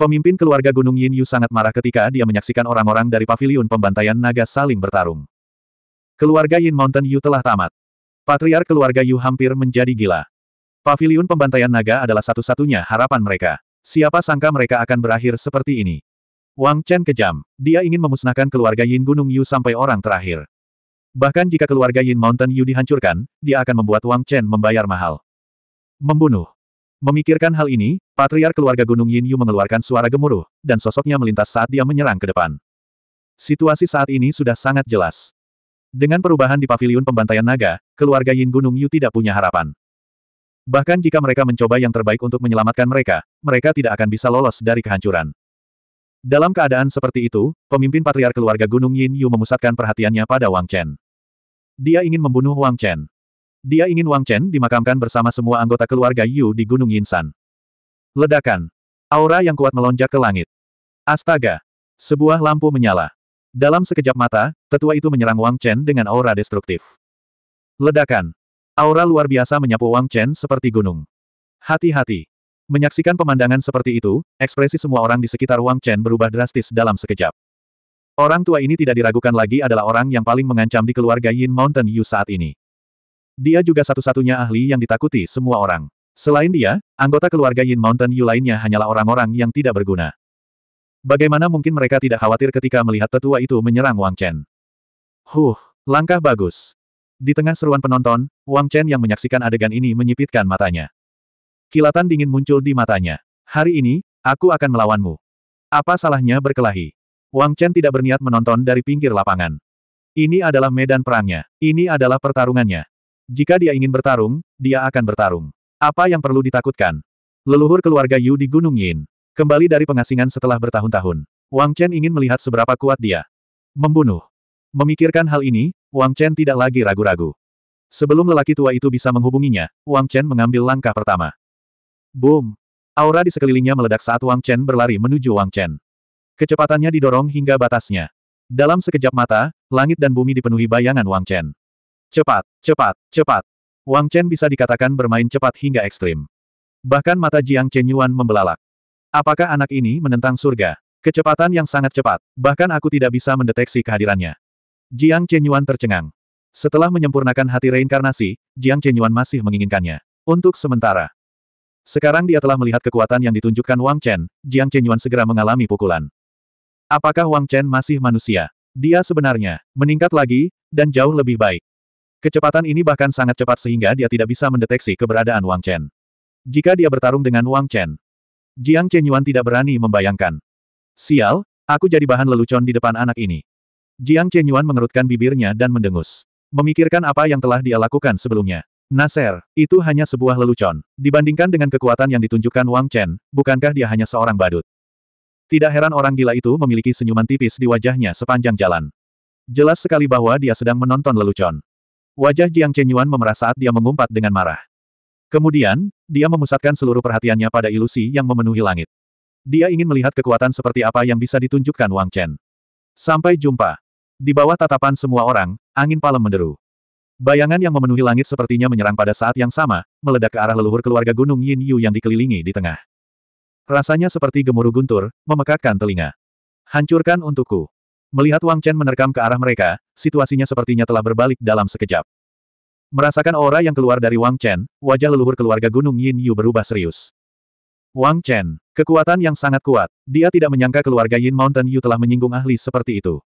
Pemimpin keluarga Gunung Yin Yu sangat marah ketika dia menyaksikan orang-orang dari paviliun pembantaian naga saling bertarung. Keluarga Yin Mountain Yu telah tamat. Patriar keluarga Yu hampir menjadi gila. Paviliun pembantaian naga adalah satu-satunya harapan mereka. Siapa sangka mereka akan berakhir seperti ini. Wang Chen kejam. Dia ingin memusnahkan keluarga Yin Gunung Yu sampai orang terakhir. Bahkan jika keluarga Yin Mountain Yu dihancurkan, dia akan membuat Wang Chen membayar mahal. Membunuh. Memikirkan hal ini, Patriar keluarga Gunung Yin Yu mengeluarkan suara gemuruh, dan sosoknya melintas saat dia menyerang ke depan. Situasi saat ini sudah sangat jelas. Dengan perubahan di paviliun pembantaian naga, keluarga Yin Gunung Yu tidak punya harapan. Bahkan jika mereka mencoba yang terbaik untuk menyelamatkan mereka, mereka tidak akan bisa lolos dari kehancuran. Dalam keadaan seperti itu, pemimpin Patriar keluarga Gunung Yin Yu memusatkan perhatiannya pada Wang Chen. Dia ingin membunuh Wang Chen. Dia ingin Wang Chen dimakamkan bersama semua anggota keluarga Yu di Gunung Yinsan. Ledakan. Aura yang kuat melonjak ke langit. Astaga. Sebuah lampu menyala. Dalam sekejap mata, tetua itu menyerang Wang Chen dengan aura destruktif. Ledakan. Aura luar biasa menyapu Wang Chen seperti gunung. Hati-hati. Menyaksikan pemandangan seperti itu, ekspresi semua orang di sekitar Wang Chen berubah drastis dalam sekejap. Orang tua ini tidak diragukan lagi adalah orang yang paling mengancam di keluarga Yin Mountain Yu saat ini. Dia juga satu-satunya ahli yang ditakuti semua orang. Selain dia, anggota keluarga Yin Mountain Yu lainnya hanyalah orang-orang yang tidak berguna. Bagaimana mungkin mereka tidak khawatir ketika melihat tetua itu menyerang Wang Chen? Huh, langkah bagus. Di tengah seruan penonton, Wang Chen yang menyaksikan adegan ini menyipitkan matanya. Kilatan dingin muncul di matanya. Hari ini, aku akan melawanmu. Apa salahnya berkelahi? Wang Chen tidak berniat menonton dari pinggir lapangan. Ini adalah medan perangnya. Ini adalah pertarungannya. Jika dia ingin bertarung, dia akan bertarung. Apa yang perlu ditakutkan? Leluhur keluarga Yu di Gunung Yin. Kembali dari pengasingan setelah bertahun-tahun. Wang Chen ingin melihat seberapa kuat dia. Membunuh. Memikirkan hal ini, Wang Chen tidak lagi ragu-ragu. Sebelum lelaki tua itu bisa menghubunginya, Wang Chen mengambil langkah pertama. Boom! Aura di sekelilingnya meledak saat Wang Chen berlari menuju Wang Chen. Kecepatannya didorong hingga batasnya. Dalam sekejap mata, langit dan bumi dipenuhi bayangan Wang Chen. Cepat, cepat, cepat. Wang Chen bisa dikatakan bermain cepat hingga ekstrim. Bahkan mata Jiang Chen Yuan membelalak. Apakah anak ini menentang surga? Kecepatan yang sangat cepat, bahkan aku tidak bisa mendeteksi kehadirannya. Jiang Chen Yuan tercengang. Setelah menyempurnakan hati reinkarnasi, Jiang Chen Yuan masih menginginkannya. Untuk sementara. Sekarang dia telah melihat kekuatan yang ditunjukkan Wang Chen, Jiang Chen Yuan segera mengalami pukulan. Apakah Wang Chen masih manusia? Dia sebenarnya meningkat lagi, dan jauh lebih baik. Kecepatan ini bahkan sangat cepat sehingga dia tidak bisa mendeteksi keberadaan Wang Chen. Jika dia bertarung dengan Wang Chen, Jiang Yuan tidak berani membayangkan. Sial, aku jadi bahan lelucon di depan anak ini. Jiang Yuan mengerutkan bibirnya dan mendengus. Memikirkan apa yang telah dia lakukan sebelumnya. Nasir, itu hanya sebuah lelucon. Dibandingkan dengan kekuatan yang ditunjukkan Wang Chen, bukankah dia hanya seorang badut? Tidak heran orang gila itu memiliki senyuman tipis di wajahnya sepanjang jalan. Jelas sekali bahwa dia sedang menonton lelucon. Wajah Jiang Chenyuan memerah saat dia mengumpat dengan marah. Kemudian, dia memusatkan seluruh perhatiannya pada ilusi yang memenuhi langit. Dia ingin melihat kekuatan seperti apa yang bisa ditunjukkan Wang Chen. Sampai jumpa. Di bawah tatapan semua orang, angin palem menderu. Bayangan yang memenuhi langit sepertinya menyerang pada saat yang sama, meledak ke arah leluhur keluarga Gunung Yin Yu yang dikelilingi di tengah. Rasanya seperti gemuruh guntur, memekakkan telinga. Hancurkan untukku. Melihat Wang Chen menerkam ke arah mereka, situasinya sepertinya telah berbalik dalam sekejap. Merasakan aura yang keluar dari Wang Chen, wajah leluhur keluarga Gunung Yin Yu berubah serius. Wang Chen, kekuatan yang sangat kuat, dia tidak menyangka keluarga Yin Mountain Yu telah menyinggung ahli seperti itu.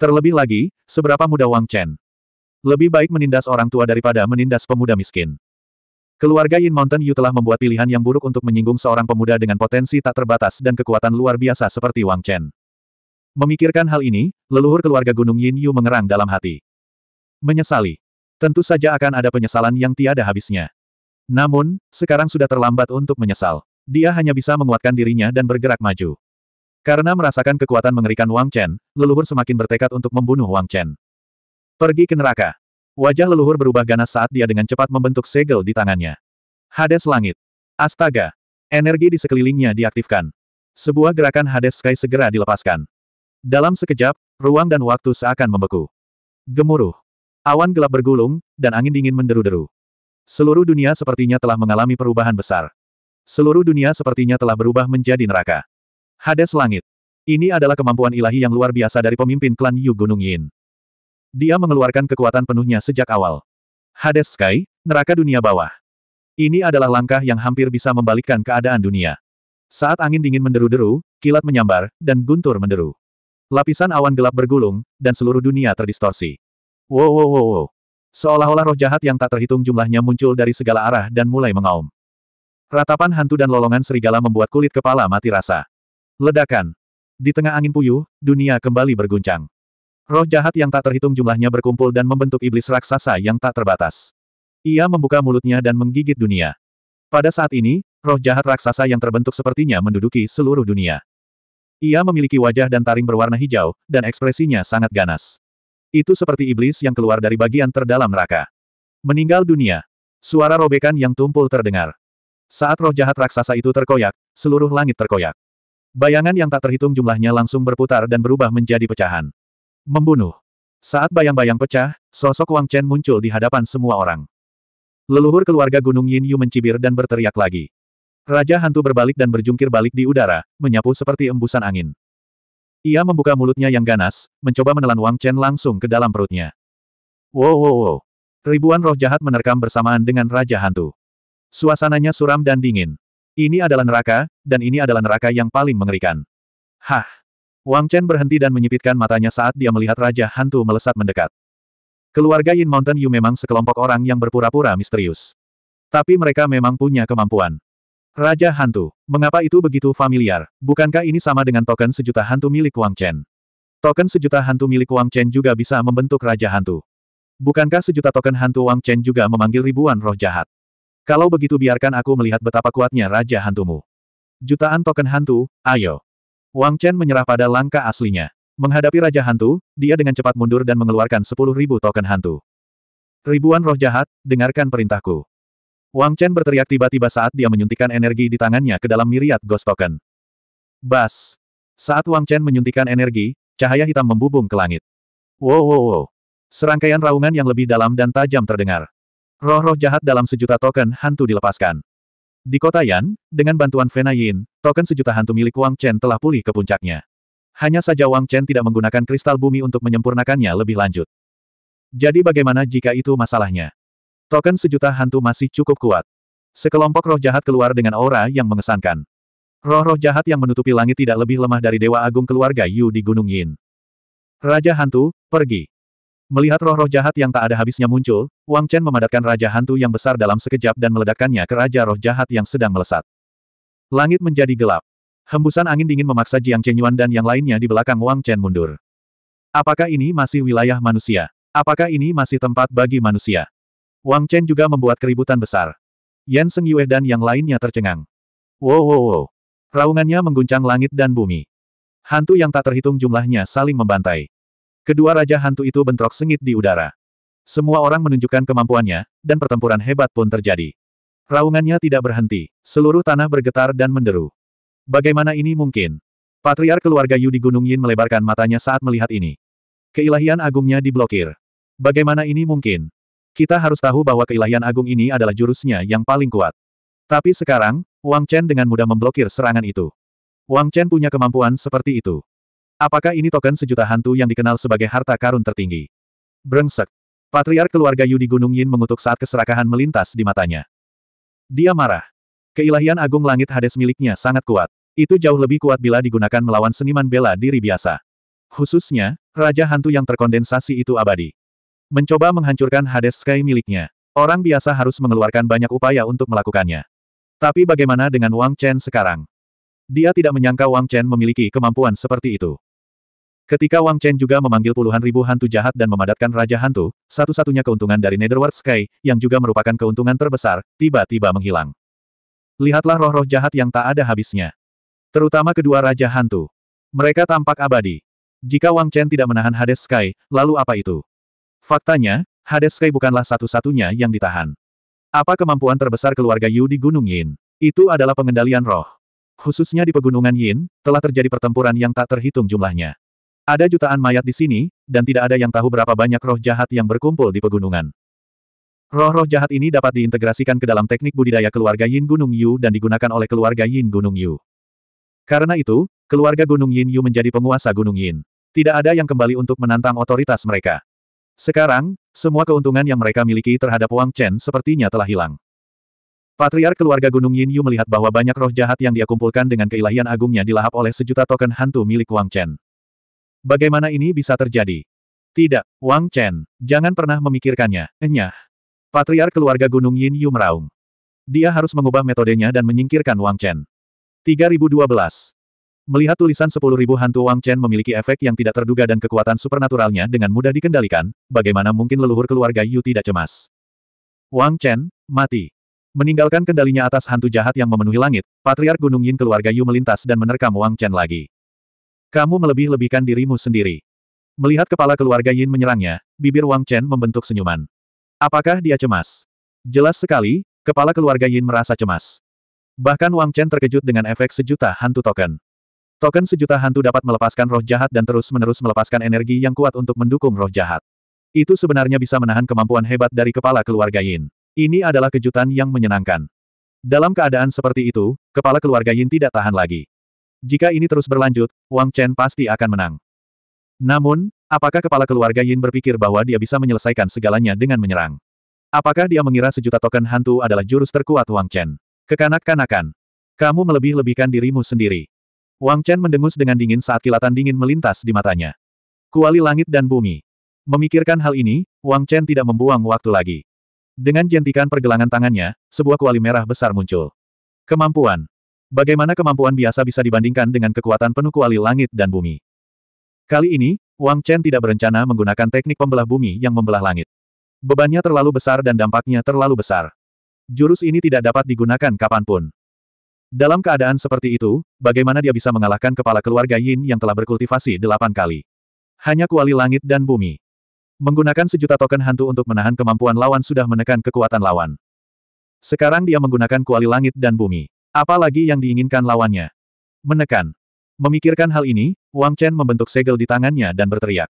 Terlebih lagi, seberapa muda Wang Chen. Lebih baik menindas orang tua daripada menindas pemuda miskin. Keluarga Yin Mountain Yu telah membuat pilihan yang buruk untuk menyinggung seorang pemuda dengan potensi tak terbatas dan kekuatan luar biasa seperti Wang Chen. Memikirkan hal ini, leluhur keluarga Gunung Yin Yu mengerang dalam hati. Menyesali. Tentu saja akan ada penyesalan yang tiada habisnya. Namun, sekarang sudah terlambat untuk menyesal. Dia hanya bisa menguatkan dirinya dan bergerak maju. Karena merasakan kekuatan mengerikan Wang Chen, leluhur semakin bertekad untuk membunuh Wang Chen. Pergi ke neraka. Wajah leluhur berubah ganas saat dia dengan cepat membentuk segel di tangannya. Hades Langit. Astaga. Energi di sekelilingnya diaktifkan. Sebuah gerakan Hades Sky segera dilepaskan. Dalam sekejap, ruang dan waktu seakan membeku. Gemuruh. Awan gelap bergulung, dan angin dingin menderu-deru. Seluruh dunia sepertinya telah mengalami perubahan besar. Seluruh dunia sepertinya telah berubah menjadi neraka. Hades Langit. Ini adalah kemampuan ilahi yang luar biasa dari pemimpin klan Yu Gunung Yin. Dia mengeluarkan kekuatan penuhnya sejak awal. Hades Sky, neraka dunia bawah. Ini adalah langkah yang hampir bisa membalikkan keadaan dunia. Saat angin dingin menderu-deru, kilat menyambar, dan guntur menderu. Lapisan awan gelap bergulung, dan seluruh dunia terdistorsi. Wow wow wow wow. Seolah-olah roh jahat yang tak terhitung jumlahnya muncul dari segala arah dan mulai mengaum. Ratapan hantu dan lolongan serigala membuat kulit kepala mati rasa. Ledakan. Di tengah angin puyuh, dunia kembali berguncang. Roh jahat yang tak terhitung jumlahnya berkumpul dan membentuk iblis raksasa yang tak terbatas. Ia membuka mulutnya dan menggigit dunia. Pada saat ini, roh jahat raksasa yang terbentuk sepertinya menduduki seluruh dunia. Ia memiliki wajah dan taring berwarna hijau, dan ekspresinya sangat ganas. Itu seperti iblis yang keluar dari bagian terdalam neraka. Meninggal dunia. Suara robekan yang tumpul terdengar. Saat roh jahat raksasa itu terkoyak, seluruh langit terkoyak. Bayangan yang tak terhitung jumlahnya langsung berputar dan berubah menjadi pecahan. Membunuh. Saat bayang-bayang pecah, sosok Wang Chen muncul di hadapan semua orang. Leluhur keluarga Gunung Yin Yu mencibir dan berteriak lagi. Raja hantu berbalik dan berjungkir balik di udara, menyapu seperti embusan angin. Ia membuka mulutnya yang ganas, mencoba menelan Wang Chen langsung ke dalam perutnya. Wow wow wow. Ribuan roh jahat menerkam bersamaan dengan Raja Hantu. Suasananya suram dan dingin. Ini adalah neraka, dan ini adalah neraka yang paling mengerikan. Hah! Wang Chen berhenti dan menyipitkan matanya saat dia melihat Raja Hantu melesat mendekat. Keluarga Yin Mountain Yu memang sekelompok orang yang berpura-pura misterius. Tapi mereka memang punya kemampuan. Raja Hantu. Mengapa itu begitu familiar? Bukankah ini sama dengan token sejuta hantu milik Wang Chen? Token sejuta hantu milik Wang Chen juga bisa membentuk Raja Hantu. Bukankah sejuta token hantu Wang Chen juga memanggil ribuan roh jahat? Kalau begitu biarkan aku melihat betapa kuatnya Raja Hantumu. Jutaan token hantu, ayo. Wang Chen menyerah pada langkah aslinya. Menghadapi Raja Hantu, dia dengan cepat mundur dan mengeluarkan sepuluh ribu token hantu. Ribuan roh jahat, dengarkan perintahku. Wang Chen berteriak tiba-tiba saat dia menyuntikkan energi di tangannya ke dalam miriat ghost token. Bas! Saat Wang Chen menyuntikkan energi, cahaya hitam membubung ke langit. Wow wow wow! Serangkaian raungan yang lebih dalam dan tajam terdengar. Roh-roh jahat dalam sejuta token hantu dilepaskan. Di kota Yan, dengan bantuan Fena Yin, token sejuta hantu milik Wang Chen telah pulih ke puncaknya. Hanya saja Wang Chen tidak menggunakan kristal bumi untuk menyempurnakannya lebih lanjut. Jadi bagaimana jika itu masalahnya? Token sejuta hantu masih cukup kuat. Sekelompok roh jahat keluar dengan aura yang mengesankan. Roh-roh jahat yang menutupi langit tidak lebih lemah dari Dewa Agung keluarga Yu di Gunung Yin. Raja Hantu, pergi. Melihat roh-roh jahat yang tak ada habisnya muncul, Wang Chen memadatkan Raja Hantu yang besar dalam sekejap dan meledakkannya ke Raja Roh Jahat yang sedang melesat. Langit menjadi gelap. Hembusan angin dingin memaksa Jiang Chenyuan dan yang lainnya di belakang Wang Chen mundur. Apakah ini masih wilayah manusia? Apakah ini masih tempat bagi manusia? Wang Chen juga membuat keributan besar. Yan Seng Yue dan yang lainnya tercengang. Wow wow wow. Raungannya mengguncang langit dan bumi. Hantu yang tak terhitung jumlahnya saling membantai. Kedua raja hantu itu bentrok sengit di udara. Semua orang menunjukkan kemampuannya, dan pertempuran hebat pun terjadi. Raungannya tidak berhenti, seluruh tanah bergetar dan menderu. Bagaimana ini mungkin? Patriar keluarga Yu di Gunung Yin melebarkan matanya saat melihat ini. Keilahian agungnya diblokir. Bagaimana ini mungkin? Kita harus tahu bahwa keilahian agung ini adalah jurusnya yang paling kuat. Tapi sekarang, Wang Chen dengan mudah memblokir serangan itu. Wang Chen punya kemampuan seperti itu. Apakah ini token sejuta hantu yang dikenal sebagai harta karun tertinggi? Brengsek. Patriark keluarga Yu di Gunung Yin mengutuk saat keserakahan melintas di matanya. Dia marah. Keilahian agung langit Hades miliknya sangat kuat. Itu jauh lebih kuat bila digunakan melawan seniman bela diri biasa. Khususnya, Raja Hantu yang terkondensasi itu abadi mencoba menghancurkan Hades Sky miliknya. Orang biasa harus mengeluarkan banyak upaya untuk melakukannya. Tapi bagaimana dengan Wang Chen sekarang? Dia tidak menyangka Wang Chen memiliki kemampuan seperti itu. Ketika Wang Chen juga memanggil puluhan ribu hantu jahat dan memadatkan Raja Hantu, satu-satunya keuntungan dari Netherworld Sky, yang juga merupakan keuntungan terbesar, tiba-tiba menghilang. Lihatlah roh-roh jahat yang tak ada habisnya. Terutama kedua Raja Hantu. Mereka tampak abadi. Jika Wang Chen tidak menahan Hades Sky, lalu apa itu? Faktanya, Hades Kai bukanlah satu-satunya yang ditahan. Apa kemampuan terbesar keluarga Yu di Gunung Yin? Itu adalah pengendalian roh. Khususnya di pegunungan Yin, telah terjadi pertempuran yang tak terhitung jumlahnya. Ada jutaan mayat di sini, dan tidak ada yang tahu berapa banyak roh jahat yang berkumpul di pegunungan. Roh-roh jahat ini dapat diintegrasikan ke dalam teknik budidaya keluarga Yin Gunung Yu dan digunakan oleh keluarga Yin Gunung Yu. Karena itu, keluarga Gunung Yin Yu menjadi penguasa Gunung Yin. Tidak ada yang kembali untuk menantang otoritas mereka. Sekarang, semua keuntungan yang mereka miliki terhadap Wang Chen sepertinya telah hilang. Patriark keluarga Gunung Yin Yu melihat bahwa banyak roh jahat yang dia kumpulkan dengan keilahian agungnya dilahap oleh sejuta token hantu milik Wang Chen. Bagaimana ini bisa terjadi? Tidak, Wang Chen, jangan pernah memikirkannya, enyah. Patriark keluarga Gunung Yin Yu meraung. Dia harus mengubah metodenya dan menyingkirkan Wang Chen. 3012. Melihat tulisan 10.000 hantu Wang Chen memiliki efek yang tidak terduga dan kekuatan supernaturalnya dengan mudah dikendalikan, bagaimana mungkin leluhur keluarga Yu tidak cemas. Wang Chen, mati. Meninggalkan kendalinya atas hantu jahat yang memenuhi langit, Patriark Gunung Yin keluarga Yu melintas dan menerkam Wang Chen lagi. Kamu melebih-lebihkan dirimu sendiri. Melihat kepala keluarga Yin menyerangnya, bibir Wang Chen membentuk senyuman. Apakah dia cemas? Jelas sekali, kepala keluarga Yin merasa cemas. Bahkan Wang Chen terkejut dengan efek sejuta hantu token. Token sejuta hantu dapat melepaskan roh jahat dan terus-menerus melepaskan energi yang kuat untuk mendukung roh jahat. Itu sebenarnya bisa menahan kemampuan hebat dari kepala keluarga Yin. Ini adalah kejutan yang menyenangkan. Dalam keadaan seperti itu, kepala keluarga Yin tidak tahan lagi. Jika ini terus berlanjut, Wang Chen pasti akan menang. Namun, apakah kepala keluarga Yin berpikir bahwa dia bisa menyelesaikan segalanya dengan menyerang? Apakah dia mengira sejuta token hantu adalah jurus terkuat Wang Chen? Kekanak-kanakan. Kamu melebih-lebihkan dirimu sendiri. Wang Chen mendengus dengan dingin saat kilatan dingin melintas di matanya. Kuali langit dan bumi. Memikirkan hal ini, Wang Chen tidak membuang waktu lagi. Dengan jentikan pergelangan tangannya, sebuah kuali merah besar muncul. Kemampuan. Bagaimana kemampuan biasa bisa dibandingkan dengan kekuatan penuh kuali langit dan bumi? Kali ini, Wang Chen tidak berencana menggunakan teknik pembelah bumi yang membelah langit. Bebannya terlalu besar dan dampaknya terlalu besar. Jurus ini tidak dapat digunakan kapanpun. Dalam keadaan seperti itu, bagaimana dia bisa mengalahkan kepala keluarga Yin yang telah berkultivasi delapan kali? Hanya kuali langit dan bumi. Menggunakan sejuta token hantu untuk menahan kemampuan lawan sudah menekan kekuatan lawan. Sekarang dia menggunakan kuali langit dan bumi. Apalagi yang diinginkan lawannya? Menekan. Memikirkan hal ini, Wang Chen membentuk segel di tangannya dan berteriak.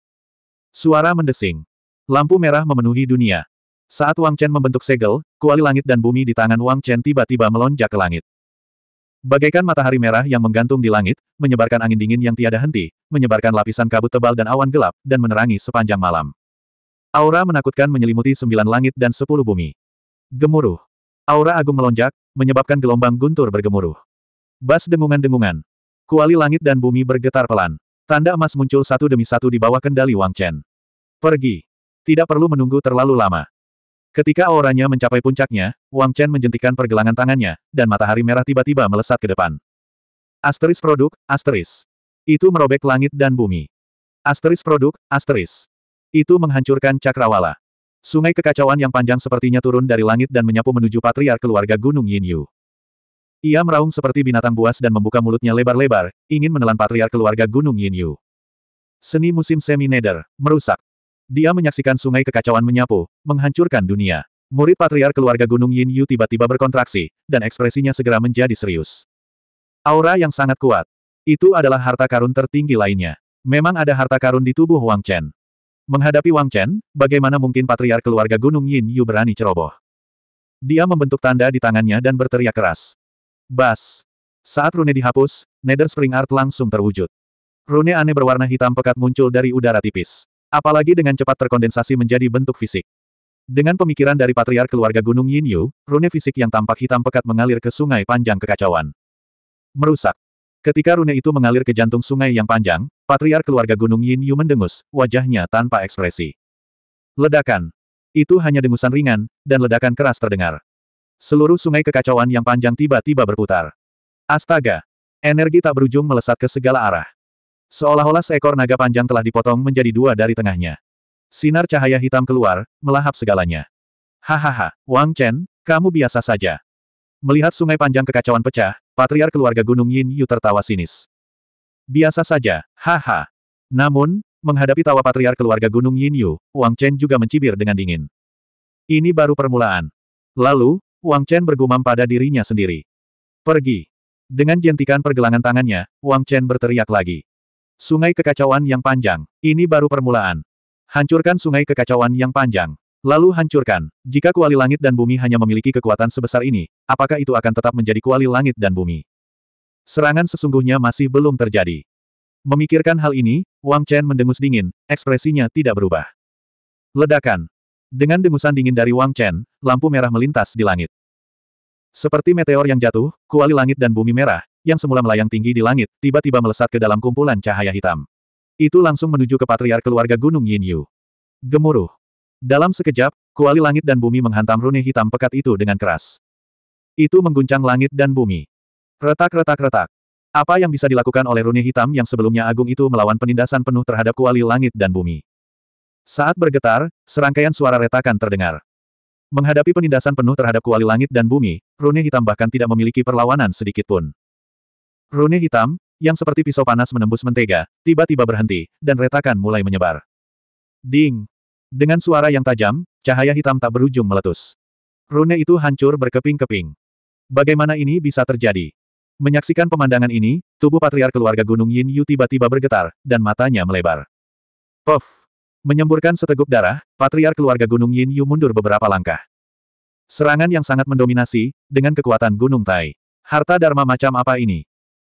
Suara mendesing. Lampu merah memenuhi dunia. Saat Wang Chen membentuk segel, kuali langit dan bumi di tangan Wang Chen tiba-tiba melonjak ke langit. Bagaikan matahari merah yang menggantung di langit, menyebarkan angin dingin yang tiada henti, menyebarkan lapisan kabut tebal dan awan gelap, dan menerangi sepanjang malam. Aura menakutkan menyelimuti sembilan langit dan sepuluh bumi. Gemuruh. Aura agung melonjak, menyebabkan gelombang guntur bergemuruh. Bas dengungan-dengungan. Kuali langit dan bumi bergetar pelan. Tanda emas muncul satu demi satu di bawah kendali Wang Chen. Pergi. Tidak perlu menunggu terlalu lama. Ketika auranya mencapai puncaknya, Wang Chen menjentikan pergelangan tangannya, dan matahari merah tiba-tiba melesat ke depan. Asteris produk, asteris. Itu merobek langit dan bumi. Asteris produk, asteris. Itu menghancurkan cakrawala. Sungai kekacauan yang panjang sepertinya turun dari langit dan menyapu menuju patriar keluarga Gunung Yin Yu. Ia meraung seperti binatang buas dan membuka mulutnya lebar-lebar, ingin menelan patriar keluarga Gunung Yin Yu. Seni musim semi-neder, merusak. Dia menyaksikan sungai kekacauan menyapu, menghancurkan dunia. Murid patriar keluarga Gunung Yin Yu tiba-tiba berkontraksi, dan ekspresinya segera menjadi serius. Aura yang sangat kuat. Itu adalah harta karun tertinggi lainnya. Memang ada harta karun di tubuh Wang Chen. Menghadapi Wang Chen, bagaimana mungkin patriar keluarga Gunung Yin Yu berani ceroboh? Dia membentuk tanda di tangannya dan berteriak keras. Bas! Saat rune dihapus, Nether Spring Art langsung terwujud. Rune aneh berwarna hitam pekat muncul dari udara tipis. Apalagi dengan cepat terkondensasi menjadi bentuk fisik. Dengan pemikiran dari patriar keluarga Gunung Yin Yu, rune fisik yang tampak hitam pekat mengalir ke sungai panjang kekacauan. Merusak. Ketika rune itu mengalir ke jantung sungai yang panjang, patriar keluarga Gunung Yin Yu mendengus, wajahnya tanpa ekspresi. Ledakan. Itu hanya dengusan ringan, dan ledakan keras terdengar. Seluruh sungai kekacauan yang panjang tiba-tiba berputar. Astaga! Energi tak berujung melesat ke segala arah. Seolah-olah seekor naga panjang telah dipotong menjadi dua dari tengahnya. Sinar cahaya hitam keluar, melahap segalanya. Hahaha, Wang Chen, kamu biasa saja. Melihat sungai panjang kekacauan pecah, patriar keluarga Gunung Yin Yu tertawa sinis. Biasa saja, haha. Namun, menghadapi tawa patriar keluarga Gunung Yin Yu, Wang Chen juga mencibir dengan dingin. Ini baru permulaan. Lalu, Wang Chen bergumam pada dirinya sendiri. Pergi. Dengan jentikan pergelangan tangannya, Wang Chen berteriak lagi. Sungai kekacauan yang panjang, ini baru permulaan. Hancurkan sungai kekacauan yang panjang. Lalu hancurkan, jika kuali langit dan bumi hanya memiliki kekuatan sebesar ini, apakah itu akan tetap menjadi kuali langit dan bumi? Serangan sesungguhnya masih belum terjadi. Memikirkan hal ini, Wang Chen mendengus dingin, ekspresinya tidak berubah. Ledakan. Dengan dengusan dingin dari Wang Chen, lampu merah melintas di langit. Seperti meteor yang jatuh, kuali langit dan bumi merah, yang semula melayang tinggi di langit, tiba-tiba melesat ke dalam kumpulan cahaya hitam. Itu langsung menuju ke patriar keluarga Gunung Yin Yu. Gemuruh. Dalam sekejap, kuali langit dan bumi menghantam rune hitam pekat itu dengan keras. Itu mengguncang langit dan bumi. Retak-retak-retak. Apa yang bisa dilakukan oleh rune hitam yang sebelumnya agung itu melawan penindasan penuh terhadap kuali langit dan bumi. Saat bergetar, serangkaian suara retakan terdengar. Menghadapi penindasan penuh terhadap kuali langit dan bumi, rune hitam bahkan tidak memiliki perlawanan sedikitpun. Rune hitam, yang seperti pisau panas menembus mentega, tiba-tiba berhenti, dan retakan mulai menyebar. Ding! Dengan suara yang tajam, cahaya hitam tak berujung meletus. Rune itu hancur berkeping-keping. Bagaimana ini bisa terjadi? Menyaksikan pemandangan ini, tubuh patriar keluarga Gunung Yin Yu tiba-tiba bergetar, dan matanya melebar. Puff! Menyemburkan seteguk darah, patriar keluarga Gunung Yin Yu mundur beberapa langkah. Serangan yang sangat mendominasi, dengan kekuatan Gunung Tai. Harta Dharma macam apa ini?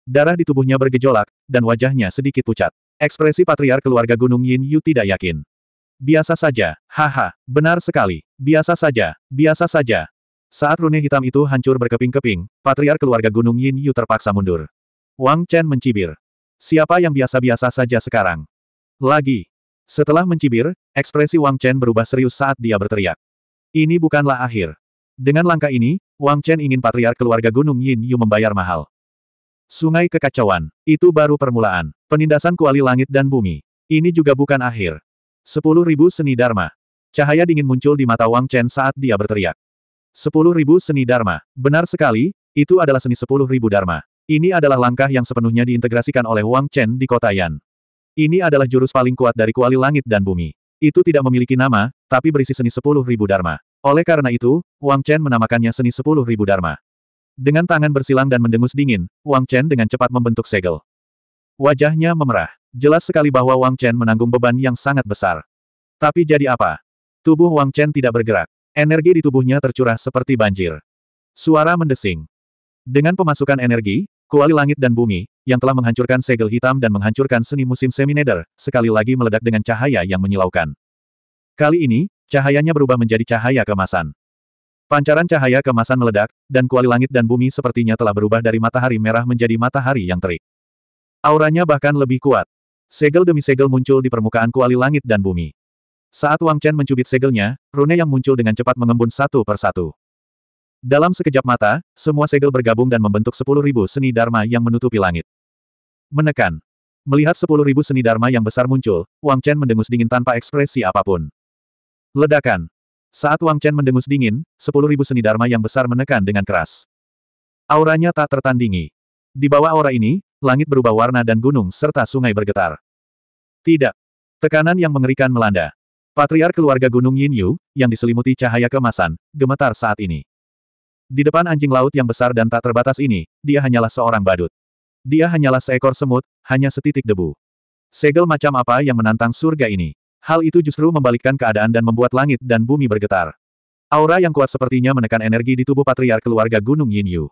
Darah di tubuhnya bergejolak, dan wajahnya sedikit pucat. Ekspresi patriar keluarga Gunung Yin Yu tidak yakin. Biasa saja, haha, benar sekali, biasa saja, biasa saja. Saat rune hitam itu hancur berkeping-keping, patriar keluarga Gunung Yin Yu terpaksa mundur. Wang Chen mencibir. Siapa yang biasa-biasa saja sekarang? Lagi. Setelah mencibir, ekspresi Wang Chen berubah serius saat dia berteriak. Ini bukanlah akhir. Dengan langkah ini, Wang Chen ingin patriar keluarga Gunung Yin Yu membayar mahal. Sungai kekacauan, itu baru permulaan. Penindasan kuali langit dan bumi. Ini juga bukan akhir. Sepuluh ribu seni dharma. Cahaya dingin muncul di mata Wang Chen saat dia berteriak. Sepuluh ribu seni dharma. Benar sekali, itu adalah seni sepuluh ribu dharma. Ini adalah langkah yang sepenuhnya diintegrasikan oleh Wang Chen di kota Yan. Ini adalah jurus paling kuat dari kuali langit dan bumi. Itu tidak memiliki nama, tapi berisi seni sepuluh ribu dharma. Oleh karena itu, Wang Chen menamakannya seni sepuluh ribu dharma. Dengan tangan bersilang dan mendengus dingin, Wang Chen dengan cepat membentuk segel. Wajahnya memerah. Jelas sekali bahwa Wang Chen menanggung beban yang sangat besar. Tapi jadi apa? Tubuh Wang Chen tidak bergerak. Energi di tubuhnya tercurah seperti banjir. Suara mendesing. Dengan pemasukan energi, kuali langit dan bumi, yang telah menghancurkan segel hitam dan menghancurkan seni musim semineder, sekali lagi meledak dengan cahaya yang menyilaukan. Kali ini, cahayanya berubah menjadi cahaya kemasan. Pancaran cahaya kemasan meledak, dan kuali langit dan bumi sepertinya telah berubah dari matahari merah menjadi matahari yang terik. Auranya bahkan lebih kuat. Segel demi segel muncul di permukaan kuali langit dan bumi. Saat Wang Chen mencubit segelnya, rune yang muncul dengan cepat mengembun satu per satu. Dalam sekejap mata, semua segel bergabung dan membentuk sepuluh ribu seni dharma yang menutupi langit. Menekan. Melihat sepuluh ribu seni dharma yang besar muncul, Wang Chen mendengus dingin tanpa ekspresi apapun. Ledakan. Saat Wang Chen mendengus dingin, sepuluh ribu seni Dharma yang besar menekan dengan keras. Auranya tak tertandingi. Di bawah aura ini, langit berubah warna dan gunung serta sungai bergetar. Tidak. Tekanan yang mengerikan melanda. Patriar keluarga Gunung Yin Yu, yang diselimuti cahaya kemasan, gemetar saat ini. Di depan anjing laut yang besar dan tak terbatas ini, dia hanyalah seorang badut. Dia hanyalah seekor semut, hanya setitik debu. Segel macam apa yang menantang surga ini? Hal itu justru membalikkan keadaan dan membuat langit dan bumi bergetar. Aura yang kuat sepertinya menekan energi di tubuh patriark keluarga Gunung Yin Yu.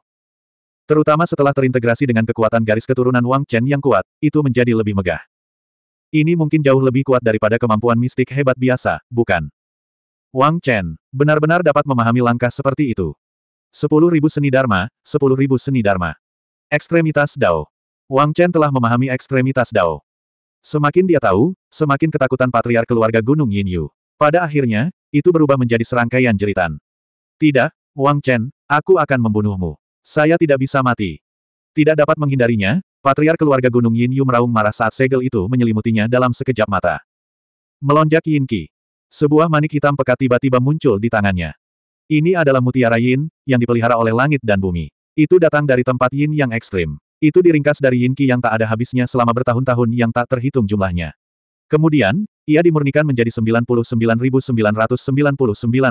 Terutama setelah terintegrasi dengan kekuatan garis keturunan Wang Chen yang kuat, itu menjadi lebih megah. Ini mungkin jauh lebih kuat daripada kemampuan mistik hebat biasa, bukan? Wang Chen, benar-benar dapat memahami langkah seperti itu. Sepuluh ribu seni dharma, sepuluh ribu seni dharma. Ekstremitas Dao. Wang Chen telah memahami ekstremitas Dao. Semakin dia tahu, semakin ketakutan patriar keluarga Gunung Yin Yu. Pada akhirnya, itu berubah menjadi serangkaian jeritan. Tidak, Wang Chen, aku akan membunuhmu. Saya tidak bisa mati. Tidak dapat menghindarinya, patriar keluarga Gunung Yin Yu meraung marah saat segel itu menyelimutinya dalam sekejap mata. Melonjak Yin Qi. Sebuah manik hitam pekat tiba-tiba muncul di tangannya. Ini adalah mutiara Yin, yang dipelihara oleh langit dan bumi. Itu datang dari tempat Yin yang ekstrim. Itu diringkas dari Yin Qi yang tak ada habisnya selama bertahun-tahun yang tak terhitung jumlahnya. Kemudian, ia dimurnikan menjadi 99.999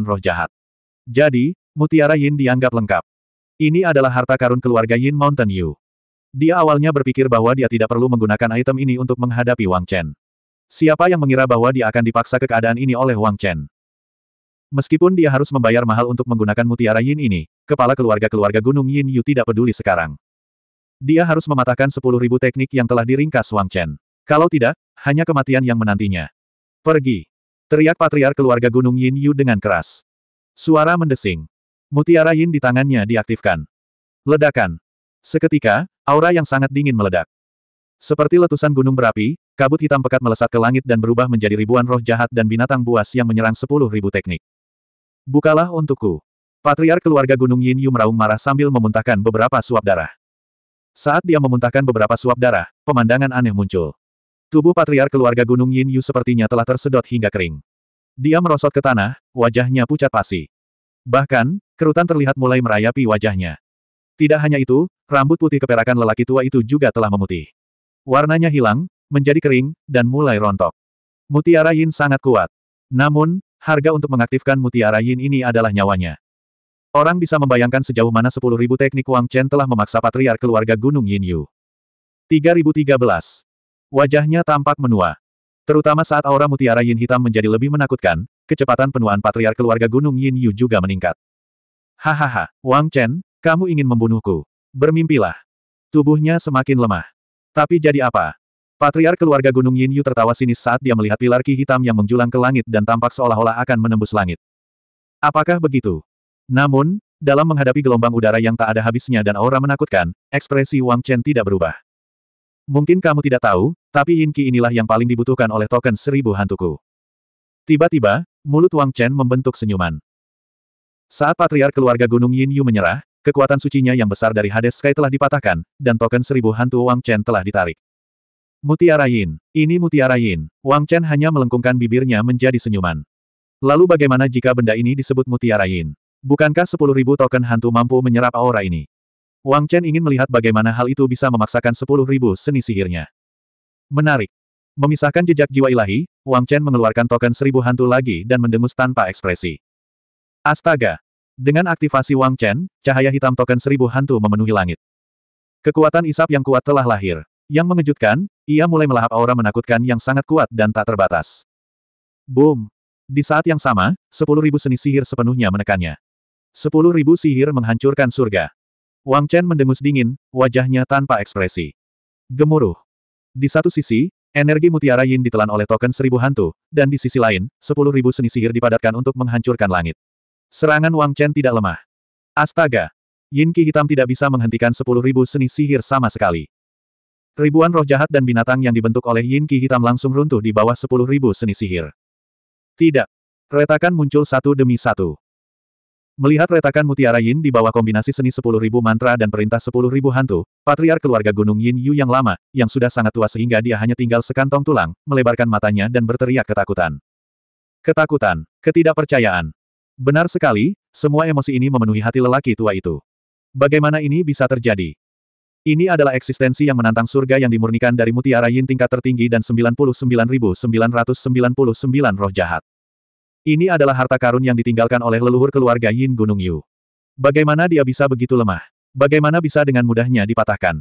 roh jahat. Jadi, mutiara Yin dianggap lengkap. Ini adalah harta karun keluarga Yin Mountain Yu. Dia awalnya berpikir bahwa dia tidak perlu menggunakan item ini untuk menghadapi Wang Chen. Siapa yang mengira bahwa dia akan dipaksa ke keadaan ini oleh Wang Chen? Meskipun dia harus membayar mahal untuk menggunakan mutiara Yin ini, kepala keluarga-keluarga Gunung Yin Yu tidak peduli sekarang. Dia harus mematahkan sepuluh ribu teknik yang telah diringkas Wang Chen. Kalau tidak, hanya kematian yang menantinya. Pergi! Teriak patriar keluarga Gunung Yin Yu dengan keras. Suara mendesing. Mutiara Yin di tangannya diaktifkan. Ledakan. Seketika, aura yang sangat dingin meledak. Seperti letusan gunung berapi, kabut hitam pekat melesat ke langit dan berubah menjadi ribuan roh jahat dan binatang buas yang menyerang sepuluh ribu teknik. Bukalah untukku. Patriar keluarga Gunung Yin Yu meraung marah sambil memuntahkan beberapa suap darah. Saat dia memuntahkan beberapa suap darah, pemandangan aneh muncul. Tubuh patriar keluarga Gunung Yin Yu sepertinya telah tersedot hingga kering. Dia merosot ke tanah, wajahnya pucat pasi. Bahkan, kerutan terlihat mulai merayapi wajahnya. Tidak hanya itu, rambut putih keperakan lelaki tua itu juga telah memutih. Warnanya hilang, menjadi kering, dan mulai rontok. Mutiara Yin sangat kuat. Namun, harga untuk mengaktifkan mutiara Yin ini adalah nyawanya. Orang bisa membayangkan sejauh mana 10.000 teknik Wang Chen telah memaksa patriark keluarga Gunung Yin Yu. 3013. Wajahnya tampak menua. Terutama saat aura mutiara yin hitam menjadi lebih menakutkan, kecepatan penuaan patriark keluarga Gunung Yin Yu juga meningkat. Hahaha, Wang Chen, kamu ingin membunuhku. Bermimpilah. Tubuhnya semakin lemah. Tapi jadi apa? Patriark keluarga Gunung Yin Yu tertawa sinis saat dia melihat pilar ki hitam yang menjulang ke langit dan tampak seolah-olah akan menembus langit. Apakah begitu? Namun, dalam menghadapi gelombang udara yang tak ada habisnya dan aura menakutkan, ekspresi Wang Chen tidak berubah. Mungkin kamu tidak tahu, tapi inki inilah yang paling dibutuhkan oleh token seribu hantuku. Tiba-tiba, mulut Wang Chen membentuk senyuman. Saat patriar keluarga Gunung Yin Yu menyerah, kekuatan sucinya yang besar dari Hades Sky telah dipatahkan, dan token seribu hantu Wang Chen telah ditarik. Mutiara Yin, ini mutiara Yin, Wang Chen hanya melengkungkan bibirnya menjadi senyuman. Lalu bagaimana jika benda ini disebut mutiara Yin? Bukankah sepuluh ribu token hantu mampu menyerap aura ini? Wang Chen ingin melihat bagaimana hal itu bisa memaksakan sepuluh ribu seni sihirnya. Menarik. Memisahkan jejak jiwa ilahi, Wang Chen mengeluarkan token seribu hantu lagi dan mendengus tanpa ekspresi. Astaga! Dengan aktivasi Wang Chen, cahaya hitam token seribu hantu memenuhi langit. Kekuatan isap yang kuat telah lahir. Yang mengejutkan, ia mulai melahap aura menakutkan yang sangat kuat dan tak terbatas. Boom! Di saat yang sama, sepuluh ribu seni sihir sepenuhnya menekannya. Sepuluh ribu sihir menghancurkan surga. Wang Chen mendengus dingin, wajahnya tanpa ekspresi. Gemuruh. Di satu sisi, energi mutiara Yin ditelan oleh token seribu hantu, dan di sisi lain, sepuluh ribu seni sihir dipadatkan untuk menghancurkan langit. Serangan Wang Chen tidak lemah. Astaga! Yin Ki hitam tidak bisa menghentikan sepuluh ribu seni sihir sama sekali. Ribuan roh jahat dan binatang yang dibentuk oleh Yin Ki hitam langsung runtuh di bawah sepuluh ribu seni sihir. Tidak. Retakan muncul satu demi satu. Melihat retakan mutiara Yin di bawah kombinasi seni sepuluh ribu mantra dan perintah sepuluh ribu hantu, patriar keluarga Gunung Yin Yu yang lama, yang sudah sangat tua sehingga dia hanya tinggal sekantong tulang, melebarkan matanya dan berteriak ketakutan. Ketakutan, ketidakpercayaan. Benar sekali, semua emosi ini memenuhi hati lelaki tua itu. Bagaimana ini bisa terjadi? Ini adalah eksistensi yang menantang surga yang dimurnikan dari mutiara Yin tingkat tertinggi dan 99.999 roh jahat. Ini adalah harta karun yang ditinggalkan oleh leluhur keluarga Yin Gunung Yu. Bagaimana dia bisa begitu lemah? Bagaimana bisa dengan mudahnya dipatahkan?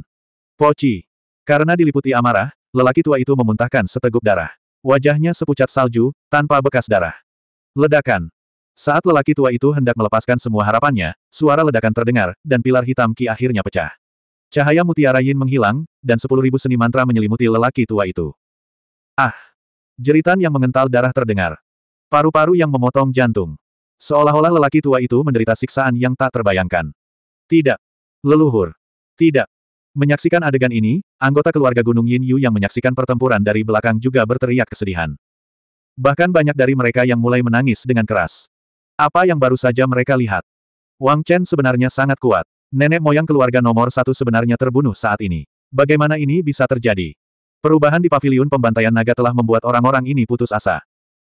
Poci. Karena diliputi amarah, lelaki tua itu memuntahkan seteguk darah. Wajahnya sepucat salju, tanpa bekas darah. Ledakan. Saat lelaki tua itu hendak melepaskan semua harapannya, suara ledakan terdengar, dan pilar hitam Ki akhirnya pecah. Cahaya mutiara Yin menghilang, dan sepuluh ribu seni mantra menyelimuti lelaki tua itu. Ah! Jeritan yang mengental darah terdengar. Paru-paru yang memotong jantung. Seolah-olah lelaki tua itu menderita siksaan yang tak terbayangkan. Tidak. Leluhur. Tidak. Menyaksikan adegan ini, anggota keluarga Gunung Yin Yu yang menyaksikan pertempuran dari belakang juga berteriak kesedihan. Bahkan banyak dari mereka yang mulai menangis dengan keras. Apa yang baru saja mereka lihat? Wang Chen sebenarnya sangat kuat. Nenek moyang keluarga nomor satu sebenarnya terbunuh saat ini. Bagaimana ini bisa terjadi? Perubahan di paviliun pembantaian naga telah membuat orang-orang ini putus asa.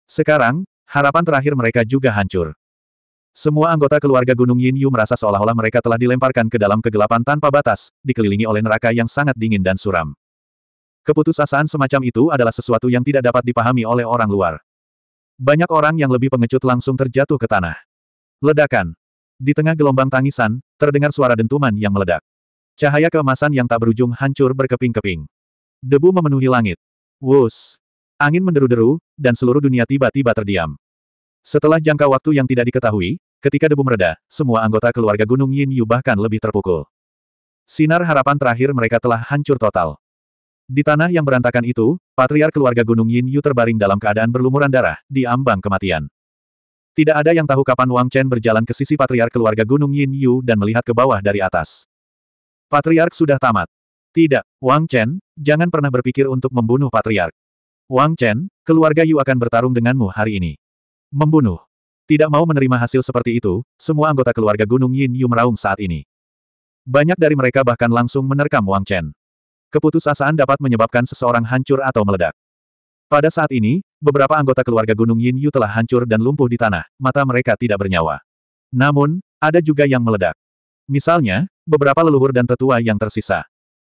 Sekarang, harapan terakhir mereka juga hancur. Semua anggota keluarga Gunung Yin Yu merasa seolah-olah mereka telah dilemparkan ke dalam kegelapan tanpa batas, dikelilingi oleh neraka yang sangat dingin dan suram. Keputusasaan semacam itu adalah sesuatu yang tidak dapat dipahami oleh orang luar. Banyak orang yang lebih pengecut langsung terjatuh ke tanah. Ledakan. Di tengah gelombang tangisan, terdengar suara dentuman yang meledak. Cahaya keemasan yang tak berujung hancur berkeping-keping. Debu memenuhi langit. Wus. Angin menderu-deru, dan seluruh dunia tiba-tiba terdiam. Setelah jangka waktu yang tidak diketahui, ketika debu mereda, semua anggota keluarga Gunung Yin Yu bahkan lebih terpukul. Sinar harapan terakhir mereka telah hancur total. Di tanah yang berantakan itu, patriar keluarga Gunung Yin Yu terbaring dalam keadaan berlumuran darah, di ambang kematian. Tidak ada yang tahu kapan Wang Chen berjalan ke sisi patriar keluarga Gunung Yin Yu dan melihat ke bawah dari atas. Patriark sudah tamat. Tidak, Wang Chen, jangan pernah berpikir untuk membunuh patriark. Wang Chen, keluarga Yu akan bertarung denganmu hari ini. Membunuh. Tidak mau menerima hasil seperti itu, semua anggota keluarga Gunung Yin Yu meraung saat ini. Banyak dari mereka bahkan langsung menerkam Wang Chen. Keputusasaan dapat menyebabkan seseorang hancur atau meledak. Pada saat ini, beberapa anggota keluarga Gunung Yin Yu telah hancur dan lumpuh di tanah, mata mereka tidak bernyawa. Namun, ada juga yang meledak. Misalnya, beberapa leluhur dan tetua yang tersisa.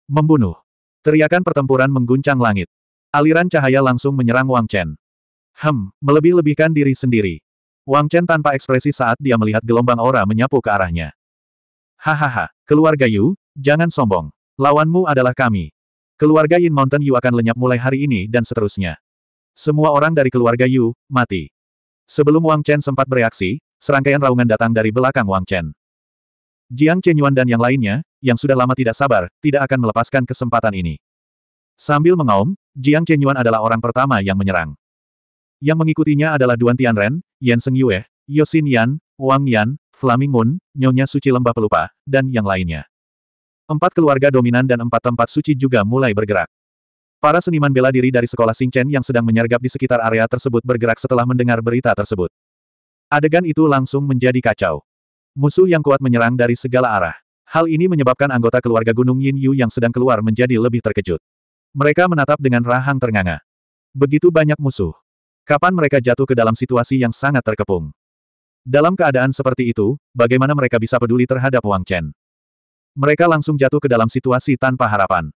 Membunuh. Teriakan pertempuran mengguncang langit. Aliran cahaya langsung menyerang Wang Chen. Hem, melebih-lebihkan diri sendiri. Wang Chen tanpa ekspresi saat dia melihat gelombang aura menyapu ke arahnya. Hahaha, keluarga Yu, jangan sombong. Lawanmu adalah kami. Keluarga Yin Mountain Yu akan lenyap mulai hari ini dan seterusnya. Semua orang dari keluarga Yu, mati. Sebelum Wang Chen sempat bereaksi, serangkaian raungan datang dari belakang Wang Chen. Jiang Chenyuan dan yang lainnya, yang sudah lama tidak sabar, tidak akan melepaskan kesempatan ini. Sambil mengaum, Jiang Chenyuan adalah orang pertama yang menyerang. Yang mengikutinya adalah Duan Tianren, Yan Seng Yue, Yosin Yan, Wang Yan, Flaming Moon, Nyonya Suci Lembah Pelupa, dan yang lainnya. Empat keluarga dominan dan empat tempat suci juga mulai bergerak. Para seniman bela diri dari sekolah Singchen yang sedang menyergap di sekitar area tersebut bergerak setelah mendengar berita tersebut. Adegan itu langsung menjadi kacau. Musuh yang kuat menyerang dari segala arah. Hal ini menyebabkan anggota keluarga Gunung Yin Yu yang sedang keluar menjadi lebih terkejut. Mereka menatap dengan rahang ternganga. Begitu banyak musuh. Kapan mereka jatuh ke dalam situasi yang sangat terkepung? Dalam keadaan seperti itu, bagaimana mereka bisa peduli terhadap Wang Chen? Mereka langsung jatuh ke dalam situasi tanpa harapan.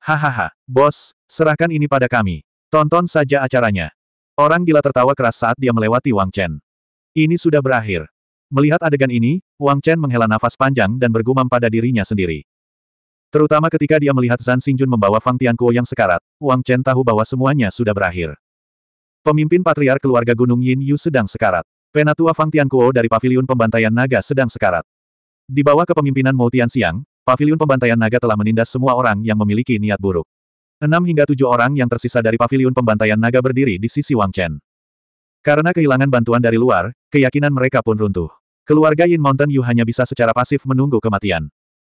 Hahaha, bos, serahkan ini pada kami. Tonton saja acaranya. Orang gila tertawa keras saat dia melewati Wang Chen. Ini sudah berakhir. Melihat adegan ini, Wang Chen menghela nafas panjang dan bergumam pada dirinya sendiri. Terutama ketika dia melihat Zan Xingjun membawa Fang Tiankuo yang sekarat, Wang Chen tahu bahwa semuanya sudah berakhir. Pemimpin patriar keluarga Gunung Yin Yu sedang sekarat. Penatua Fang Tiankuo dari Paviliun Pembantaian Naga sedang sekarat. Di bawah kepemimpinan Mo Tianxiang, Paviliun Pembantaian Naga telah menindas semua orang yang memiliki niat buruk. Enam hingga tujuh orang yang tersisa dari Paviliun Pembantaian Naga berdiri di sisi Wang Chen. Karena kehilangan bantuan dari luar, keyakinan mereka pun runtuh. Keluarga Yin Mountain Yu hanya bisa secara pasif menunggu kematian.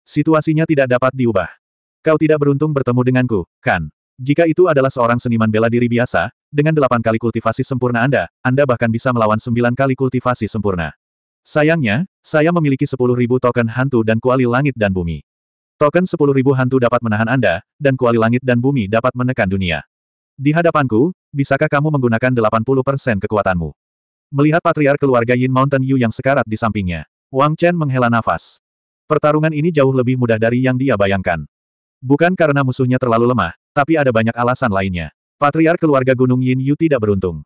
Situasinya tidak dapat diubah. Kau tidak beruntung bertemu denganku, kan? Jika itu adalah seorang seniman bela diri biasa, dengan delapan kali kultivasi sempurna Anda, Anda bahkan bisa melawan sembilan kali kultivasi sempurna. Sayangnya, saya memiliki sepuluh ribu token hantu dan kuali langit dan bumi. Token sepuluh ribu hantu dapat menahan Anda, dan kuali langit dan bumi dapat menekan dunia. Di hadapanku, bisakah kamu menggunakan delapan puluh persen kekuatanmu? Melihat patriar keluarga Yin Mountain Yu yang sekarat di sampingnya, Wang Chen menghela nafas. Pertarungan ini jauh lebih mudah dari yang dia bayangkan. Bukan karena musuhnya terlalu lemah, tapi ada banyak alasan lainnya. Patriar keluarga Gunung Yin Yu tidak beruntung.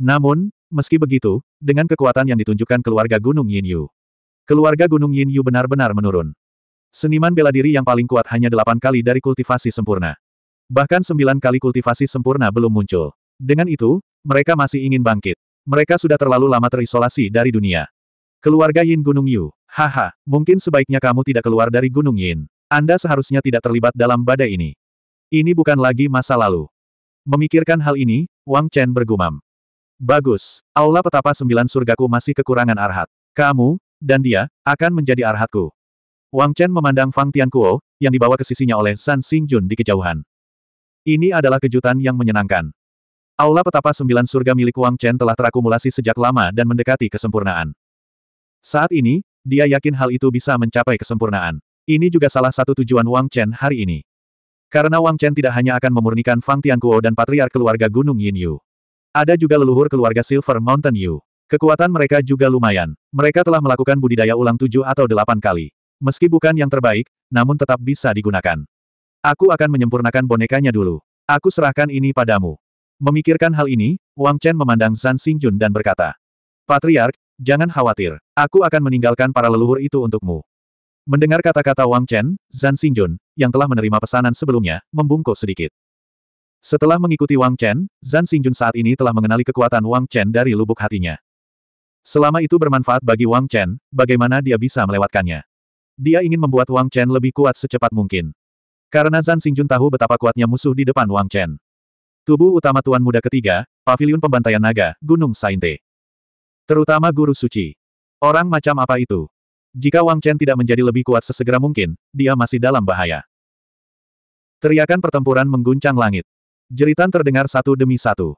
Namun, meski begitu, dengan kekuatan yang ditunjukkan keluarga Gunung Yin Yu, keluarga Gunung Yin Yu benar-benar menurun. Seniman bela diri yang paling kuat hanya delapan kali dari kultivasi sempurna. Bahkan sembilan kali kultivasi sempurna belum muncul. Dengan itu, mereka masih ingin bangkit. Mereka sudah terlalu lama terisolasi dari dunia. Keluarga Yin Gunung Yu Haha, mungkin sebaiknya kamu tidak keluar dari Gunung Yin. Anda seharusnya tidak terlibat dalam badai ini. Ini bukan lagi masa lalu. Memikirkan hal ini, Wang Chen bergumam. Bagus, aula petapa sembilan surgaku masih kekurangan arhat. Kamu, dan dia, akan menjadi arhatku. Wang Chen memandang Fang Tiankuo, yang dibawa ke sisinya oleh San Jun di kejauhan. Ini adalah kejutan yang menyenangkan. Aula petapa sembilan surga milik Wang Chen telah terakumulasi sejak lama dan mendekati kesempurnaan. Saat ini, dia yakin hal itu bisa mencapai kesempurnaan. Ini juga salah satu tujuan Wang Chen hari ini. Karena Wang Chen tidak hanya akan memurnikan Fang Tiankuo dan patriark keluarga Gunung Yin Yu. Ada juga leluhur keluarga Silver Mountain Yu. Kekuatan mereka juga lumayan. Mereka telah melakukan budidaya ulang tujuh atau delapan kali. Meski bukan yang terbaik, namun tetap bisa digunakan. Aku akan menyempurnakan bonekanya dulu. Aku serahkan ini padamu. Memikirkan hal ini, Wang Chen memandang Zan Xingjun dan berkata, Patriark, Jangan khawatir, aku akan meninggalkan para leluhur itu untukmu. Mendengar kata-kata Wang Chen, Zan Xingjun, yang telah menerima pesanan sebelumnya, membungkuk sedikit. Setelah mengikuti Wang Chen, Zan Xingjun saat ini telah mengenali kekuatan Wang Chen dari lubuk hatinya. Selama itu bermanfaat bagi Wang Chen, bagaimana dia bisa melewatkannya. Dia ingin membuat Wang Chen lebih kuat secepat mungkin. Karena Zan Xingjun tahu betapa kuatnya musuh di depan Wang Chen. Tubuh utama Tuan Muda ketiga, Pavilion Pembantaian Naga, Gunung Sainte. Terutama guru suci. Orang macam apa itu? Jika Wang Chen tidak menjadi lebih kuat sesegera mungkin, dia masih dalam bahaya. Teriakan pertempuran mengguncang langit. Jeritan terdengar satu demi satu.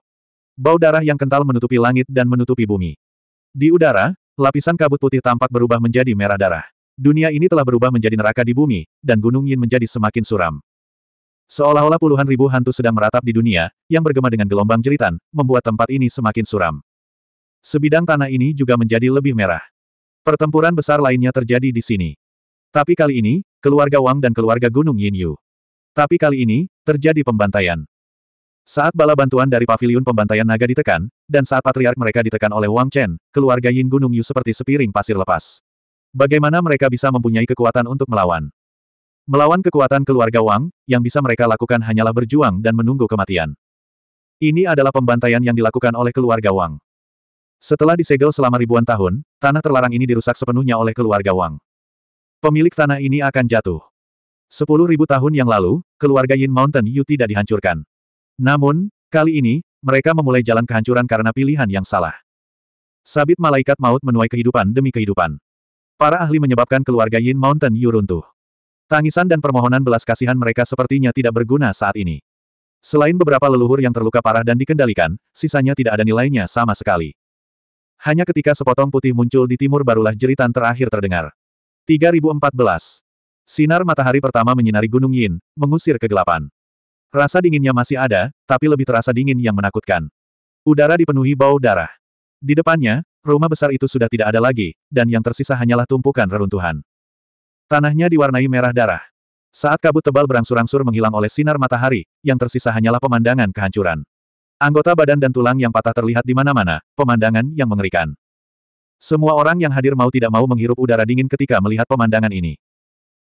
Bau darah yang kental menutupi langit dan menutupi bumi. Di udara, lapisan kabut putih tampak berubah menjadi merah darah. Dunia ini telah berubah menjadi neraka di bumi, dan Gunung Yin menjadi semakin suram. Seolah-olah puluhan ribu hantu sedang meratap di dunia, yang bergema dengan gelombang jeritan, membuat tempat ini semakin suram sebidang tanah ini juga menjadi lebih merah. Pertempuran besar lainnya terjadi di sini. Tapi kali ini, keluarga Wang dan keluarga Gunung Yin Yu. Tapi kali ini, terjadi pembantaian. Saat bala bantuan dari pavilion pembantaian naga ditekan, dan saat patriark mereka ditekan oleh Wang Chen, keluarga Yin Gunung Yu seperti sepiring pasir lepas. Bagaimana mereka bisa mempunyai kekuatan untuk melawan? Melawan kekuatan keluarga Wang, yang bisa mereka lakukan hanyalah berjuang dan menunggu kematian. Ini adalah pembantaian yang dilakukan oleh keluarga Wang. Setelah disegel selama ribuan tahun, tanah terlarang ini dirusak sepenuhnya oleh keluarga Wang. Pemilik tanah ini akan jatuh. Sepuluh ribu tahun yang lalu, keluarga Yin Mountain Yu tidak dihancurkan. Namun, kali ini, mereka memulai jalan kehancuran karena pilihan yang salah. Sabit malaikat maut menuai kehidupan demi kehidupan. Para ahli menyebabkan keluarga Yin Mountain Yu runtuh. Tangisan dan permohonan belas kasihan mereka sepertinya tidak berguna saat ini. Selain beberapa leluhur yang terluka parah dan dikendalikan, sisanya tidak ada nilainya sama sekali. Hanya ketika sepotong putih muncul di timur barulah jeritan terakhir terdengar. 3014. Sinar matahari pertama menyinari Gunung Yin, mengusir kegelapan. Rasa dinginnya masih ada, tapi lebih terasa dingin yang menakutkan. Udara dipenuhi bau darah. Di depannya, rumah besar itu sudah tidak ada lagi, dan yang tersisa hanyalah tumpukan reruntuhan. Tanahnya diwarnai merah darah. Saat kabut tebal berangsur-angsur menghilang oleh sinar matahari, yang tersisa hanyalah pemandangan kehancuran. Anggota badan dan tulang yang patah terlihat di mana-mana, pemandangan yang mengerikan. Semua orang yang hadir mau tidak mau menghirup udara dingin ketika melihat pemandangan ini.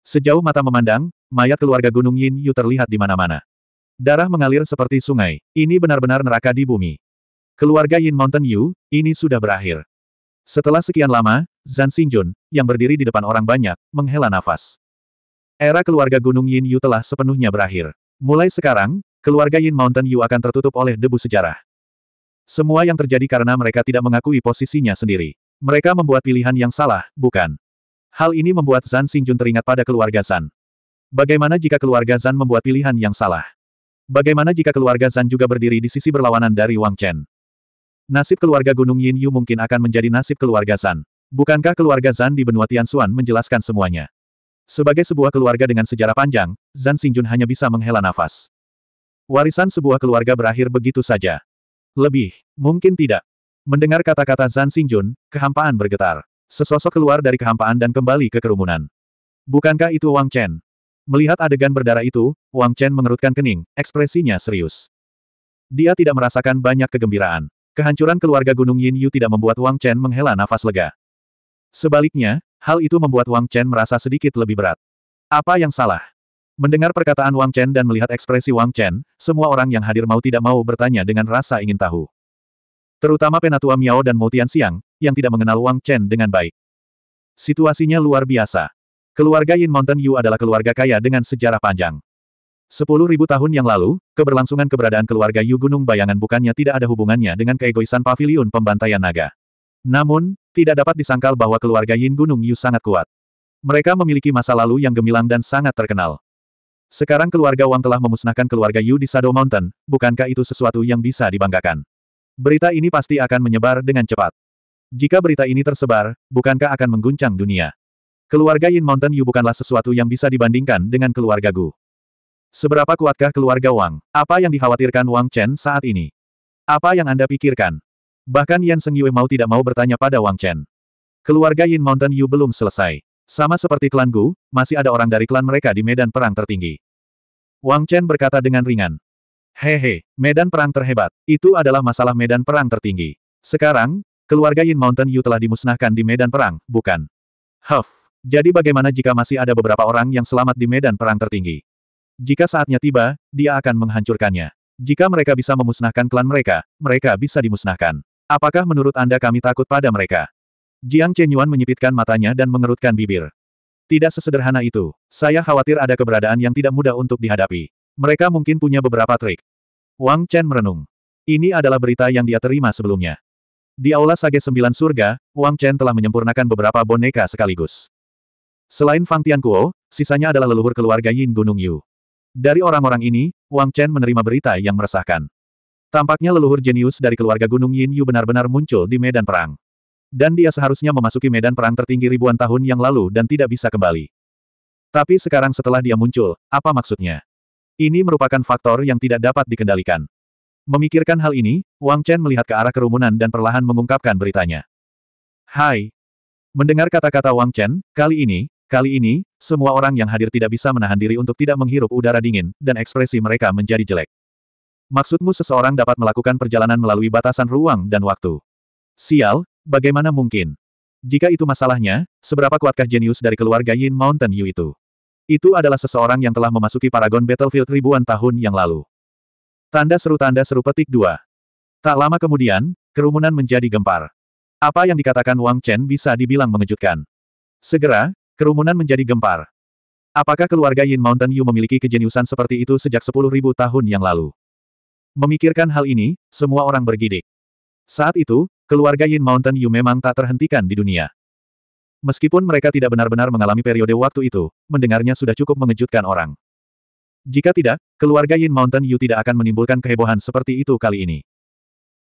Sejauh mata memandang, mayat keluarga Gunung Yin Yu terlihat di mana-mana. Darah mengalir seperti sungai, ini benar-benar neraka di bumi. Keluarga Yin Mountain Yu, ini sudah berakhir. Setelah sekian lama, Zan Xinjun, yang berdiri di depan orang banyak, menghela nafas. Era keluarga Gunung Yin Yu telah sepenuhnya berakhir. Mulai sekarang, keluarga Yin Mountain Yu akan tertutup oleh debu sejarah. Semua yang terjadi karena mereka tidak mengakui posisinya sendiri. Mereka membuat pilihan yang salah, bukan? Hal ini membuat Zan Xingjun teringat pada keluarga Zan. Bagaimana jika keluarga Zan membuat pilihan yang salah? Bagaimana jika keluarga Zan juga berdiri di sisi berlawanan dari Wang Chen? Nasib keluarga Gunung Yin Yu mungkin akan menjadi nasib keluarga Zan. Bukankah keluarga Zan di benua Tianxuan menjelaskan semuanya? Sebagai sebuah keluarga dengan sejarah panjang, Zan Xingjun hanya bisa menghela nafas. Warisan sebuah keluarga berakhir begitu saja. Lebih, mungkin tidak. Mendengar kata-kata Zan Xingjun, kehampaan bergetar. Sesosok keluar dari kehampaan dan kembali ke kerumunan. Bukankah itu Wang Chen? Melihat adegan berdarah itu, Wang Chen mengerutkan kening, ekspresinya serius. Dia tidak merasakan banyak kegembiraan. Kehancuran keluarga Gunung Yin Yu tidak membuat Wang Chen menghela nafas lega. Sebaliknya, hal itu membuat Wang Chen merasa sedikit lebih berat. Apa yang salah? Mendengar perkataan Wang Chen dan melihat ekspresi Wang Chen, semua orang yang hadir mau tidak mau bertanya dengan rasa ingin tahu. Terutama Penatua Miao dan Mo Tianxiang, yang tidak mengenal Wang Chen dengan baik. Situasinya luar biasa. Keluarga Yin Mountain Yu adalah keluarga kaya dengan sejarah panjang. Sepuluh ribu tahun yang lalu, keberlangsungan keberadaan keluarga Yu Gunung Bayangan bukannya tidak ada hubungannya dengan keegoisan paviliun pembantaian naga. Namun, tidak dapat disangkal bahwa keluarga Yin Gunung Yu sangat kuat. Mereka memiliki masa lalu yang gemilang dan sangat terkenal. Sekarang keluarga Wang telah memusnahkan keluarga Yu di Shadow Mountain, bukankah itu sesuatu yang bisa dibanggakan? Berita ini pasti akan menyebar dengan cepat. Jika berita ini tersebar, bukankah akan mengguncang dunia? Keluarga Yin Mountain Yu bukanlah sesuatu yang bisa dibandingkan dengan keluarga Gu. Seberapa kuatkah keluarga Wang? Apa yang dikhawatirkan Wang Chen saat ini? Apa yang Anda pikirkan? Bahkan Yan Seng Yue mau tidak mau bertanya pada Wang Chen. Keluarga Yin Mountain Yu belum selesai. Sama seperti klan Gu, masih ada orang dari klan mereka di medan perang tertinggi. Wang Chen berkata dengan ringan. Hehe, medan perang terhebat. Itu adalah masalah medan perang tertinggi. Sekarang, keluarga Yin Mountain Yu telah dimusnahkan di medan perang, bukan? Huff. Jadi bagaimana jika masih ada beberapa orang yang selamat di medan perang tertinggi? Jika saatnya tiba, dia akan menghancurkannya. Jika mereka bisa memusnahkan klan mereka, mereka bisa dimusnahkan. Apakah menurut Anda kami takut pada mereka? Jiang Chenyuan menyipitkan matanya dan mengerutkan bibir. Tidak sesederhana itu. Saya khawatir ada keberadaan yang tidak mudah untuk dihadapi. Mereka mungkin punya beberapa trik. Wang Chen merenung. Ini adalah berita yang dia terima sebelumnya. Di Aula Sage Sembilan Surga, Wang Chen telah menyempurnakan beberapa boneka sekaligus. Selain Fang Tian Tiankuo, sisanya adalah leluhur keluarga Yin Gunung Yu. Dari orang-orang ini, Wang Chen menerima berita yang meresahkan. Tampaknya leluhur jenius dari keluarga Gunung Yin Yu benar-benar muncul di medan perang dan dia seharusnya memasuki medan perang tertinggi ribuan tahun yang lalu dan tidak bisa kembali. Tapi sekarang setelah dia muncul, apa maksudnya? Ini merupakan faktor yang tidak dapat dikendalikan. Memikirkan hal ini, Wang Chen melihat ke arah kerumunan dan perlahan mengungkapkan beritanya. Hai. Mendengar kata-kata Wang Chen, kali ini, kali ini, semua orang yang hadir tidak bisa menahan diri untuk tidak menghirup udara dingin, dan ekspresi mereka menjadi jelek. Maksudmu seseorang dapat melakukan perjalanan melalui batasan ruang dan waktu. Sial, Bagaimana mungkin? Jika itu masalahnya, seberapa kuatkah jenius dari keluarga Yin Mountain Yu itu? Itu adalah seseorang yang telah memasuki Paragon Battlefield ribuan tahun yang lalu. Tanda seru tanda seru petik dua. Tak lama kemudian, kerumunan menjadi gempar. Apa yang dikatakan Wang Chen bisa dibilang mengejutkan. Segera, kerumunan menjadi gempar. Apakah keluarga Yin Mountain Yu memiliki kejeniusan seperti itu sejak 10.000 tahun yang lalu? Memikirkan hal ini, semua orang bergidik. Saat itu, keluarga Yin Mountain Yu memang tak terhentikan di dunia. Meskipun mereka tidak benar-benar mengalami periode waktu itu, mendengarnya sudah cukup mengejutkan orang. Jika tidak, keluarga Yin Mountain Yu tidak akan menimbulkan kehebohan seperti itu kali ini.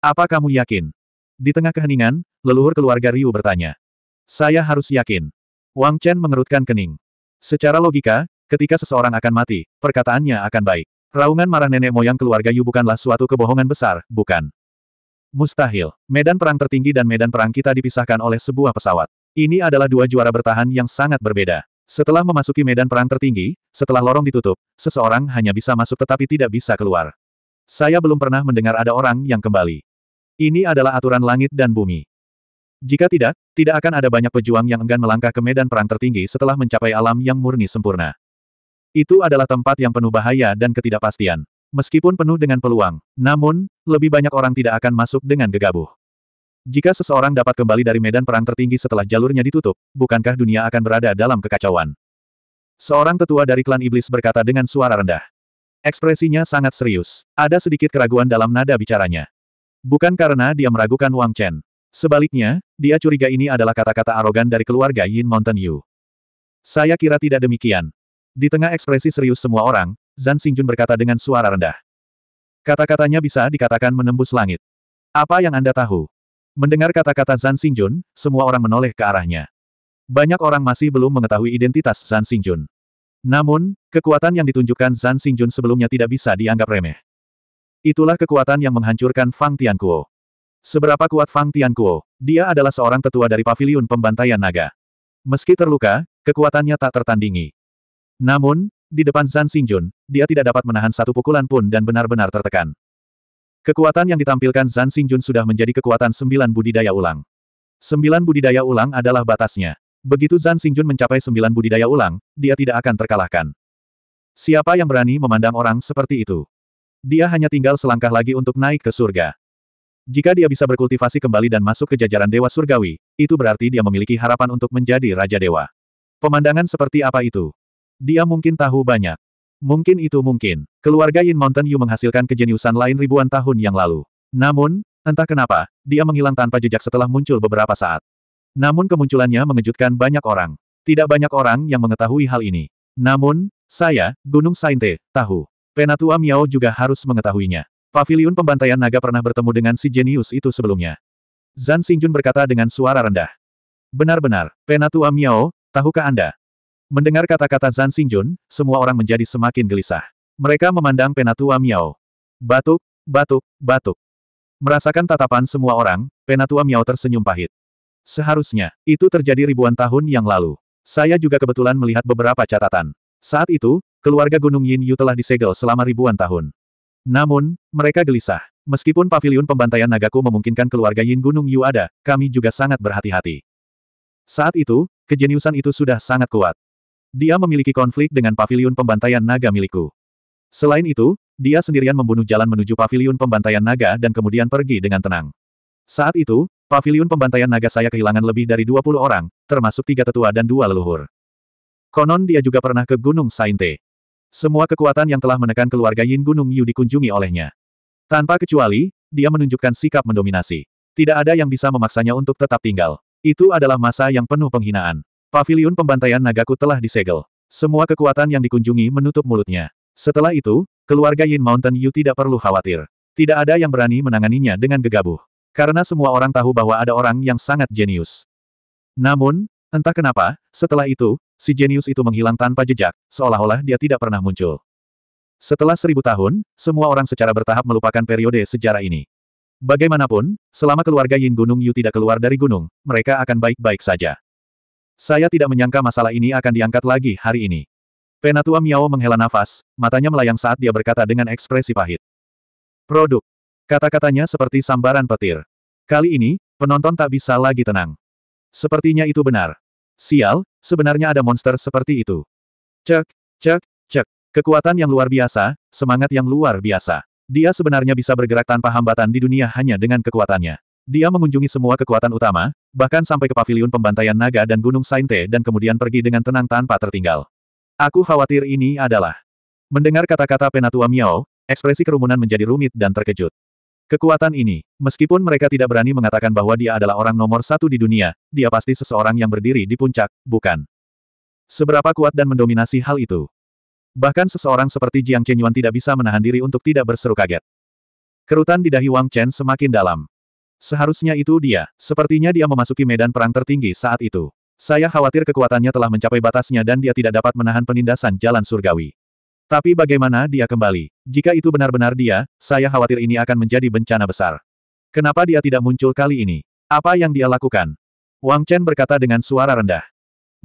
Apa kamu yakin? Di tengah keheningan, leluhur keluarga Ryu bertanya. Saya harus yakin. Wang Chen mengerutkan kening. Secara logika, ketika seseorang akan mati, perkataannya akan baik. Raungan marah nenek moyang keluarga Yu bukanlah suatu kebohongan besar, bukan. Mustahil. Medan perang tertinggi dan medan perang kita dipisahkan oleh sebuah pesawat. Ini adalah dua juara bertahan yang sangat berbeda. Setelah memasuki medan perang tertinggi, setelah lorong ditutup, seseorang hanya bisa masuk tetapi tidak bisa keluar. Saya belum pernah mendengar ada orang yang kembali. Ini adalah aturan langit dan bumi. Jika tidak, tidak akan ada banyak pejuang yang enggan melangkah ke medan perang tertinggi setelah mencapai alam yang murni sempurna. Itu adalah tempat yang penuh bahaya dan ketidakpastian. Meskipun penuh dengan peluang, namun, lebih banyak orang tidak akan masuk dengan gegabah. Jika seseorang dapat kembali dari medan perang tertinggi setelah jalurnya ditutup, bukankah dunia akan berada dalam kekacauan? Seorang tetua dari klan iblis berkata dengan suara rendah. Ekspresinya sangat serius. Ada sedikit keraguan dalam nada bicaranya. Bukan karena dia meragukan Wang Chen. Sebaliknya, dia curiga ini adalah kata-kata arogan dari keluarga Yin Mountain Yu. Saya kira tidak demikian. Di tengah ekspresi serius semua orang, Zan Xingjun berkata dengan suara rendah. Kata-katanya bisa dikatakan menembus langit. Apa yang Anda tahu? Mendengar kata-kata Zan Xingjun, semua orang menoleh ke arahnya. Banyak orang masih belum mengetahui identitas Zan Xingjun. Namun, kekuatan yang ditunjukkan Zan Xingjun sebelumnya tidak bisa dianggap remeh. Itulah kekuatan yang menghancurkan Fang Tiankuo. Seberapa kuat Fang Tiankuo, dia adalah seorang tetua dari paviliun pembantaian naga. Meski terluka, kekuatannya tak tertandingi. Namun, di depan Zan Xingjun, dia tidak dapat menahan satu pukulan pun dan benar-benar tertekan. Kekuatan yang ditampilkan Zan Xingjun sudah menjadi kekuatan sembilan budidaya ulang. Sembilan budidaya ulang adalah batasnya. Begitu Zan Xingjun mencapai sembilan budidaya ulang, dia tidak akan terkalahkan. Siapa yang berani memandang orang seperti itu? Dia hanya tinggal selangkah lagi untuk naik ke surga. Jika dia bisa berkultivasi kembali dan masuk ke jajaran Dewa Surgawi, itu berarti dia memiliki harapan untuk menjadi Raja Dewa. Pemandangan seperti apa itu? Dia mungkin tahu banyak. Mungkin itu mungkin. Keluarga Yin Mountain Yu menghasilkan kejeniusan lain ribuan tahun yang lalu. Namun, entah kenapa, dia menghilang tanpa jejak setelah muncul beberapa saat. Namun kemunculannya mengejutkan banyak orang. Tidak banyak orang yang mengetahui hal ini. Namun, saya, Gunung Sainte, tahu. Penatua Miao juga harus mengetahuinya. Paviliun pembantaian naga pernah bertemu dengan si jenius itu sebelumnya. Zan Xingjun berkata dengan suara rendah. Benar-benar, Penatua Miao, tahukah Anda, Mendengar kata-kata Zan Xingjun, semua orang menjadi semakin gelisah. Mereka memandang Penatua Miao. Batuk, batuk, batuk. Merasakan tatapan semua orang, Penatua Miao tersenyum pahit. Seharusnya, itu terjadi ribuan tahun yang lalu. Saya juga kebetulan melihat beberapa catatan. Saat itu, keluarga Gunung Yin Yu telah disegel selama ribuan tahun. Namun, mereka gelisah. Meskipun pavilion pembantaian Nagaku memungkinkan keluarga Yin Gunung Yu ada, kami juga sangat berhati-hati. Saat itu, kejeniusan itu sudah sangat kuat. Dia memiliki konflik dengan paviliun pembantaian naga milikku. Selain itu, dia sendirian membunuh jalan menuju paviliun pembantaian naga dan kemudian pergi dengan tenang. Saat itu, paviliun pembantaian naga saya kehilangan lebih dari 20 orang, termasuk tiga tetua dan dua leluhur. Konon dia juga pernah ke Gunung Sainte. Semua kekuatan yang telah menekan keluarga Yin Gunung Yu dikunjungi olehnya. Tanpa kecuali, dia menunjukkan sikap mendominasi. Tidak ada yang bisa memaksanya untuk tetap tinggal. Itu adalah masa yang penuh penghinaan. Paviliun pembantaian Nagaku telah disegel. Semua kekuatan yang dikunjungi menutup mulutnya. Setelah itu, keluarga Yin Mountain Yu tidak perlu khawatir. Tidak ada yang berani menanganinya dengan gegabah. Karena semua orang tahu bahwa ada orang yang sangat jenius. Namun, entah kenapa, setelah itu, si jenius itu menghilang tanpa jejak, seolah-olah dia tidak pernah muncul. Setelah seribu tahun, semua orang secara bertahap melupakan periode sejarah ini. Bagaimanapun, selama keluarga Yin Gunung Yu tidak keluar dari gunung, mereka akan baik-baik saja. Saya tidak menyangka masalah ini akan diangkat lagi hari ini. Penatua Miao menghela nafas, matanya melayang saat dia berkata dengan ekspresi pahit. Produk. Kata-katanya seperti sambaran petir. Kali ini, penonton tak bisa lagi tenang. Sepertinya itu benar. Sial, sebenarnya ada monster seperti itu. Cek, cek, cek. Kekuatan yang luar biasa, semangat yang luar biasa. Dia sebenarnya bisa bergerak tanpa hambatan di dunia hanya dengan kekuatannya. Dia mengunjungi semua kekuatan utama, bahkan sampai ke paviliun pembantaian naga dan Gunung Sainte dan kemudian pergi dengan tenang tanpa tertinggal. Aku khawatir ini adalah. Mendengar kata-kata Penatua Miao, ekspresi kerumunan menjadi rumit dan terkejut. Kekuatan ini, meskipun mereka tidak berani mengatakan bahwa dia adalah orang nomor satu di dunia, dia pasti seseorang yang berdiri di puncak, bukan? Seberapa kuat dan mendominasi hal itu? Bahkan seseorang seperti Jiang Chenyuan tidak bisa menahan diri untuk tidak berseru kaget. Kerutan di dahi Wang Chen semakin dalam. Seharusnya itu dia. Sepertinya dia memasuki medan perang tertinggi saat itu. Saya khawatir kekuatannya telah mencapai batasnya dan dia tidak dapat menahan penindasan jalan surgawi. Tapi bagaimana dia kembali? Jika itu benar-benar dia, saya khawatir ini akan menjadi bencana besar. Kenapa dia tidak muncul kali ini? Apa yang dia lakukan? Wang Chen berkata dengan suara rendah.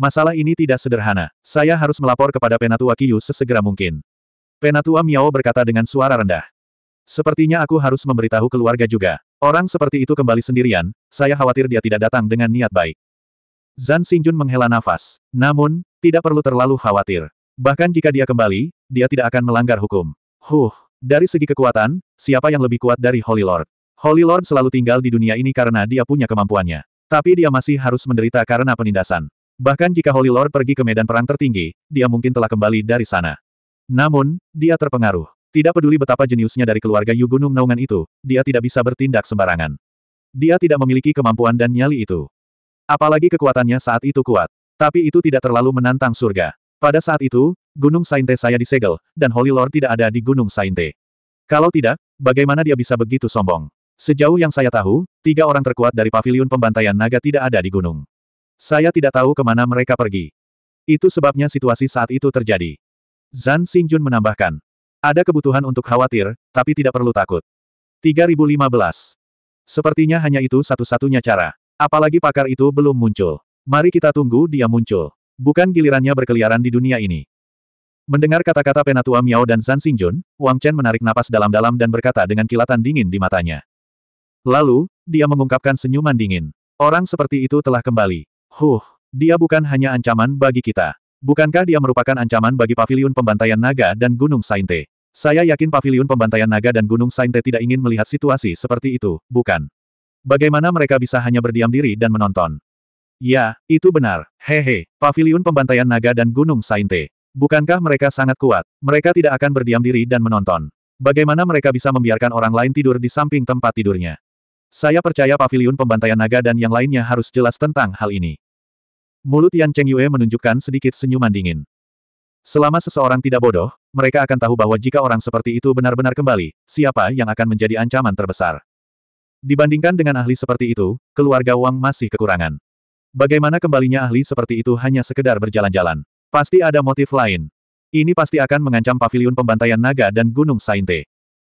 Masalah ini tidak sederhana. Saya harus melapor kepada Penatua Qiyu sesegera mungkin. Penatua Miao berkata dengan suara rendah. Sepertinya aku harus memberitahu keluarga juga. Orang seperti itu kembali sendirian, saya khawatir dia tidak datang dengan niat baik. Zan Xinjun menghela nafas. Namun, tidak perlu terlalu khawatir. Bahkan jika dia kembali, dia tidak akan melanggar hukum. Huh, dari segi kekuatan, siapa yang lebih kuat dari Holy Lord? Holy Lord selalu tinggal di dunia ini karena dia punya kemampuannya. Tapi dia masih harus menderita karena penindasan. Bahkan jika Holy Lord pergi ke medan perang tertinggi, dia mungkin telah kembali dari sana. Namun, dia terpengaruh. Tidak peduli betapa jeniusnya dari keluarga Yu Gunung Naungan itu, dia tidak bisa bertindak sembarangan. Dia tidak memiliki kemampuan dan nyali itu. Apalagi kekuatannya saat itu kuat. Tapi itu tidak terlalu menantang surga. Pada saat itu, Gunung Sainte saya disegel, dan Holy Lord tidak ada di Gunung Sainte. Kalau tidak, bagaimana dia bisa begitu sombong? Sejauh yang saya tahu, tiga orang terkuat dari pavilion pembantaian naga tidak ada di gunung. Saya tidak tahu kemana mereka pergi. Itu sebabnya situasi saat itu terjadi. Zan Xingjun menambahkan, ada kebutuhan untuk khawatir, tapi tidak perlu takut. 3015. Sepertinya hanya itu satu-satunya cara. Apalagi pakar itu belum muncul. Mari kita tunggu dia muncul. Bukan gilirannya berkeliaran di dunia ini. Mendengar kata-kata Penatua Miao dan Zan Xingjun, Wang Chen menarik napas dalam-dalam dan berkata dengan kilatan dingin di matanya. Lalu, dia mengungkapkan senyuman dingin. Orang seperti itu telah kembali. Huh, dia bukan hanya ancaman bagi kita. Bukankah dia merupakan ancaman bagi Paviliun pembantaian naga dan gunung Sainte? Saya yakin paviliun pembantaian naga dan Gunung Sainte tidak ingin melihat situasi seperti itu, bukan? Bagaimana mereka bisa hanya berdiam diri dan menonton? Ya, itu benar. Hehe, paviliun pembantaian naga dan Gunung Sainte. Bukankah mereka sangat kuat? Mereka tidak akan berdiam diri dan menonton. Bagaimana mereka bisa membiarkan orang lain tidur di samping tempat tidurnya? Saya percaya paviliun pembantaian naga dan yang lainnya harus jelas tentang hal ini. Mulut Yan Cheng Yue menunjukkan sedikit senyuman dingin. Selama seseorang tidak bodoh, mereka akan tahu bahwa jika orang seperti itu benar-benar kembali, siapa yang akan menjadi ancaman terbesar. Dibandingkan dengan ahli seperti itu, keluarga Wang masih kekurangan. Bagaimana kembalinya ahli seperti itu hanya sekedar berjalan-jalan. Pasti ada motif lain. Ini pasti akan mengancam pavilion pembantaian naga dan gunung Sainte.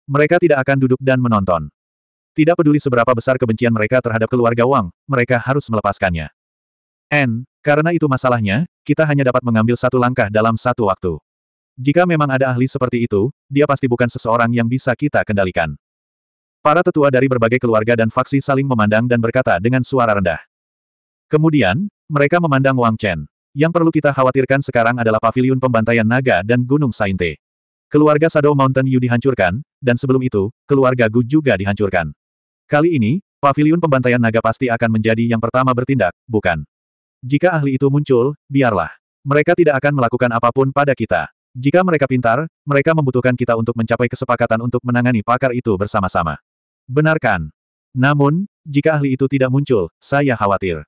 Mereka tidak akan duduk dan menonton. Tidak peduli seberapa besar kebencian mereka terhadap keluarga Wang, mereka harus melepaskannya. N, karena itu masalahnya, kita hanya dapat mengambil satu langkah dalam satu waktu. Jika memang ada ahli seperti itu, dia pasti bukan seseorang yang bisa kita kendalikan. Para tetua dari berbagai keluarga dan faksi saling memandang dan berkata dengan suara rendah. Kemudian, mereka memandang Wang Chen. Yang perlu kita khawatirkan sekarang adalah paviliun pembantaian naga dan Gunung Sainte. Keluarga Sado Mountain Yu dihancurkan, dan sebelum itu, keluarga Gu juga dihancurkan. Kali ini, paviliun pembantaian naga pasti akan menjadi yang pertama bertindak, bukan? Jika ahli itu muncul, biarlah. Mereka tidak akan melakukan apapun pada kita. Jika mereka pintar, mereka membutuhkan kita untuk mencapai kesepakatan untuk menangani pakar itu bersama-sama. Benarkan? Namun, jika ahli itu tidak muncul, saya khawatir.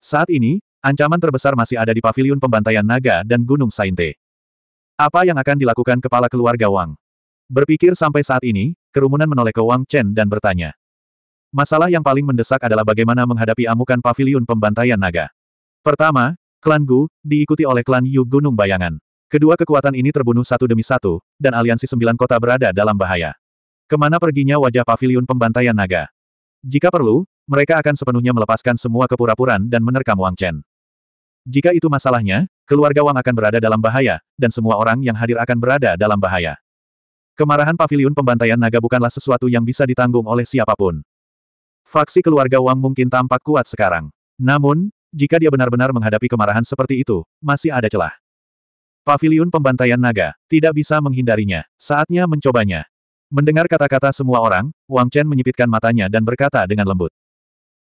Saat ini, ancaman terbesar masih ada di paviliun pembantaian naga dan Gunung Sainte. Apa yang akan dilakukan kepala keluarga Wang? Berpikir sampai saat ini, kerumunan menoleh ke Wang Chen dan bertanya. Masalah yang paling mendesak adalah bagaimana menghadapi amukan paviliun pembantaian naga. Pertama, klan Gu, diikuti oleh klan Yu Gunung Bayangan. Kedua kekuatan ini terbunuh satu demi satu, dan aliansi sembilan kota berada dalam bahaya. Kemana perginya wajah Pavilion pembantaian naga? Jika perlu, mereka akan sepenuhnya melepaskan semua kepura puraan dan menerkam Wang Chen. Jika itu masalahnya, keluarga Wang akan berada dalam bahaya, dan semua orang yang hadir akan berada dalam bahaya. Kemarahan Pavilion pembantaian naga bukanlah sesuatu yang bisa ditanggung oleh siapapun. Faksi keluarga Wang mungkin tampak kuat sekarang. Namun, jika dia benar-benar menghadapi kemarahan seperti itu, masih ada celah. Paviliun pembantaian naga, tidak bisa menghindarinya, saatnya mencobanya. Mendengar kata-kata semua orang, Wang Chen menyipitkan matanya dan berkata dengan lembut.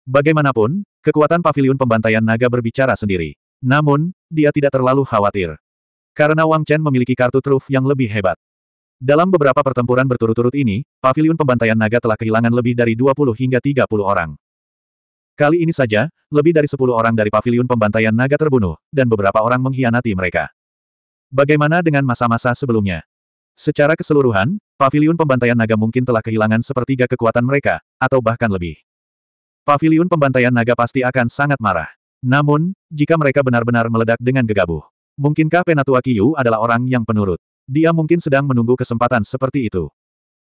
Bagaimanapun, kekuatan paviliun pembantaian naga berbicara sendiri. Namun, dia tidak terlalu khawatir. Karena Wang Chen memiliki kartu truf yang lebih hebat. Dalam beberapa pertempuran berturut-turut ini, paviliun pembantaian naga telah kehilangan lebih dari 20 hingga 30 orang. Kali ini saja, lebih dari sepuluh orang dari paviliun pembantaian naga terbunuh, dan beberapa orang mengkhianati mereka. Bagaimana dengan masa-masa sebelumnya? Secara keseluruhan, paviliun pembantaian naga mungkin telah kehilangan sepertiga kekuatan mereka, atau bahkan lebih. Paviliun pembantaian naga pasti akan sangat marah. Namun, jika mereka benar-benar meledak dengan gegabah, mungkinkah Penatua Kiyu adalah orang yang penurut? Dia mungkin sedang menunggu kesempatan seperti itu.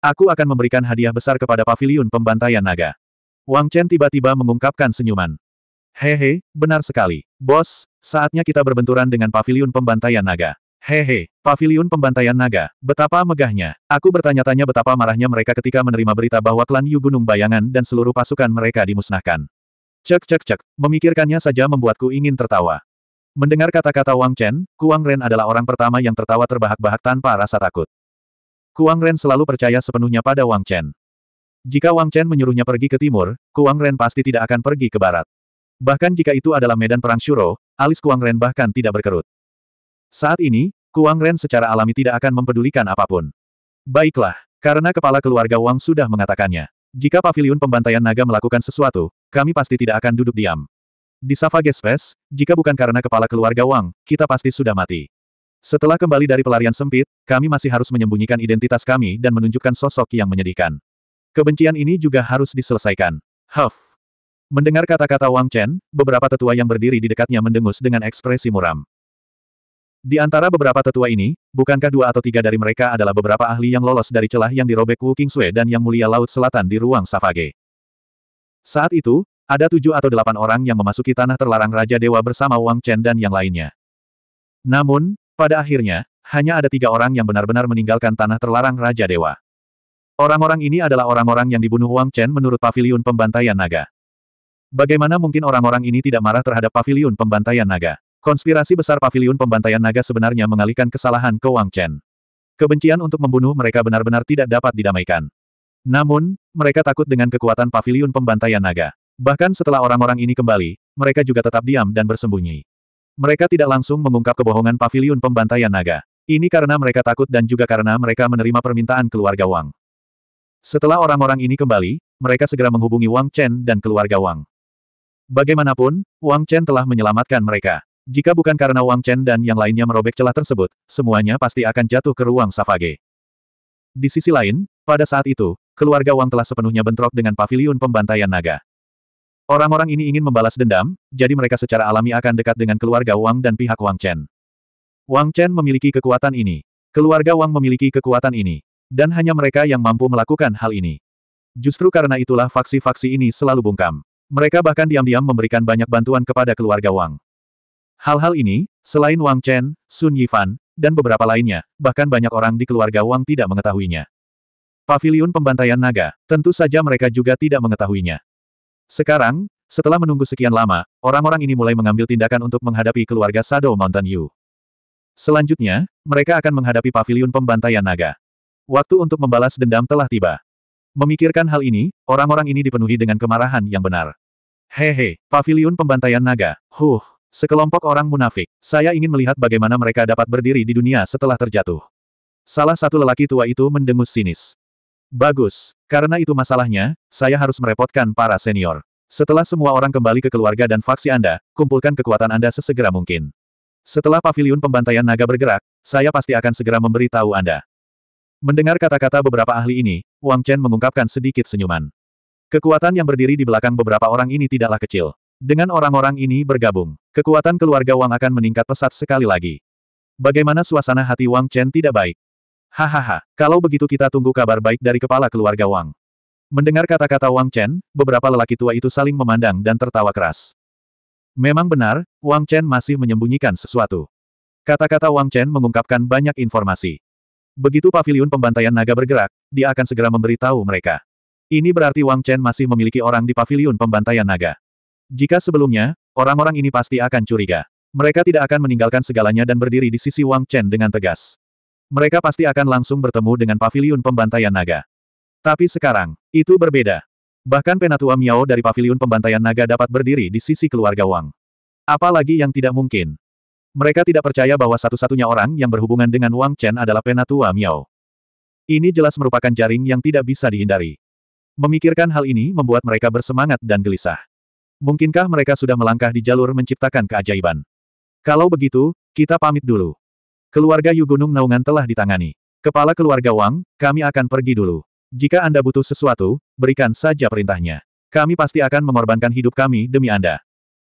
Aku akan memberikan hadiah besar kepada paviliun pembantaian naga. Wang Chen tiba-tiba mengungkapkan senyuman. Hehe, benar sekali. Bos, saatnya kita berbenturan dengan pavilion pembantaian naga. Hehe, pavilion pembantaian naga, betapa megahnya. Aku bertanya-tanya betapa marahnya mereka ketika menerima berita bahwa klan Yu Gunung Bayangan dan seluruh pasukan mereka dimusnahkan. Cek cek cek, memikirkannya saja membuatku ingin tertawa. Mendengar kata-kata Wang Chen, Kuang Ren adalah orang pertama yang tertawa terbahak-bahak tanpa rasa takut. Kuang Ren selalu percaya sepenuhnya pada Wang Chen. Jika Wang Chen menyuruhnya pergi ke timur, Kuang Ren pasti tidak akan pergi ke barat. Bahkan jika itu adalah medan perang Shuro, alis Kuang Ren bahkan tidak berkerut. Saat ini, Kuang Ren secara alami tidak akan mempedulikan apapun. Baiklah, karena kepala keluarga Wang sudah mengatakannya. Jika Paviliun pembantaian naga melakukan sesuatu, kami pasti tidak akan duduk diam. Di Savages Fest, jika bukan karena kepala keluarga Wang, kita pasti sudah mati. Setelah kembali dari pelarian sempit, kami masih harus menyembunyikan identitas kami dan menunjukkan sosok yang menyedihkan. Kebencian ini juga harus diselesaikan. Huff. Mendengar kata-kata Wang Chen, beberapa tetua yang berdiri di dekatnya mendengus dengan ekspresi muram. Di antara beberapa tetua ini, bukankah dua atau tiga dari mereka adalah beberapa ahli yang lolos dari celah yang dirobek Wu Kingsue dan Yang Mulia Laut Selatan di ruang Savage. Saat itu, ada tujuh atau delapan orang yang memasuki tanah terlarang Raja Dewa bersama Wang Chen dan yang lainnya. Namun, pada akhirnya, hanya ada tiga orang yang benar-benar meninggalkan tanah terlarang Raja Dewa. Orang-orang ini adalah orang-orang yang dibunuh Wang Chen menurut Paviliun pembantaian naga. Bagaimana mungkin orang-orang ini tidak marah terhadap Paviliun pembantaian naga? Konspirasi besar Paviliun pembantaian naga sebenarnya mengalihkan kesalahan ke Wang Chen. Kebencian untuk membunuh mereka benar-benar tidak dapat didamaikan. Namun, mereka takut dengan kekuatan Paviliun pembantaian naga. Bahkan setelah orang-orang ini kembali, mereka juga tetap diam dan bersembunyi. Mereka tidak langsung mengungkap kebohongan Paviliun pembantaian naga. Ini karena mereka takut dan juga karena mereka menerima permintaan keluarga Wang. Setelah orang-orang ini kembali, mereka segera menghubungi Wang Chen dan keluarga Wang. Bagaimanapun, Wang Chen telah menyelamatkan mereka. Jika bukan karena Wang Chen dan yang lainnya merobek celah tersebut, semuanya pasti akan jatuh ke ruang Savage. Di sisi lain, pada saat itu, keluarga Wang telah sepenuhnya bentrok dengan paviliun pembantaian naga. Orang-orang ini ingin membalas dendam, jadi mereka secara alami akan dekat dengan keluarga Wang dan pihak Wang Chen. Wang Chen memiliki kekuatan ini. Keluarga Wang memiliki kekuatan ini. Dan hanya mereka yang mampu melakukan hal ini. Justru karena itulah faksi-faksi ini selalu bungkam. Mereka bahkan diam-diam memberikan banyak bantuan kepada keluarga Wang. Hal-hal ini, selain Wang Chen, Sun Yifan, dan beberapa lainnya, bahkan banyak orang di keluarga Wang tidak mengetahuinya. Paviliun pembantaian naga, tentu saja mereka juga tidak mengetahuinya. Sekarang, setelah menunggu sekian lama, orang-orang ini mulai mengambil tindakan untuk menghadapi keluarga Shadow Mountain Yu. Selanjutnya, mereka akan menghadapi paviliun pembantaian naga. Waktu untuk membalas dendam telah tiba. Memikirkan hal ini, orang-orang ini dipenuhi dengan kemarahan yang benar. Hehe, pavilion pembantaian naga. Huh, sekelompok orang munafik. Saya ingin melihat bagaimana mereka dapat berdiri di dunia setelah terjatuh. Salah satu lelaki tua itu mendengus sinis. Bagus, karena itu masalahnya, saya harus merepotkan para senior. Setelah semua orang kembali ke keluarga dan faksi Anda, kumpulkan kekuatan Anda sesegera mungkin. Setelah pavilion pembantaian naga bergerak, saya pasti akan segera memberi tahu Anda. Mendengar kata-kata beberapa ahli ini, Wang Chen mengungkapkan sedikit senyuman. Kekuatan yang berdiri di belakang beberapa orang ini tidaklah kecil. Dengan orang-orang ini bergabung, kekuatan keluarga Wang akan meningkat pesat sekali lagi. Bagaimana suasana hati Wang Chen tidak baik? Hahaha, kalau begitu kita tunggu kabar baik dari kepala keluarga Wang. Mendengar kata-kata Wang Chen, beberapa lelaki tua itu saling memandang dan tertawa keras. Memang benar, Wang Chen masih menyembunyikan sesuatu. Kata-kata Wang Chen mengungkapkan banyak informasi. Begitu pavilion pembantaian naga bergerak, dia akan segera memberitahu mereka. Ini berarti Wang Chen masih memiliki orang di pavilion pembantaian naga. Jika sebelumnya, orang-orang ini pasti akan curiga. Mereka tidak akan meninggalkan segalanya dan berdiri di sisi Wang Chen dengan tegas. Mereka pasti akan langsung bertemu dengan pavilion pembantaian naga. Tapi sekarang, itu berbeda. Bahkan Penatua Miao dari pavilion pembantaian naga dapat berdiri di sisi keluarga Wang. Apalagi yang tidak mungkin. Mereka tidak percaya bahwa satu-satunya orang yang berhubungan dengan Wang Chen adalah Penatua Miao. Ini jelas merupakan jaring yang tidak bisa dihindari. Memikirkan hal ini membuat mereka bersemangat dan gelisah. Mungkinkah mereka sudah melangkah di jalur menciptakan keajaiban? Kalau begitu, kita pamit dulu. Keluarga Yu Gunung Naungan telah ditangani. Kepala keluarga Wang, kami akan pergi dulu. Jika Anda butuh sesuatu, berikan saja perintahnya. Kami pasti akan mengorbankan hidup kami demi Anda.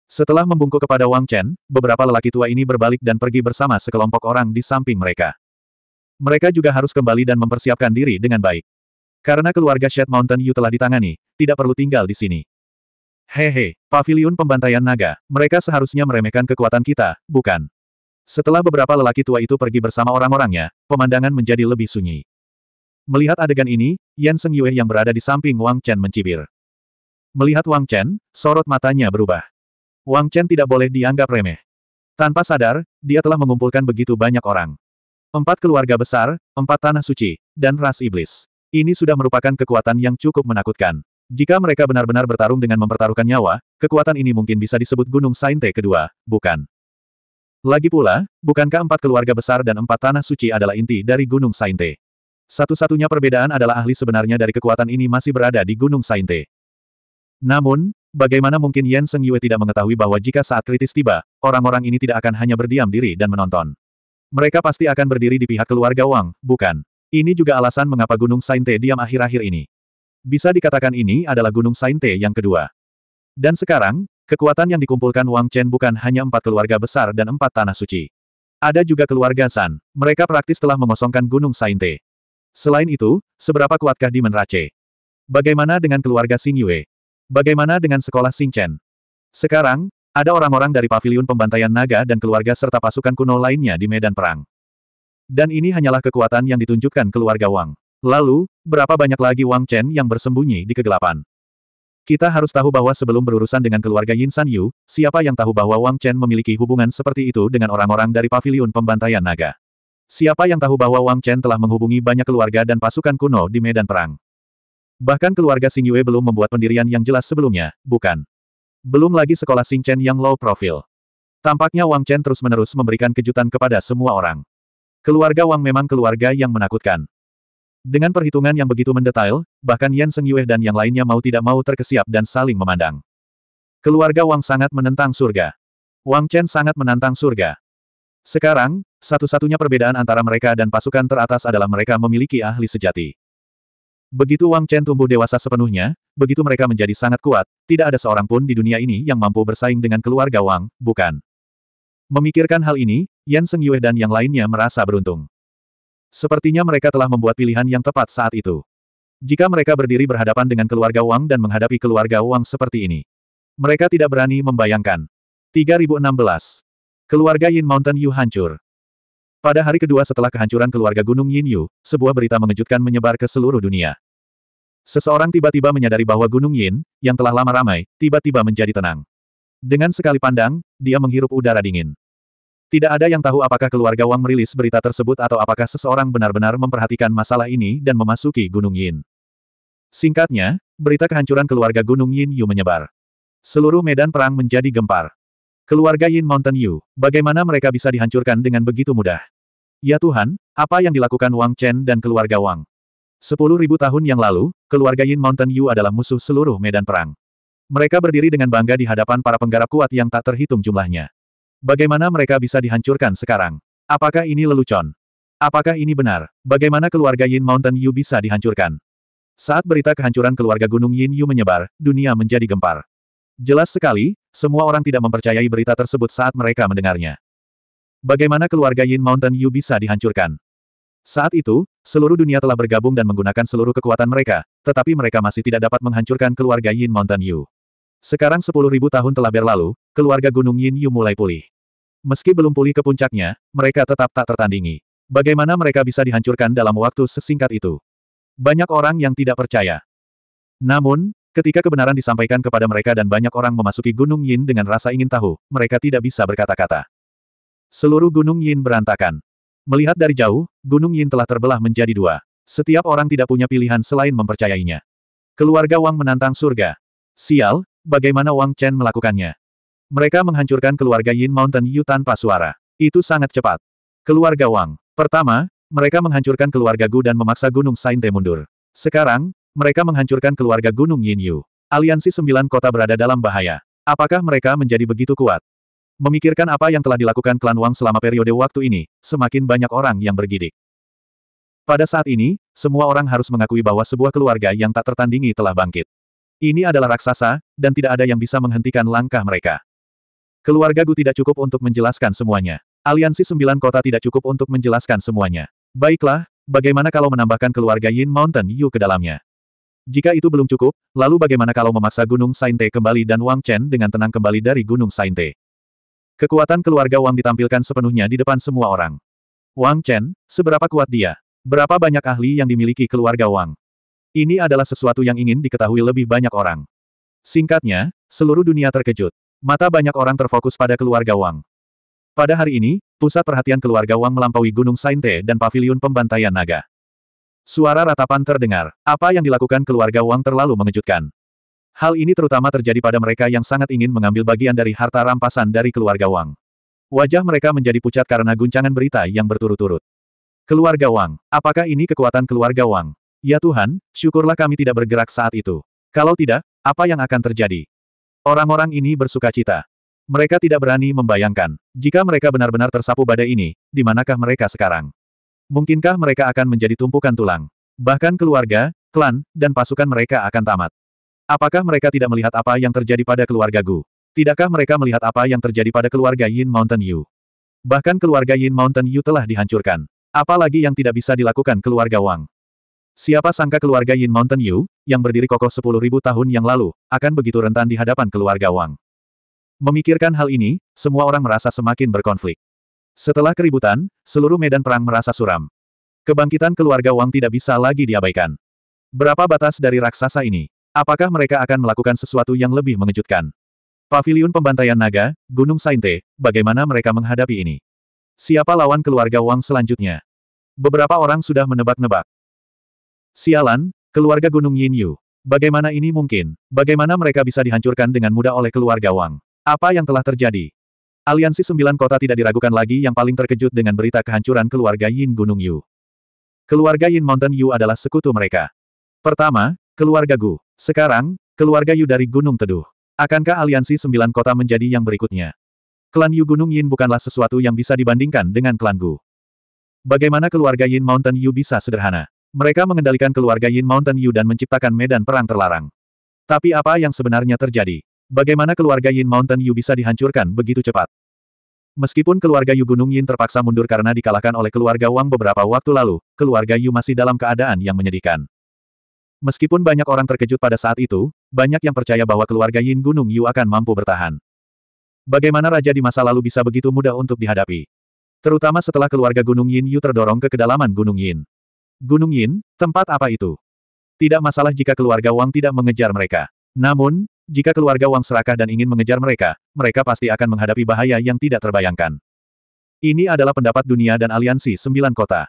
Setelah membungkuk kepada Wang Chen, beberapa lelaki tua ini berbalik dan pergi bersama sekelompok orang di samping mereka. Mereka juga harus kembali dan mempersiapkan diri dengan baik. Karena keluarga Shed Mountain Yu telah ditangani, tidak perlu tinggal di sini. Hehe, pavilion pembantaian naga, mereka seharusnya meremehkan kekuatan kita, bukan? Setelah beberapa lelaki tua itu pergi bersama orang-orangnya, pemandangan menjadi lebih sunyi. Melihat adegan ini, Yan Seng Yue yang berada di samping Wang Chen mencibir. Melihat Wang Chen, sorot matanya berubah. Wang Chen tidak boleh dianggap remeh. Tanpa sadar, dia telah mengumpulkan begitu banyak orang. Empat keluarga besar, empat tanah suci, dan ras iblis. Ini sudah merupakan kekuatan yang cukup menakutkan. Jika mereka benar-benar bertarung dengan mempertaruhkan nyawa, kekuatan ini mungkin bisa disebut Gunung Sainte kedua, bukan? Lagi pula, bukankah empat keluarga besar dan empat tanah suci adalah inti dari Gunung Sainte? Satu-satunya perbedaan adalah ahli sebenarnya dari kekuatan ini masih berada di Gunung Sainte. Namun, Bagaimana mungkin Yan Seng Yue tidak mengetahui bahwa jika saat kritis tiba, orang-orang ini tidak akan hanya berdiam diri dan menonton. Mereka pasti akan berdiri di pihak keluarga Wang, bukan? Ini juga alasan mengapa Gunung Sainte diam akhir-akhir ini. Bisa dikatakan ini adalah Gunung Sainte yang kedua. Dan sekarang, kekuatan yang dikumpulkan Wang Chen bukan hanya empat keluarga besar dan empat tanah suci. Ada juga keluarga San, mereka praktis telah mengosongkan Gunung Sainte. Selain itu, seberapa kuatkah di Menrace? Bagaimana dengan keluarga Xing Yue? Bagaimana dengan sekolah Chen? Sekarang, ada orang-orang dari paviliun pembantaian naga dan keluarga serta pasukan kuno lainnya di medan perang. Dan ini hanyalah kekuatan yang ditunjukkan keluarga Wang. Lalu, berapa banyak lagi Wang Chen yang bersembunyi di kegelapan? Kita harus tahu bahwa sebelum berurusan dengan keluarga Yin San Yu, siapa yang tahu bahwa Wang Chen memiliki hubungan seperti itu dengan orang-orang dari paviliun pembantaian naga? Siapa yang tahu bahwa Wang Chen telah menghubungi banyak keluarga dan pasukan kuno di medan perang? Bahkan keluarga Sing Yue belum membuat pendirian yang jelas sebelumnya, bukan? Belum lagi sekolah Sing Chen yang low profile. Tampaknya Wang Chen terus-menerus memberikan kejutan kepada semua orang. Keluarga Wang memang keluarga yang menakutkan. Dengan perhitungan yang begitu mendetail, bahkan Yan Seng Yue dan yang lainnya mau tidak mau terkesiap dan saling memandang. Keluarga Wang sangat menentang surga. Wang Chen sangat menantang surga. Sekarang, satu-satunya perbedaan antara mereka dan pasukan teratas adalah mereka memiliki ahli sejati. Begitu Wang Chen tumbuh dewasa sepenuhnya, begitu mereka menjadi sangat kuat, tidak ada seorang pun di dunia ini yang mampu bersaing dengan keluarga Wang, bukan? Memikirkan hal ini, Yan Seng Yue dan yang lainnya merasa beruntung. Sepertinya mereka telah membuat pilihan yang tepat saat itu. Jika mereka berdiri berhadapan dengan keluarga Wang dan menghadapi keluarga Wang seperti ini, mereka tidak berani membayangkan. 3016. Keluarga Yin Mountain Yu hancur. Pada hari kedua setelah kehancuran keluarga Gunung Yin-Yu, sebuah berita mengejutkan menyebar ke seluruh dunia. Seseorang tiba-tiba menyadari bahwa Gunung Yin, yang telah lama ramai, tiba-tiba menjadi tenang. Dengan sekali pandang, dia menghirup udara dingin. Tidak ada yang tahu apakah keluarga Wang merilis berita tersebut atau apakah seseorang benar-benar memperhatikan masalah ini dan memasuki Gunung Yin. Singkatnya, berita kehancuran keluarga Gunung Yin Yu menyebar. Seluruh medan perang menjadi gempar. Keluarga Yin Mountain Yu, bagaimana mereka bisa dihancurkan dengan begitu mudah? Ya Tuhan, apa yang dilakukan Wang Chen dan keluarga Wang? Sepuluh ribu tahun yang lalu, keluarga Yin Mountain Yu adalah musuh seluruh medan perang. Mereka berdiri dengan bangga di hadapan para penggarap kuat yang tak terhitung jumlahnya. Bagaimana mereka bisa dihancurkan sekarang? Apakah ini lelucon? Apakah ini benar? Bagaimana keluarga Yin Mountain Yu bisa dihancurkan? Saat berita kehancuran keluarga Gunung Yin Yu menyebar, dunia menjadi gempar. Jelas sekali, semua orang tidak mempercayai berita tersebut saat mereka mendengarnya. Bagaimana keluarga Yin Mountain Yu bisa dihancurkan? Saat itu, seluruh dunia telah bergabung dan menggunakan seluruh kekuatan mereka, tetapi mereka masih tidak dapat menghancurkan keluarga Yin Mountain Yu. Sekarang sepuluh ribu tahun telah berlalu, keluarga Gunung Yin Yu mulai pulih. Meski belum pulih ke puncaknya, mereka tetap tak tertandingi. Bagaimana mereka bisa dihancurkan dalam waktu sesingkat itu? Banyak orang yang tidak percaya. Namun, ketika kebenaran disampaikan kepada mereka dan banyak orang memasuki Gunung Yin dengan rasa ingin tahu, mereka tidak bisa berkata-kata. Seluruh Gunung Yin berantakan. Melihat dari jauh, Gunung Yin telah terbelah menjadi dua. Setiap orang tidak punya pilihan selain mempercayainya. Keluarga Wang menantang surga. Sial, bagaimana Wang Chen melakukannya? Mereka menghancurkan keluarga Yin Mountain Yu tanpa suara. Itu sangat cepat. Keluarga Wang. Pertama, mereka menghancurkan keluarga Gu dan memaksa Gunung Sainte mundur. Sekarang, mereka menghancurkan keluarga Gunung Yin Yu. Aliansi sembilan kota berada dalam bahaya. Apakah mereka menjadi begitu kuat? Memikirkan apa yang telah dilakukan klan Wang selama periode waktu ini, semakin banyak orang yang bergidik. Pada saat ini, semua orang harus mengakui bahwa sebuah keluarga yang tak tertandingi telah bangkit. Ini adalah raksasa, dan tidak ada yang bisa menghentikan langkah mereka. Keluarga Gu tidak cukup untuk menjelaskan semuanya. Aliansi Sembilan Kota tidak cukup untuk menjelaskan semuanya. Baiklah, bagaimana kalau menambahkan keluarga Yin Mountain Yu ke dalamnya? Jika itu belum cukup, lalu bagaimana kalau memaksa Gunung Sainte kembali dan Wang Chen dengan tenang kembali dari Gunung Sainte? Kekuatan keluarga Wang ditampilkan sepenuhnya di depan semua orang. Wang Chen, seberapa kuat dia? Berapa banyak ahli yang dimiliki keluarga Wang? Ini adalah sesuatu yang ingin diketahui lebih banyak orang. Singkatnya, seluruh dunia terkejut. Mata banyak orang terfokus pada keluarga Wang. Pada hari ini, pusat perhatian keluarga Wang melampaui Gunung Sainte dan Paviliun Pembantaian Naga. Suara ratapan terdengar. Apa yang dilakukan keluarga Wang terlalu mengejutkan. Hal ini terutama terjadi pada mereka yang sangat ingin mengambil bagian dari harta rampasan dari keluarga Wang. Wajah mereka menjadi pucat karena guncangan berita yang berturut-turut. Keluarga Wang, apakah ini kekuatan keluarga Wang? Ya Tuhan, syukurlah kami tidak bergerak saat itu. Kalau tidak, apa yang akan terjadi? Orang-orang ini bersuka cita. Mereka tidak berani membayangkan, jika mereka benar-benar tersapu badai ini, di manakah mereka sekarang? Mungkinkah mereka akan menjadi tumpukan tulang? Bahkan keluarga, klan, dan pasukan mereka akan tamat. Apakah mereka tidak melihat apa yang terjadi pada keluarga Gu? Tidakkah mereka melihat apa yang terjadi pada keluarga Yin Mountain Yu? Bahkan keluarga Yin Mountain Yu telah dihancurkan. Apalagi yang tidak bisa dilakukan keluarga Wang. Siapa sangka keluarga Yin Mountain Yu, yang berdiri kokoh sepuluh ribu tahun yang lalu, akan begitu rentan di hadapan keluarga Wang. Memikirkan hal ini, semua orang merasa semakin berkonflik. Setelah keributan, seluruh medan perang merasa suram. Kebangkitan keluarga Wang tidak bisa lagi diabaikan. Berapa batas dari raksasa ini? Apakah mereka akan melakukan sesuatu yang lebih mengejutkan? Paviliun Pembantaian Naga, Gunung Sainte, bagaimana mereka menghadapi ini? Siapa lawan keluarga Wang selanjutnya? Beberapa orang sudah menebak-nebak. Sialan, keluarga Gunung Yin Yu. Bagaimana ini mungkin? Bagaimana mereka bisa dihancurkan dengan mudah oleh keluarga Wang? Apa yang telah terjadi? Aliansi Sembilan Kota tidak diragukan lagi yang paling terkejut dengan berita kehancuran keluarga Yin Gunung Yu. Keluarga Yin Mountain Yu adalah sekutu mereka. Pertama, keluarga Gu. Sekarang, keluarga Yu dari Gunung Teduh. Akankah aliansi sembilan kota menjadi yang berikutnya? Klan Yu Gunung Yin bukanlah sesuatu yang bisa dibandingkan dengan klan Gu. Bagaimana keluarga Yin Mountain Yu bisa sederhana? Mereka mengendalikan keluarga Yin Mountain Yu dan menciptakan medan perang terlarang. Tapi apa yang sebenarnya terjadi? Bagaimana keluarga Yin Mountain Yu bisa dihancurkan begitu cepat? Meskipun keluarga Yu Gunung Yin terpaksa mundur karena dikalahkan oleh keluarga Wang beberapa waktu lalu, keluarga Yu masih dalam keadaan yang menyedihkan. Meskipun banyak orang terkejut pada saat itu, banyak yang percaya bahwa keluarga Yin Gunung Yu akan mampu bertahan. Bagaimana raja di masa lalu bisa begitu mudah untuk dihadapi? Terutama setelah keluarga Gunung Yin Yu terdorong ke kedalaman Gunung Yin. Gunung Yin, tempat apa itu? Tidak masalah jika keluarga Wang tidak mengejar mereka. Namun, jika keluarga Wang serakah dan ingin mengejar mereka, mereka pasti akan menghadapi bahaya yang tidak terbayangkan. Ini adalah pendapat dunia dan aliansi sembilan kota.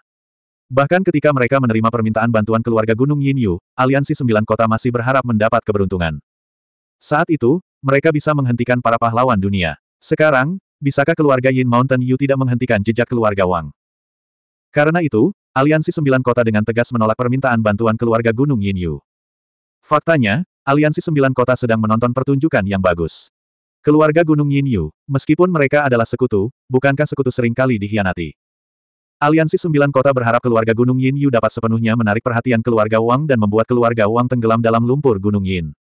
Bahkan ketika mereka menerima permintaan bantuan keluarga Gunung Yin Yu, aliansi sembilan kota masih berharap mendapat keberuntungan. Saat itu, mereka bisa menghentikan para pahlawan dunia. Sekarang, bisakah keluarga Yin Mountain Yu tidak menghentikan jejak keluarga Wang? Karena itu, aliansi sembilan kota dengan tegas menolak permintaan bantuan keluarga Gunung Yin Yu. Faktanya, aliansi sembilan kota sedang menonton pertunjukan yang bagus. Keluarga Gunung Yin Yu, meskipun mereka adalah sekutu, bukankah sekutu seringkali dihianati? Aliansi Sembilan Kota berharap keluarga Gunung Yin Yu dapat sepenuhnya menarik perhatian keluarga Wang dan membuat keluarga Wang tenggelam dalam lumpur Gunung Yin.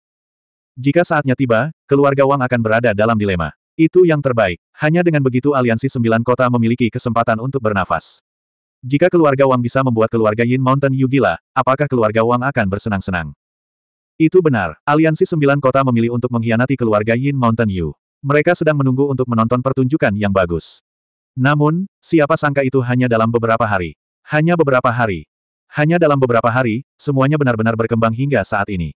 Jika saatnya tiba, keluarga Wang akan berada dalam dilema. Itu yang terbaik. Hanya dengan begitu Aliansi Sembilan Kota memiliki kesempatan untuk bernafas. Jika keluarga Wang bisa membuat keluarga Yin Mountain Yu gila, apakah keluarga Wang akan bersenang-senang? Itu benar, Aliansi Sembilan Kota memilih untuk mengkhianati keluarga Yin Mountain Yu. Mereka sedang menunggu untuk menonton pertunjukan yang bagus. Namun, siapa sangka itu hanya dalam beberapa hari. Hanya beberapa hari. Hanya dalam beberapa hari, semuanya benar-benar berkembang hingga saat ini.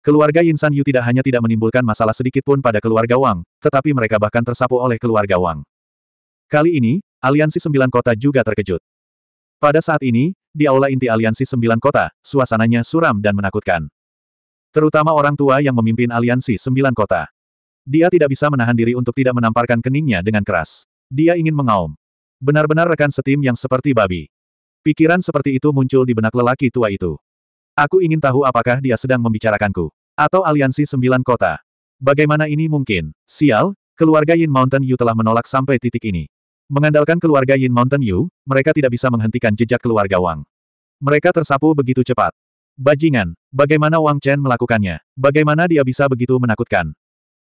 Keluarga Yinsan Yu tidak hanya tidak menimbulkan masalah sedikit pun pada keluarga Wang, tetapi mereka bahkan tersapu oleh keluarga Wang. Kali ini, Aliansi Sembilan Kota juga terkejut. Pada saat ini, di aula inti Aliansi Sembilan Kota, suasananya suram dan menakutkan. Terutama orang tua yang memimpin Aliansi Sembilan Kota. Dia tidak bisa menahan diri untuk tidak menamparkan keningnya dengan keras. Dia ingin mengaum. Benar-benar rekan setim yang seperti babi. Pikiran seperti itu muncul di benak lelaki tua itu. Aku ingin tahu apakah dia sedang membicarakanku. Atau aliansi sembilan kota. Bagaimana ini mungkin? Sial, keluarga Yin Mountain Yu telah menolak sampai titik ini. Mengandalkan keluarga Yin Mountain Yu, mereka tidak bisa menghentikan jejak keluarga Wang. Mereka tersapu begitu cepat. Bajingan, bagaimana Wang Chen melakukannya? Bagaimana dia bisa begitu menakutkan?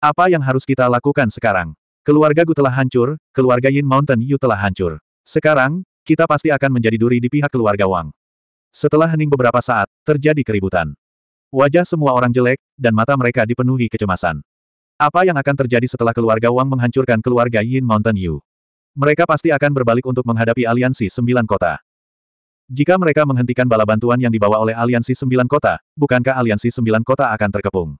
Apa yang harus kita lakukan sekarang? Keluarga Gu telah hancur, keluarga Yin Mountain Yu telah hancur. Sekarang, kita pasti akan menjadi duri di pihak keluarga Wang. Setelah hening beberapa saat, terjadi keributan. Wajah semua orang jelek, dan mata mereka dipenuhi kecemasan. Apa yang akan terjadi setelah keluarga Wang menghancurkan keluarga Yin Mountain Yu? Mereka pasti akan berbalik untuk menghadapi aliansi sembilan kota. Jika mereka menghentikan bala bantuan yang dibawa oleh aliansi sembilan kota, bukankah aliansi sembilan kota akan terkepung?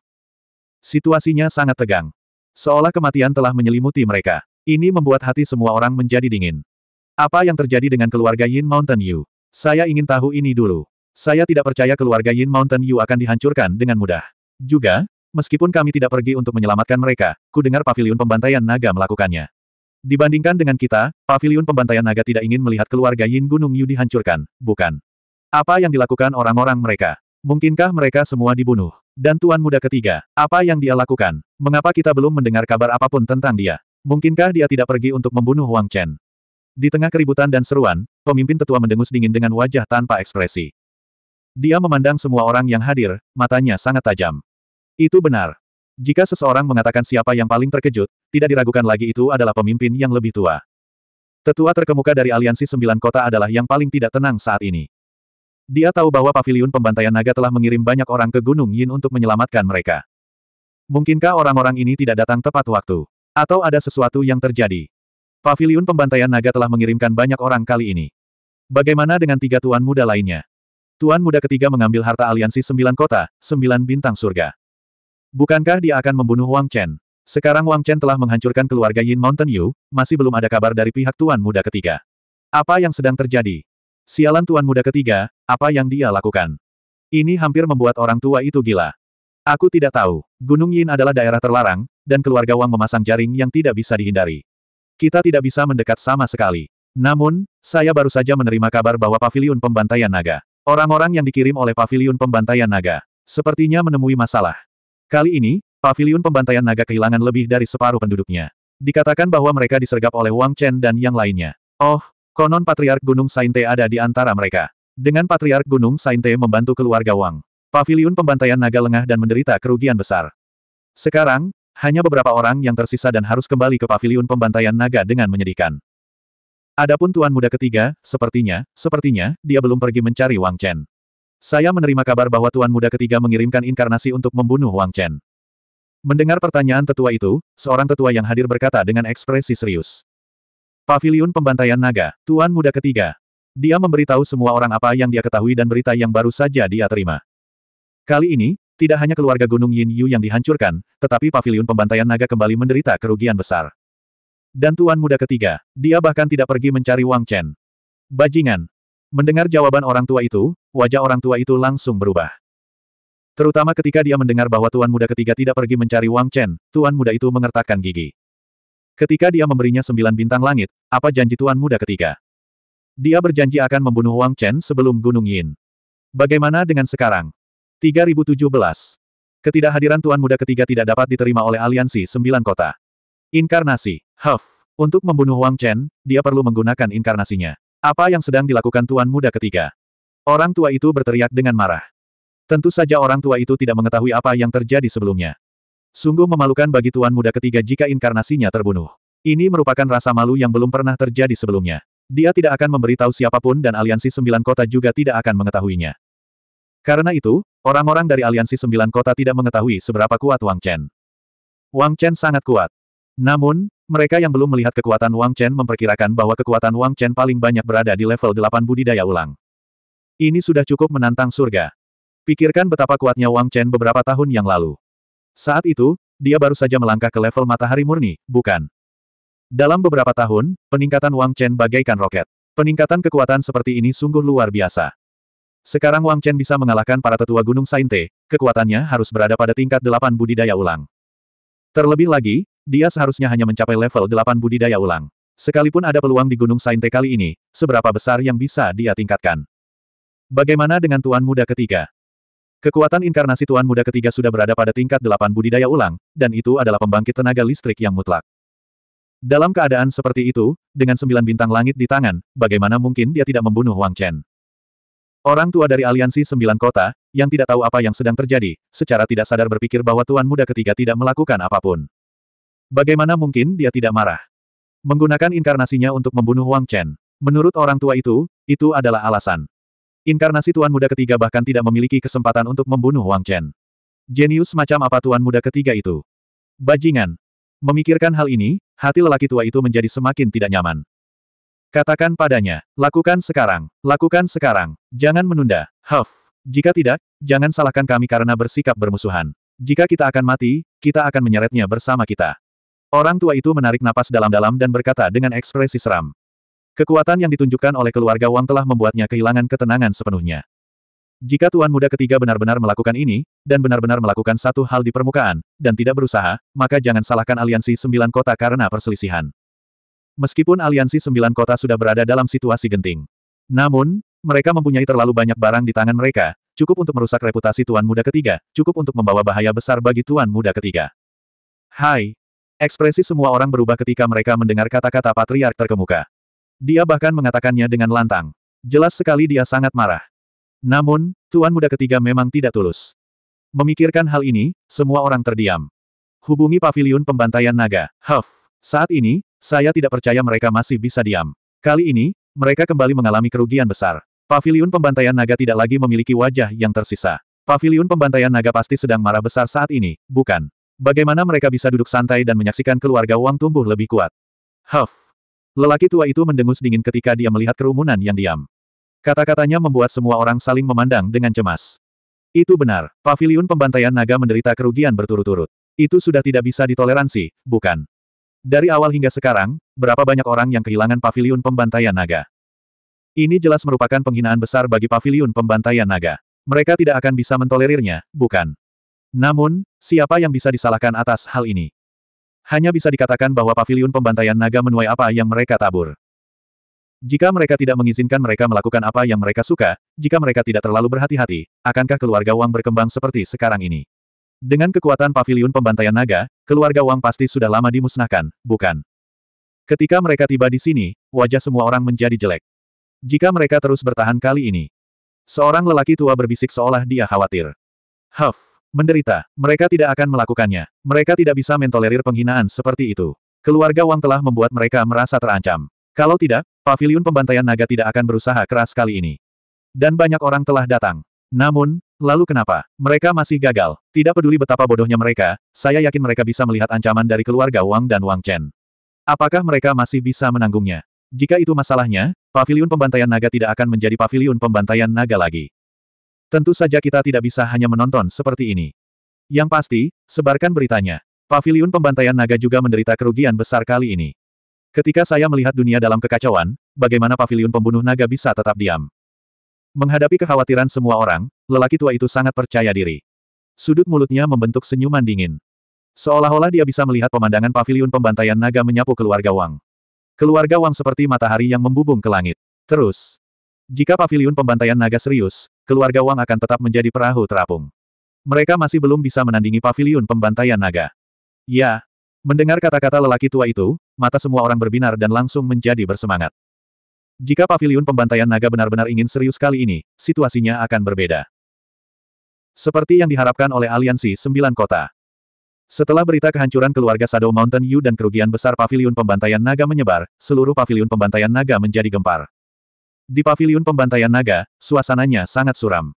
Situasinya sangat tegang. Seolah kematian telah menyelimuti mereka. Ini membuat hati semua orang menjadi dingin. Apa yang terjadi dengan keluarga Yin Mountain Yu? Saya ingin tahu ini dulu. Saya tidak percaya keluarga Yin Mountain Yu akan dihancurkan dengan mudah. Juga, meskipun kami tidak pergi untuk menyelamatkan mereka, ku dengar pavilion pembantaian naga melakukannya. Dibandingkan dengan kita, pavilion pembantaian naga tidak ingin melihat keluarga Yin Gunung Yu dihancurkan, bukan? Apa yang dilakukan orang-orang mereka? Mungkinkah mereka semua dibunuh? Dan Tuan Muda ketiga, apa yang dia lakukan? Mengapa kita belum mendengar kabar apapun tentang dia? Mungkinkah dia tidak pergi untuk membunuh Wang Chen? Di tengah keributan dan seruan, pemimpin tetua mendengus dingin dengan wajah tanpa ekspresi. Dia memandang semua orang yang hadir, matanya sangat tajam. Itu benar. Jika seseorang mengatakan siapa yang paling terkejut, tidak diragukan lagi itu adalah pemimpin yang lebih tua. Tetua terkemuka dari aliansi sembilan kota adalah yang paling tidak tenang saat ini. Dia tahu bahwa Pavilion pembantaian naga telah mengirim banyak orang ke Gunung Yin untuk menyelamatkan mereka. Mungkinkah orang-orang ini tidak datang tepat waktu? Atau ada sesuatu yang terjadi? Pavilion pembantaian naga telah mengirimkan banyak orang kali ini. Bagaimana dengan tiga tuan muda lainnya? Tuan muda ketiga mengambil harta aliansi sembilan kota, sembilan bintang surga. Bukankah dia akan membunuh Wang Chen? Sekarang Wang Chen telah menghancurkan keluarga Yin Mountain Yu, masih belum ada kabar dari pihak tuan muda ketiga. Apa yang sedang terjadi? Sialan tuan muda ketiga, apa yang dia lakukan? Ini hampir membuat orang tua itu gila. Aku tidak tahu. Gunung Yin adalah daerah terlarang, dan keluarga Wang memasang jaring yang tidak bisa dihindari. Kita tidak bisa mendekat sama sekali. Namun, saya baru saja menerima kabar bahwa paviliun pembantaian naga. Orang-orang yang dikirim oleh paviliun pembantaian naga, sepertinya menemui masalah. Kali ini, paviliun pembantaian naga kehilangan lebih dari separuh penduduknya. Dikatakan bahwa mereka disergap oleh Wang Chen dan yang lainnya. Oh, Konon Patriark Gunung Sainte ada di antara mereka. Dengan Patriark Gunung Sainte membantu keluarga Wang, paviliun pembantaian naga lengah dan menderita kerugian besar. Sekarang, hanya beberapa orang yang tersisa dan harus kembali ke paviliun pembantaian naga dengan menyedihkan. Adapun tuan muda ketiga, sepertinya, sepertinya, dia belum pergi mencari Wang Chen. Saya menerima kabar bahwa tuan muda ketiga mengirimkan inkarnasi untuk membunuh Wang Chen. Mendengar pertanyaan tetua itu, seorang tetua yang hadir berkata dengan ekspresi serius. Pavilion Pembantaian Naga, Tuan Muda Ketiga. Dia memberitahu semua orang apa yang dia ketahui dan berita yang baru saja dia terima. Kali ini, tidak hanya keluarga Gunung Yin Yu yang dihancurkan, tetapi Pavilion Pembantaian Naga kembali menderita kerugian besar. Dan Tuan Muda Ketiga, dia bahkan tidak pergi mencari Wang Chen. Bajingan. Mendengar jawaban orang tua itu, wajah orang tua itu langsung berubah. Terutama ketika dia mendengar bahwa Tuan Muda Ketiga tidak pergi mencari Wang Chen, Tuan Muda itu mengertakkan gigi. Ketika dia memberinya sembilan bintang langit, apa janji Tuan Muda ketiga? Dia berjanji akan membunuh Wang Chen sebelum Gunung Yin. Bagaimana dengan sekarang? 3017. Ketidakhadiran Tuan Muda ketiga tidak dapat diterima oleh aliansi sembilan kota. Inkarnasi, Huff. Untuk membunuh Wang Chen, dia perlu menggunakan inkarnasinya. Apa yang sedang dilakukan Tuan Muda ketiga? Orang tua itu berteriak dengan marah. Tentu saja orang tua itu tidak mengetahui apa yang terjadi sebelumnya. Sungguh memalukan bagi tuan muda ketiga jika inkarnasinya terbunuh. Ini merupakan rasa malu yang belum pernah terjadi sebelumnya. Dia tidak akan memberitahu siapapun dan aliansi sembilan kota juga tidak akan mengetahuinya. Karena itu, orang-orang dari aliansi sembilan kota tidak mengetahui seberapa kuat Wang Chen. Wang Chen sangat kuat. Namun, mereka yang belum melihat kekuatan Wang Chen memperkirakan bahwa kekuatan Wang Chen paling banyak berada di level 8 budidaya ulang. Ini sudah cukup menantang surga. Pikirkan betapa kuatnya Wang Chen beberapa tahun yang lalu. Saat itu, dia baru saja melangkah ke level matahari murni, bukan? Dalam beberapa tahun, peningkatan Wang Chen bagaikan roket. Peningkatan kekuatan seperti ini sungguh luar biasa. Sekarang Wang Chen bisa mengalahkan para tetua Gunung Sainte, kekuatannya harus berada pada tingkat 8 budidaya ulang. Terlebih lagi, dia seharusnya hanya mencapai level 8 budidaya ulang. Sekalipun ada peluang di Gunung Sainte kali ini, seberapa besar yang bisa dia tingkatkan? Bagaimana dengan tuan muda ketiga? Kekuatan inkarnasi Tuan Muda ketiga sudah berada pada tingkat delapan budidaya ulang, dan itu adalah pembangkit tenaga listrik yang mutlak. Dalam keadaan seperti itu, dengan sembilan bintang langit di tangan, bagaimana mungkin dia tidak membunuh Wang Chen? Orang tua dari aliansi sembilan kota, yang tidak tahu apa yang sedang terjadi, secara tidak sadar berpikir bahwa Tuan Muda ketiga tidak melakukan apapun. Bagaimana mungkin dia tidak marah? Menggunakan inkarnasinya untuk membunuh Wang Chen. Menurut orang tua itu, itu adalah alasan. Inkarnasi Tuan Muda ketiga bahkan tidak memiliki kesempatan untuk membunuh Wang Chen. Jenius macam apa Tuan Muda ketiga itu? Bajingan. Memikirkan hal ini, hati lelaki tua itu menjadi semakin tidak nyaman. Katakan padanya, lakukan sekarang, lakukan sekarang, jangan menunda, huff. Jika tidak, jangan salahkan kami karena bersikap bermusuhan. Jika kita akan mati, kita akan menyeretnya bersama kita. Orang tua itu menarik napas dalam-dalam dan berkata dengan ekspresi seram. Kekuatan yang ditunjukkan oleh keluarga Wang telah membuatnya kehilangan ketenangan sepenuhnya. Jika Tuan Muda ketiga benar-benar melakukan ini, dan benar-benar melakukan satu hal di permukaan, dan tidak berusaha, maka jangan salahkan aliansi sembilan kota karena perselisihan. Meskipun aliansi sembilan kota sudah berada dalam situasi genting. Namun, mereka mempunyai terlalu banyak barang di tangan mereka, cukup untuk merusak reputasi Tuan Muda ketiga, cukup untuk membawa bahaya besar bagi Tuan Muda ketiga. Hai! Ekspresi semua orang berubah ketika mereka mendengar kata-kata patriark terkemuka. Dia bahkan mengatakannya dengan lantang. Jelas sekali dia sangat marah. Namun, Tuan Muda ketiga memang tidak tulus. Memikirkan hal ini, semua orang terdiam. Hubungi paviliun pembantaian naga, Huff. Saat ini, saya tidak percaya mereka masih bisa diam. Kali ini, mereka kembali mengalami kerugian besar. Paviliun pembantaian naga tidak lagi memiliki wajah yang tersisa. Paviliun pembantaian naga pasti sedang marah besar saat ini, bukan? Bagaimana mereka bisa duduk santai dan menyaksikan keluarga uang tumbuh lebih kuat? Huff, Lelaki tua itu mendengus dingin ketika dia melihat kerumunan yang diam. Kata-katanya membuat semua orang saling memandang dengan cemas. Itu benar, pavilion pembantaian naga menderita kerugian berturut-turut. Itu sudah tidak bisa ditoleransi, bukan? Dari awal hingga sekarang, berapa banyak orang yang kehilangan pavilion pembantaian naga? Ini jelas merupakan penghinaan besar bagi pavilion pembantaian naga. Mereka tidak akan bisa mentolerirnya, bukan? Namun, siapa yang bisa disalahkan atas hal ini? Hanya bisa dikatakan bahwa pavilion pembantaian naga menuai apa yang mereka tabur. Jika mereka tidak mengizinkan mereka melakukan apa yang mereka suka, jika mereka tidak terlalu berhati-hati, akankah keluarga Wang berkembang seperti sekarang ini? Dengan kekuatan pavilion pembantaian naga, keluarga Wang pasti sudah lama dimusnahkan, bukan? Ketika mereka tiba di sini, wajah semua orang menjadi jelek. Jika mereka terus bertahan kali ini, seorang lelaki tua berbisik seolah dia khawatir. Huff, Menderita, mereka tidak akan melakukannya. Mereka tidak bisa mentolerir penghinaan seperti itu. Keluarga Wang telah membuat mereka merasa terancam. Kalau tidak, paviliun pembantaian naga tidak akan berusaha keras kali ini. Dan banyak orang telah datang. Namun, lalu kenapa? Mereka masih gagal. Tidak peduli betapa bodohnya mereka, saya yakin mereka bisa melihat ancaman dari keluarga Wang dan Wang Chen. Apakah mereka masih bisa menanggungnya? Jika itu masalahnya, paviliun pembantaian naga tidak akan menjadi paviliun pembantaian naga lagi. Tentu saja kita tidak bisa hanya menonton seperti ini. Yang pasti, sebarkan beritanya. Paviliun pembantaian naga juga menderita kerugian besar kali ini. Ketika saya melihat dunia dalam kekacauan, bagaimana paviliun pembunuh naga bisa tetap diam? Menghadapi kekhawatiran semua orang, lelaki tua itu sangat percaya diri. Sudut mulutnya membentuk senyuman dingin. Seolah-olah dia bisa melihat pemandangan paviliun pembantaian naga menyapu keluarga Wang. Keluarga Wang seperti matahari yang membubung ke langit. Terus, jika pavilion pembantaian naga serius, keluarga Wang akan tetap menjadi perahu terapung. Mereka masih belum bisa menandingi pavilion pembantaian naga. Ya. Mendengar kata-kata lelaki tua itu, mata semua orang berbinar dan langsung menjadi bersemangat. Jika pavilion pembantaian naga benar-benar ingin serius kali ini, situasinya akan berbeda. Seperti yang diharapkan oleh aliansi sembilan kota. Setelah berita kehancuran keluarga Shadow Mountain Yu dan kerugian besar pavilion pembantaian naga menyebar, seluruh pavilion pembantaian naga menjadi gempar. Di pavilion pembantaian naga, suasananya sangat suram.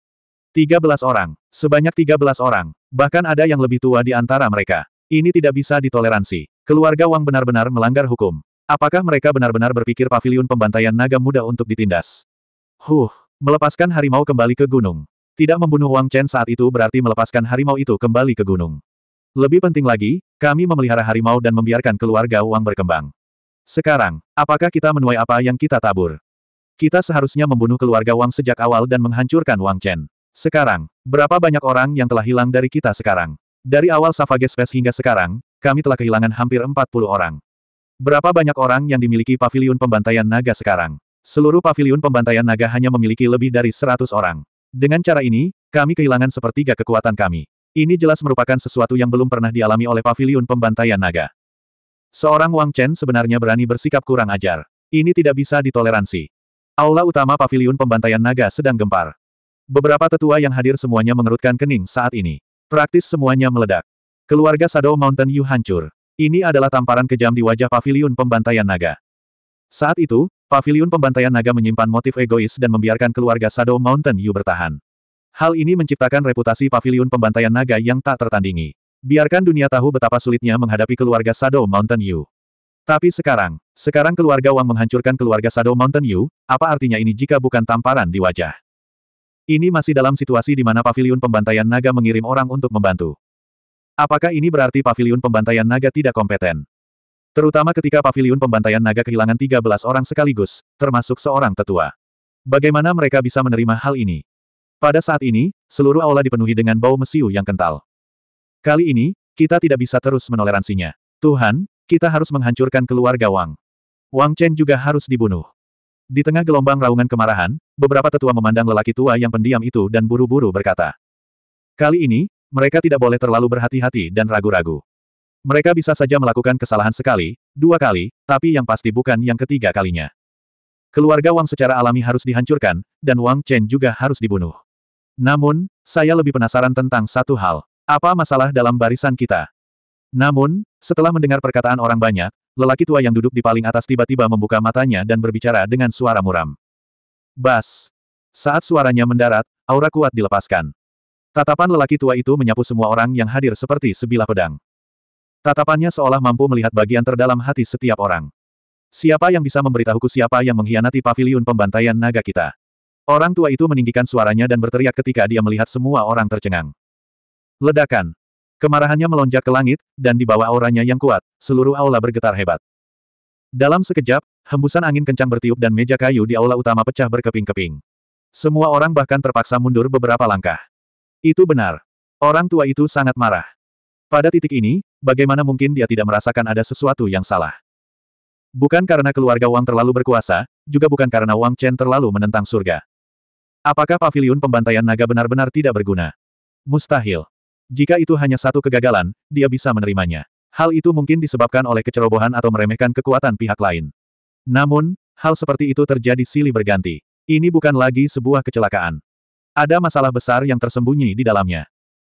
13 orang, sebanyak 13 orang, bahkan ada yang lebih tua di antara mereka. Ini tidak bisa ditoleransi. Keluarga Wang benar-benar melanggar hukum. Apakah mereka benar-benar berpikir pavilion pembantaian naga muda untuk ditindas? Huh, melepaskan harimau kembali ke gunung. Tidak membunuh Wang Chen saat itu berarti melepaskan harimau itu kembali ke gunung. Lebih penting lagi, kami memelihara harimau dan membiarkan keluarga Wang berkembang. Sekarang, apakah kita menuai apa yang kita tabur? Kita seharusnya membunuh keluarga Wang sejak awal dan menghancurkan Wang Chen. Sekarang, berapa banyak orang yang telah hilang dari kita sekarang? Dari awal Savage Space hingga sekarang, kami telah kehilangan hampir 40 orang. Berapa banyak orang yang dimiliki pavilion pembantaian naga sekarang? Seluruh pavilion pembantaian naga hanya memiliki lebih dari 100 orang. Dengan cara ini, kami kehilangan sepertiga kekuatan kami. Ini jelas merupakan sesuatu yang belum pernah dialami oleh pavilion pembantaian naga. Seorang Wang Chen sebenarnya berani bersikap kurang ajar. Ini tidak bisa ditoleransi. Aula utama paviliun pembantaian naga sedang gempar. Beberapa tetua yang hadir semuanya mengerutkan kening saat ini. Praktis semuanya meledak. Keluarga Sado Mountain Yu hancur. Ini adalah tamparan kejam di wajah paviliun pembantaian naga. Saat itu, paviliun pembantaian naga menyimpan motif egois dan membiarkan keluarga Sado Mountain Yu bertahan. Hal ini menciptakan reputasi paviliun pembantaian naga yang tak tertandingi. Biarkan dunia tahu betapa sulitnya menghadapi keluarga Sado Mountain Yu. Tapi sekarang, sekarang keluarga Wang menghancurkan keluarga Shadow Mountain Yu, apa artinya ini jika bukan tamparan di wajah? Ini masih dalam situasi di mana paviliun pembantaian naga mengirim orang untuk membantu. Apakah ini berarti paviliun pembantaian naga tidak kompeten? Terutama ketika paviliun pembantaian naga kehilangan 13 orang sekaligus, termasuk seorang tetua. Bagaimana mereka bisa menerima hal ini? Pada saat ini, seluruh aula dipenuhi dengan bau mesiu yang kental. Kali ini, kita tidak bisa terus menoleransinya. Tuhan, kita harus menghancurkan keluarga Wang. Wang Chen juga harus dibunuh. Di tengah gelombang raungan kemarahan, beberapa tetua memandang lelaki tua yang pendiam itu dan buru-buru berkata. Kali ini, mereka tidak boleh terlalu berhati-hati dan ragu-ragu. Mereka bisa saja melakukan kesalahan sekali, dua kali, tapi yang pasti bukan yang ketiga kalinya. Keluarga Wang secara alami harus dihancurkan, dan Wang Chen juga harus dibunuh. Namun, saya lebih penasaran tentang satu hal. Apa masalah dalam barisan kita? Namun, setelah mendengar perkataan orang banyak, Lelaki tua yang duduk di paling atas tiba-tiba membuka matanya dan berbicara dengan suara muram. Bas! Saat suaranya mendarat, aura kuat dilepaskan. Tatapan lelaki tua itu menyapu semua orang yang hadir seperti sebilah pedang. Tatapannya seolah mampu melihat bagian terdalam hati setiap orang. Siapa yang bisa memberitahuku siapa yang mengkhianati paviliun pembantaian naga kita? Orang tua itu meninggikan suaranya dan berteriak ketika dia melihat semua orang tercengang. Ledakan. Kemarahannya melonjak ke langit, dan di bawah auranya yang kuat, seluruh aula bergetar hebat. Dalam sekejap, hembusan angin kencang bertiup dan meja kayu di aula utama pecah berkeping-keping. Semua orang bahkan terpaksa mundur beberapa langkah. Itu benar. Orang tua itu sangat marah. Pada titik ini, bagaimana mungkin dia tidak merasakan ada sesuatu yang salah? Bukan karena keluarga Wang terlalu berkuasa, juga bukan karena Wang Chen terlalu menentang surga. Apakah pavilion pembantaian naga benar-benar tidak berguna? Mustahil. Jika itu hanya satu kegagalan, dia bisa menerimanya. Hal itu mungkin disebabkan oleh kecerobohan atau meremehkan kekuatan pihak lain. Namun, hal seperti itu terjadi silih berganti. Ini bukan lagi sebuah kecelakaan. Ada masalah besar yang tersembunyi di dalamnya.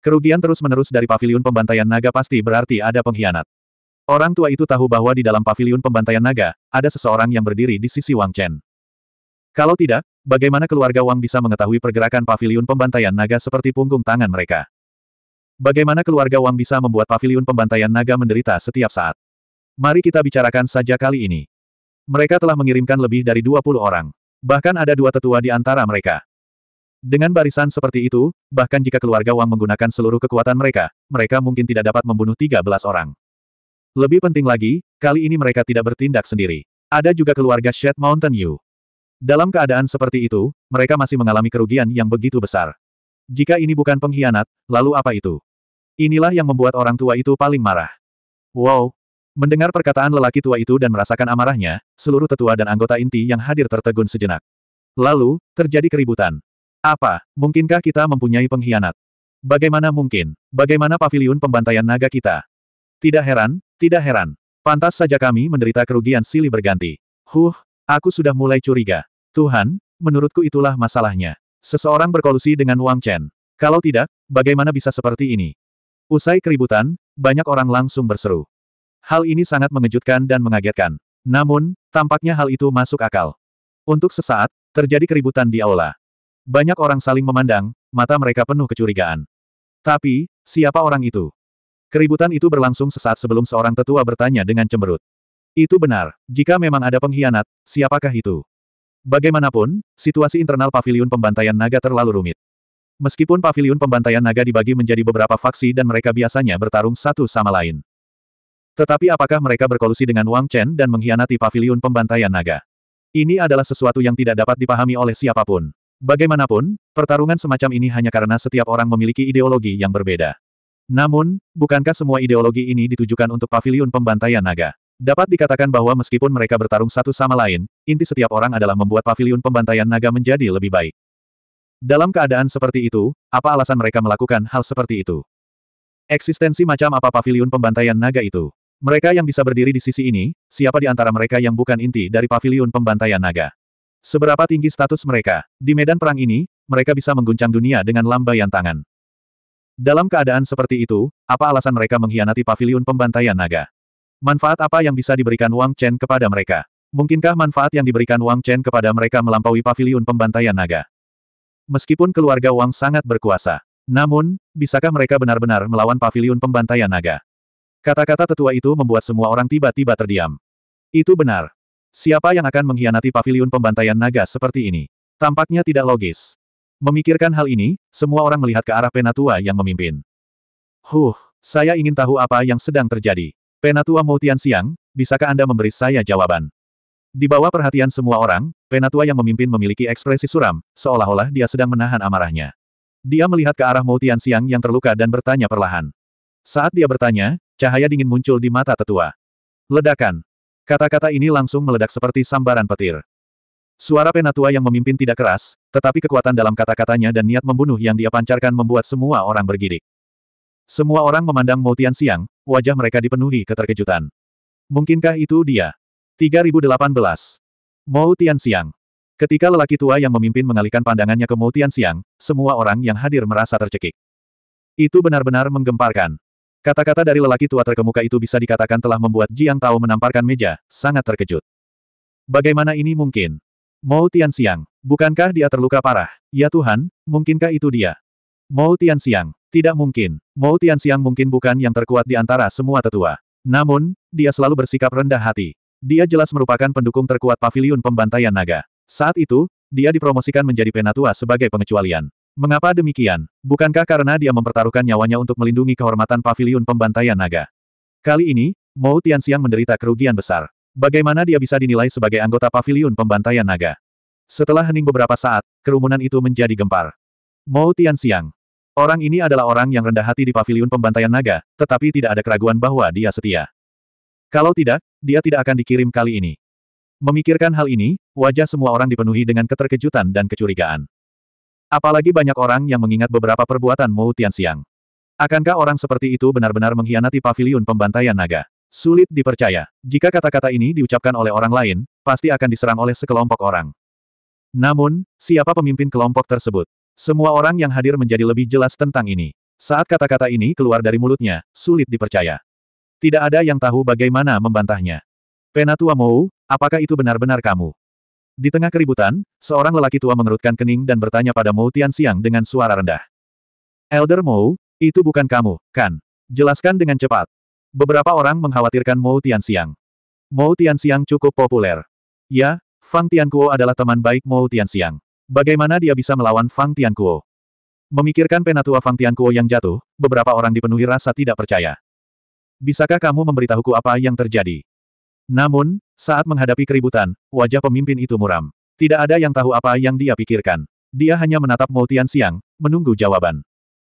Kerugian terus-menerus dari paviliun pembantaian naga pasti berarti ada pengkhianat. Orang tua itu tahu bahwa di dalam paviliun pembantaian naga, ada seseorang yang berdiri di sisi Wang Chen. Kalau tidak, bagaimana keluarga Wang bisa mengetahui pergerakan paviliun pembantaian naga seperti punggung tangan mereka? Bagaimana keluarga Wang bisa membuat pavilion pembantaian naga menderita setiap saat? Mari kita bicarakan saja kali ini. Mereka telah mengirimkan lebih dari 20 orang. Bahkan ada dua tetua di antara mereka. Dengan barisan seperti itu, bahkan jika keluarga Wang menggunakan seluruh kekuatan mereka, mereka mungkin tidak dapat membunuh 13 orang. Lebih penting lagi, kali ini mereka tidak bertindak sendiri. Ada juga keluarga Shed Mountain Yu. Dalam keadaan seperti itu, mereka masih mengalami kerugian yang begitu besar. Jika ini bukan pengkhianat, lalu apa itu? Inilah yang membuat orang tua itu paling marah. Wow! Mendengar perkataan lelaki tua itu dan merasakan amarahnya, seluruh tetua dan anggota inti yang hadir tertegun sejenak. Lalu, terjadi keributan. Apa, mungkinkah kita mempunyai pengkhianat? Bagaimana mungkin? Bagaimana pavilion pembantaian naga kita? Tidak heran, tidak heran. Pantas saja kami menderita kerugian silih berganti. Huh, aku sudah mulai curiga. Tuhan, menurutku itulah masalahnya. Seseorang berkolusi dengan Wang Chen. Kalau tidak, bagaimana bisa seperti ini? Usai keributan, banyak orang langsung berseru. Hal ini sangat mengejutkan dan mengagetkan. Namun, tampaknya hal itu masuk akal. Untuk sesaat, terjadi keributan di aula. Banyak orang saling memandang, mata mereka penuh kecurigaan. Tapi, siapa orang itu? Keributan itu berlangsung sesaat sebelum seorang tetua bertanya dengan cemberut. Itu benar, jika memang ada pengkhianat, siapakah itu? Bagaimanapun, situasi internal pavilion pembantaian naga terlalu rumit. Meskipun pavilion pembantaian naga dibagi menjadi beberapa faksi dan mereka biasanya bertarung satu sama lain. Tetapi apakah mereka berkolusi dengan Wang Chen dan mengkhianati pavilion pembantaian naga? Ini adalah sesuatu yang tidak dapat dipahami oleh siapapun. Bagaimanapun, pertarungan semacam ini hanya karena setiap orang memiliki ideologi yang berbeda. Namun, bukankah semua ideologi ini ditujukan untuk pavilion pembantaian naga? Dapat dikatakan bahwa meskipun mereka bertarung satu sama lain, inti setiap orang adalah membuat paviliun pembantaian naga menjadi lebih baik. Dalam keadaan seperti itu, apa alasan mereka melakukan hal seperti itu? Eksistensi macam apa paviliun pembantaian naga itu? Mereka yang bisa berdiri di sisi ini, siapa di antara mereka yang bukan inti dari paviliun pembantaian naga? Seberapa tinggi status mereka? Di medan perang ini, mereka bisa mengguncang dunia dengan lambaian tangan. Dalam keadaan seperti itu, apa alasan mereka mengkhianati paviliun pembantaian naga? Manfaat apa yang bisa diberikan Wang Chen kepada mereka? Mungkinkah manfaat yang diberikan Wang Chen kepada mereka melampaui paviliun pembantaian naga? Meskipun keluarga Wang sangat berkuasa, namun, bisakah mereka benar-benar melawan paviliun pembantaian naga? Kata-kata tetua itu membuat semua orang tiba-tiba terdiam. Itu benar. Siapa yang akan mengkhianati paviliun pembantaian naga seperti ini? Tampaknya tidak logis. Memikirkan hal ini, semua orang melihat ke arah penatua yang memimpin. Huh, saya ingin tahu apa yang sedang terjadi. Penatua Mo Siang, bisakah Anda memberi saya jawaban? Di bawah perhatian semua orang, penatua yang memimpin memiliki ekspresi suram, seolah-olah dia sedang menahan amarahnya. Dia melihat ke arah Mo Siang yang terluka dan bertanya perlahan. Saat dia bertanya, cahaya dingin muncul di mata tetua. Ledakan. Kata-kata ini langsung meledak seperti sambaran petir. Suara penatua yang memimpin tidak keras, tetapi kekuatan dalam kata-katanya dan niat membunuh yang dia pancarkan membuat semua orang bergidik. Semua orang memandang Mo Siang wajah mereka dipenuhi keterkejutan. Mungkinkah itu dia? 3018. Mou Tianxiang. Ketika lelaki tua yang memimpin mengalihkan pandangannya ke Mou Tianxiang, semua orang yang hadir merasa tercekik. Itu benar-benar menggemparkan. Kata-kata dari lelaki tua terkemuka itu bisa dikatakan telah membuat Jiang Tao menamparkan meja, sangat terkejut. Bagaimana ini mungkin? Mou Tianxiang, bukankah dia terluka parah? Ya Tuhan, mungkinkah itu dia? Mou Xiang. Tidak mungkin. Mou Xiang mungkin bukan yang terkuat di antara semua tetua. Namun, dia selalu bersikap rendah hati. Dia jelas merupakan pendukung terkuat Paviliun pembantaian naga. Saat itu, dia dipromosikan menjadi penatua sebagai pengecualian. Mengapa demikian? Bukankah karena dia mempertaruhkan nyawanya untuk melindungi kehormatan Paviliun pembantaian naga? Kali ini, Mou Xiang menderita kerugian besar. Bagaimana dia bisa dinilai sebagai anggota Paviliun pembantaian naga? Setelah hening beberapa saat, kerumunan itu menjadi gempar. Mo Tianxiang. Orang ini adalah orang yang rendah hati di paviliun pembantaian naga, tetapi tidak ada keraguan bahwa dia setia. Kalau tidak, dia tidak akan dikirim kali ini. Memikirkan hal ini, wajah semua orang dipenuhi dengan keterkejutan dan kecurigaan. Apalagi banyak orang yang mengingat beberapa perbuatan Mo Tianxiang. Akankah orang seperti itu benar-benar mengkhianati paviliun pembantaian naga? Sulit dipercaya. Jika kata-kata ini diucapkan oleh orang lain, pasti akan diserang oleh sekelompok orang. Namun, siapa pemimpin kelompok tersebut? Semua orang yang hadir menjadi lebih jelas tentang ini. Saat kata-kata ini keluar dari mulutnya, sulit dipercaya. Tidak ada yang tahu bagaimana membantahnya. Penatua Mou, apakah itu benar-benar kamu? Di tengah keributan, seorang lelaki tua mengerutkan kening dan bertanya pada Mou Tianxiang dengan suara rendah. Elder Mou, itu bukan kamu, kan? Jelaskan dengan cepat. Beberapa orang mengkhawatirkan Mou Tianxiang. Mou Tianxiang cukup populer. Ya, Fang Tiankuo adalah teman baik Mou Tianxiang. Bagaimana dia bisa melawan Fang Tiankuo? Memikirkan penatua Fang Tiankuo yang jatuh, beberapa orang dipenuhi rasa tidak percaya. Bisakah kamu memberitahuku apa yang terjadi? Namun, saat menghadapi keributan, wajah pemimpin itu muram. Tidak ada yang tahu apa yang dia pikirkan. Dia hanya menatap Mo Siang, menunggu jawaban.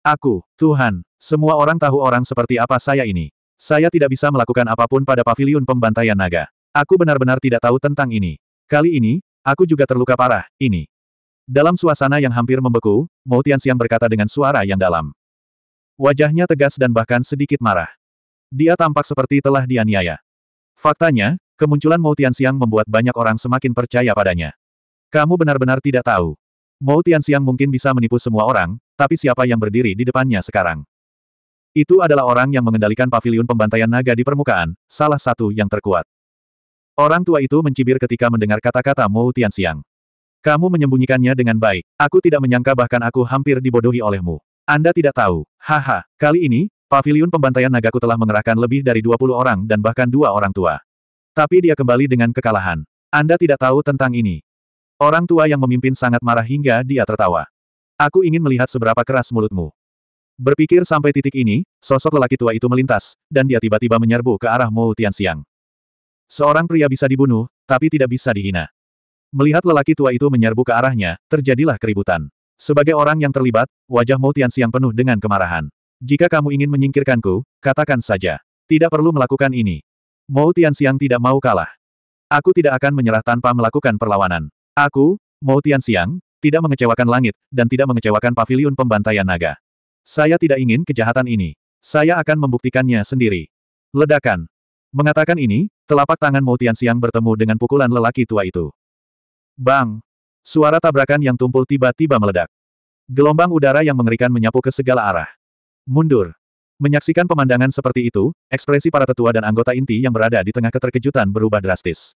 Aku, Tuhan, semua orang tahu orang seperti apa saya ini. Saya tidak bisa melakukan apapun pada paviliun pembantaian naga. Aku benar-benar tidak tahu tentang ini. Kali ini, aku juga terluka parah, ini. Dalam suasana yang hampir membeku, Mao Tianxiang berkata dengan suara yang dalam. Wajahnya tegas dan bahkan sedikit marah. Dia tampak seperti telah dianiaya. Faktanya, kemunculan Mao Tianxiang membuat banyak orang semakin percaya padanya. Kamu benar-benar tidak tahu. Mao Tianxiang mungkin bisa menipu semua orang, tapi siapa yang berdiri di depannya sekarang? Itu adalah orang yang mengendalikan pavilion pembantaian naga di permukaan, salah satu yang terkuat. Orang tua itu mencibir ketika mendengar kata-kata Mao Tianxiang. Kamu menyembunyikannya dengan baik. Aku tidak menyangka bahkan aku hampir dibodohi olehmu. Anda tidak tahu. Haha, kali ini, pavilion pembantaian nagaku telah mengerahkan lebih dari 20 orang dan bahkan dua orang tua. Tapi dia kembali dengan kekalahan. Anda tidak tahu tentang ini. Orang tua yang memimpin sangat marah hingga dia tertawa. Aku ingin melihat seberapa keras mulutmu. Berpikir sampai titik ini, sosok lelaki tua itu melintas, dan dia tiba-tiba menyerbu ke arah Mou siang. Seorang pria bisa dibunuh, tapi tidak bisa dihina. Melihat lelaki tua itu menyerbu ke arahnya, terjadilah keributan. Sebagai orang yang terlibat, wajah Tian Siang penuh dengan kemarahan. Jika kamu ingin menyingkirkanku, katakan saja. Tidak perlu melakukan ini. Tian Siang tidak mau kalah. Aku tidak akan menyerah tanpa melakukan perlawanan. Aku, Tian Siang, tidak mengecewakan langit, dan tidak mengecewakan pavilion pembantaian naga. Saya tidak ingin kejahatan ini. Saya akan membuktikannya sendiri. Ledakan. Mengatakan ini, telapak tangan Tian Siang bertemu dengan pukulan lelaki tua itu. Bang! Suara tabrakan yang tumpul tiba-tiba meledak. Gelombang udara yang mengerikan menyapu ke segala arah. Mundur. Menyaksikan pemandangan seperti itu, ekspresi para tetua dan anggota inti yang berada di tengah keterkejutan berubah drastis.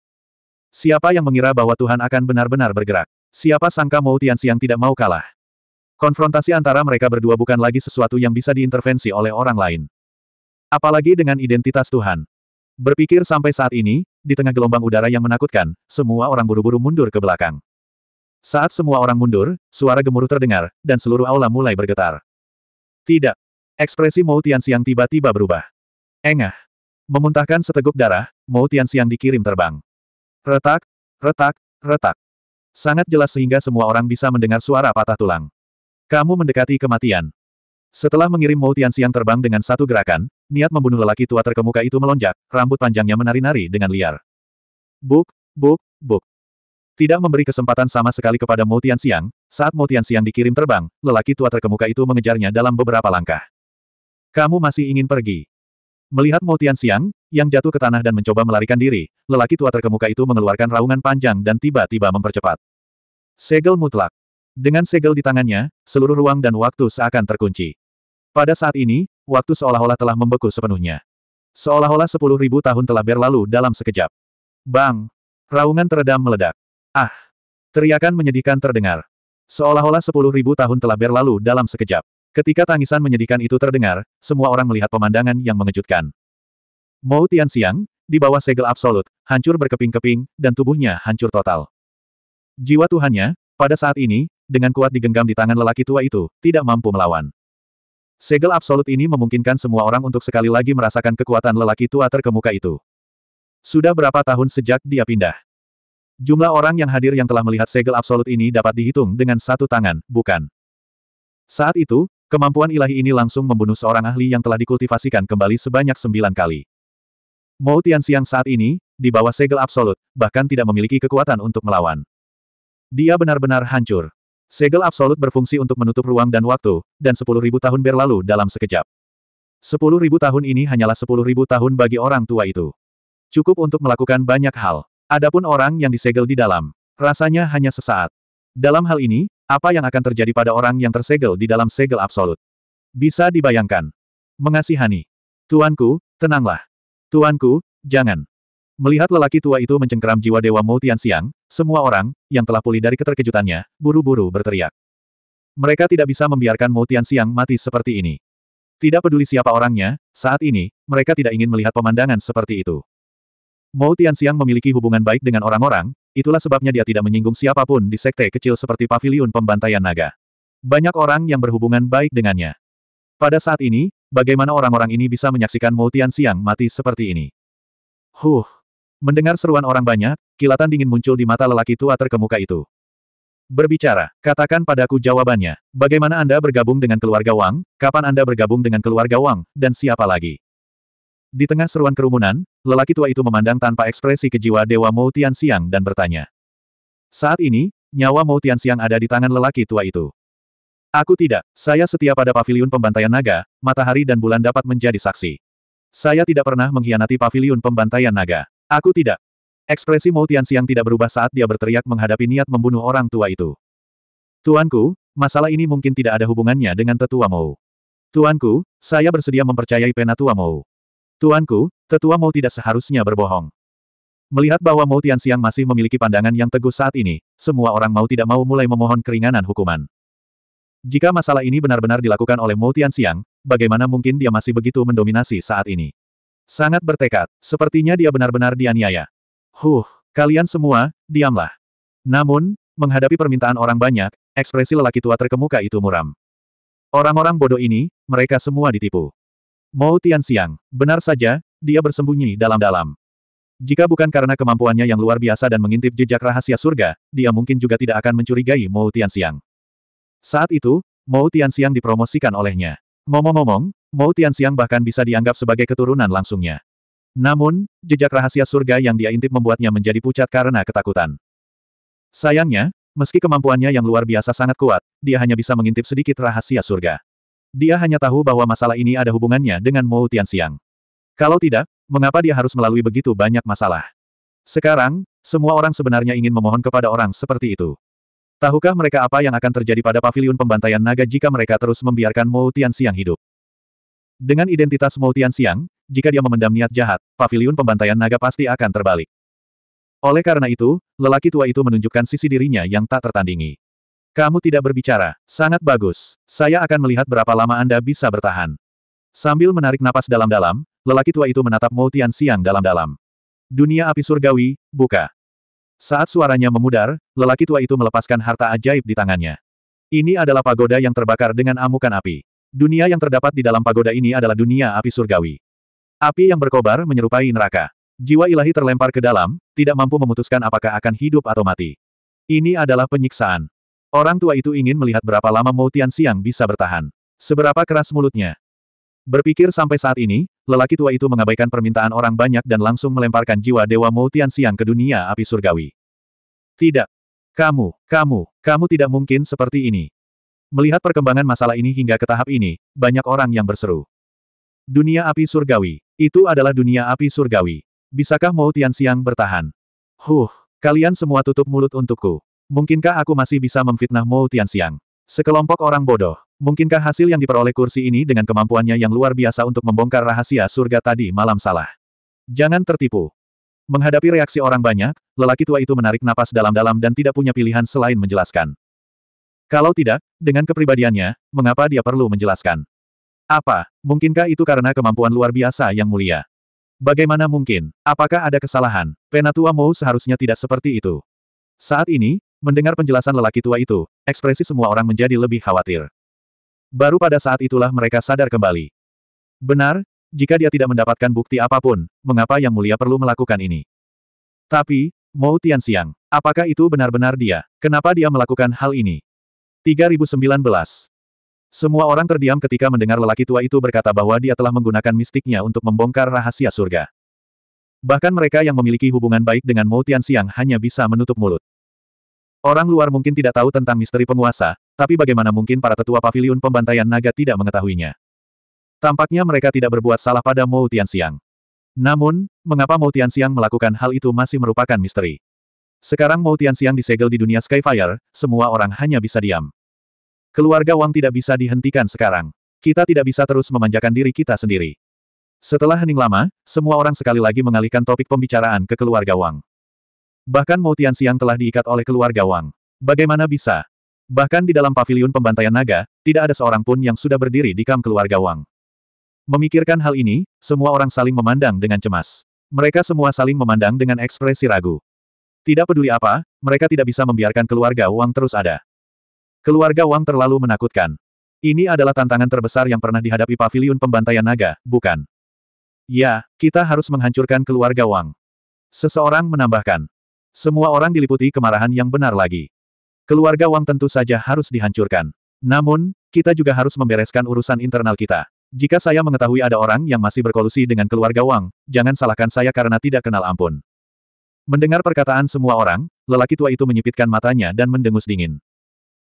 Siapa yang mengira bahwa Tuhan akan benar-benar bergerak? Siapa sangka Mou Tianxiang tidak mau kalah? Konfrontasi antara mereka berdua bukan lagi sesuatu yang bisa diintervensi oleh orang lain. Apalagi dengan identitas Tuhan, Berpikir sampai saat ini, di tengah gelombang udara yang menakutkan, semua orang buru-buru mundur ke belakang. Saat semua orang mundur, suara gemuruh terdengar, dan seluruh aula mulai bergetar. Tidak. Ekspresi Mou Tianxiang tiba-tiba berubah. Engah. Memuntahkan seteguk darah, Mou Tianxiang dikirim terbang. Retak, retak, retak. Sangat jelas sehingga semua orang bisa mendengar suara patah tulang. Kamu mendekati kematian. Setelah mengirim Mou Tianxiang terbang dengan satu gerakan, niat membunuh lelaki tua terkemuka itu melonjak, rambut panjangnya menari-nari dengan liar. Buk, buk, buk. Tidak memberi kesempatan sama sekali kepada Mo Siang. saat Mo Siang dikirim terbang, lelaki tua terkemuka itu mengejarnya dalam beberapa langkah. Kamu masih ingin pergi? Melihat Mo Siang yang jatuh ke tanah dan mencoba melarikan diri, lelaki tua terkemuka itu mengeluarkan raungan panjang dan tiba-tiba mempercepat. Segel mutlak. Dengan segel di tangannya, seluruh ruang dan waktu seakan terkunci. Pada saat ini, waktu seolah-olah telah membeku sepenuhnya. Seolah-olah sepuluh ribu tahun telah berlalu dalam sekejap. Bang! Raungan teredam meledak. Ah! Teriakan menyedihkan terdengar. Seolah-olah sepuluh ribu tahun telah berlalu dalam sekejap. Ketika tangisan menyedihkan itu terdengar, semua orang melihat pemandangan yang mengejutkan. Mou Tian Siang, di bawah segel absolut, hancur berkeping-keping, dan tubuhnya hancur total. Jiwa Tuhannya, pada saat ini, dengan kuat digenggam di tangan lelaki tua itu, tidak mampu melawan. Segel absolut ini memungkinkan semua orang untuk sekali lagi merasakan kekuatan lelaki tua terkemuka itu. Sudah berapa tahun sejak dia pindah? Jumlah orang yang hadir yang telah melihat segel absolut ini dapat dihitung dengan satu tangan, bukan? Saat itu, kemampuan ilahi ini langsung membunuh seorang ahli yang telah dikultivasikan kembali sebanyak sembilan kali. Mou Tianxiang saat ini, di bawah segel absolut, bahkan tidak memiliki kekuatan untuk melawan. Dia benar-benar hancur. Segel absolut berfungsi untuk menutup ruang dan waktu, dan sepuluh ribu tahun berlalu dalam sekejap. Sepuluh ribu tahun ini hanyalah sepuluh ribu tahun bagi orang tua itu. Cukup untuk melakukan banyak hal. Adapun orang yang disegel di dalam, rasanya hanya sesaat. Dalam hal ini, apa yang akan terjadi pada orang yang tersegel di dalam segel absolut? Bisa dibayangkan. Mengasihani. Tuanku, tenanglah. Tuanku, jangan. Melihat lelaki tua itu mencengkeram jiwa Dewa Mou Tianxiang, semua orang, yang telah pulih dari keterkejutannya, buru-buru berteriak. Mereka tidak bisa membiarkan Mou Tianxiang mati seperti ini. Tidak peduli siapa orangnya, saat ini, mereka tidak ingin melihat pemandangan seperti itu. Mou Tianxiang memiliki hubungan baik dengan orang-orang, itulah sebabnya dia tidak menyinggung siapapun di sekte kecil seperti Paviliun pembantaian naga. Banyak orang yang berhubungan baik dengannya. Pada saat ini, bagaimana orang-orang ini bisa menyaksikan Mou Tianxiang mati seperti ini? Huh! Mendengar seruan orang banyak, kilatan dingin muncul di mata lelaki tua terkemuka itu. Berbicara, katakan padaku jawabannya. Bagaimana Anda bergabung dengan keluarga Wang, kapan Anda bergabung dengan keluarga Wang, dan siapa lagi? Di tengah seruan kerumunan, lelaki tua itu memandang tanpa ekspresi kejiwa Dewa Mou Tian Siang dan bertanya. Saat ini, nyawa Mou Tian Siang ada di tangan lelaki tua itu. Aku tidak, saya setia pada pavilion pembantaian naga, matahari dan bulan dapat menjadi saksi. Saya tidak pernah mengkhianati pavilion pembantaian naga. Aku tidak. Ekspresi Mou Tianxiang tidak berubah saat dia berteriak menghadapi niat membunuh orang tua itu. Tuanku, masalah ini mungkin tidak ada hubungannya dengan tetua Mou. Tuanku, saya bersedia mempercayai penatua Mou. Tuanku, tetua Mou tidak seharusnya berbohong. Melihat bahwa Mou Tianxiang masih memiliki pandangan yang teguh saat ini, semua orang mau tidak mau mulai memohon keringanan hukuman. Jika masalah ini benar-benar dilakukan oleh Mou Tianxiang, bagaimana mungkin dia masih begitu mendominasi saat ini? Sangat bertekad, sepertinya dia benar-benar dianiaya. Huh, kalian semua, diamlah. Namun, menghadapi permintaan orang banyak, ekspresi lelaki tua terkemuka itu muram. Orang-orang bodoh ini, mereka semua ditipu. Mau Tianxiang, benar saja, dia bersembunyi dalam-dalam. Jika bukan karena kemampuannya yang luar biasa dan mengintip jejak rahasia surga, dia mungkin juga tidak akan mencurigai Mou Tianxiang. Saat itu, Mou Tianxiang dipromosikan olehnya. Ngomong-ngomong, Mou Tianxiang bahkan bisa dianggap sebagai keturunan langsungnya. Namun, jejak rahasia surga yang dia intip membuatnya menjadi pucat karena ketakutan. Sayangnya, meski kemampuannya yang luar biasa sangat kuat, dia hanya bisa mengintip sedikit rahasia surga. Dia hanya tahu bahwa masalah ini ada hubungannya dengan Mou Tianxiang. Kalau tidak, mengapa dia harus melalui begitu banyak masalah? Sekarang, semua orang sebenarnya ingin memohon kepada orang seperti itu. Tahukah mereka apa yang akan terjadi pada paviliun pembantaian naga jika mereka terus membiarkan Mou Tianxiang hidup? Dengan identitas Mou Siang, jika dia memendam niat jahat, pavilion pembantaian naga pasti akan terbalik. Oleh karena itu, lelaki tua itu menunjukkan sisi dirinya yang tak tertandingi. Kamu tidak berbicara, sangat bagus. Saya akan melihat berapa lama Anda bisa bertahan. Sambil menarik napas dalam-dalam, lelaki tua itu menatap Mou Siang dalam-dalam. Dunia api surgawi, buka. Saat suaranya memudar, lelaki tua itu melepaskan harta ajaib di tangannya. Ini adalah pagoda yang terbakar dengan amukan api. Dunia yang terdapat di dalam pagoda ini adalah dunia api surgawi. Api yang berkobar menyerupai neraka. Jiwa ilahi terlempar ke dalam, tidak mampu memutuskan apakah akan hidup atau mati. Ini adalah penyiksaan. Orang tua itu ingin melihat berapa lama Mo Tian Siang bisa bertahan. Seberapa keras mulutnya. Berpikir sampai saat ini, lelaki tua itu mengabaikan permintaan orang banyak dan langsung melemparkan jiwa Dewa Mo Tian Siang ke dunia api surgawi. Tidak. Kamu, kamu, kamu tidak mungkin seperti ini. Melihat perkembangan masalah ini hingga ke tahap ini, banyak orang yang berseru. Dunia api surgawi. Itu adalah dunia api surgawi. Bisakah Mou Tianxiang bertahan? Huh, kalian semua tutup mulut untukku. Mungkinkah aku masih bisa memfitnah Mou Tianxiang? Sekelompok orang bodoh. Mungkinkah hasil yang diperoleh kursi ini dengan kemampuannya yang luar biasa untuk membongkar rahasia surga tadi malam salah? Jangan tertipu. Menghadapi reaksi orang banyak, lelaki tua itu menarik napas dalam-dalam dan tidak punya pilihan selain menjelaskan. Kalau tidak, dengan kepribadiannya, mengapa dia perlu menjelaskan? Apa, mungkinkah itu karena kemampuan luar biasa yang mulia? Bagaimana mungkin? Apakah ada kesalahan? Penatua Mo seharusnya tidak seperti itu. Saat ini, mendengar penjelasan lelaki tua itu, ekspresi semua orang menjadi lebih khawatir. Baru pada saat itulah mereka sadar kembali. Benar, jika dia tidak mendapatkan bukti apapun, mengapa Yang Mulia perlu melakukan ini? Tapi, Mo Tianxiang, apakah itu benar-benar dia? Kenapa dia melakukan hal ini? 3019. Semua orang terdiam ketika mendengar lelaki tua itu berkata bahwa dia telah menggunakan mistiknya untuk membongkar rahasia surga. Bahkan mereka yang memiliki hubungan baik dengan Mo Tian Siang hanya bisa menutup mulut. Orang luar mungkin tidak tahu tentang misteri penguasa, tapi bagaimana mungkin para tetua pavilion pembantaian naga tidak mengetahuinya. Tampaknya mereka tidak berbuat salah pada Mo Tian Siang. Namun, mengapa Mo Tian Siang melakukan hal itu masih merupakan misteri. Sekarang Mao Tianxiang disegel di dunia Skyfire, semua orang hanya bisa diam. Keluarga Wang tidak bisa dihentikan sekarang. Kita tidak bisa terus memanjakan diri kita sendiri. Setelah hening lama, semua orang sekali lagi mengalihkan topik pembicaraan ke keluarga Wang. Bahkan Mao Tianxiang telah diikat oleh keluarga Wang. Bagaimana bisa? Bahkan di dalam paviliun pembantaian naga, tidak ada seorang pun yang sudah berdiri di kam keluarga Wang. Memikirkan hal ini, semua orang saling memandang dengan cemas. Mereka semua saling memandang dengan ekspresi ragu. Tidak peduli apa, mereka tidak bisa membiarkan keluarga Wang terus ada. Keluarga Wang terlalu menakutkan. Ini adalah tantangan terbesar yang pernah dihadapi paviliun pembantaian naga, bukan? Ya, kita harus menghancurkan keluarga Wang. Seseorang menambahkan. Semua orang diliputi kemarahan yang benar lagi. Keluarga Wang tentu saja harus dihancurkan. Namun, kita juga harus membereskan urusan internal kita. Jika saya mengetahui ada orang yang masih berkolusi dengan keluarga Wang, jangan salahkan saya karena tidak kenal ampun. Mendengar perkataan semua orang, lelaki tua itu menyipitkan matanya dan mendengus dingin.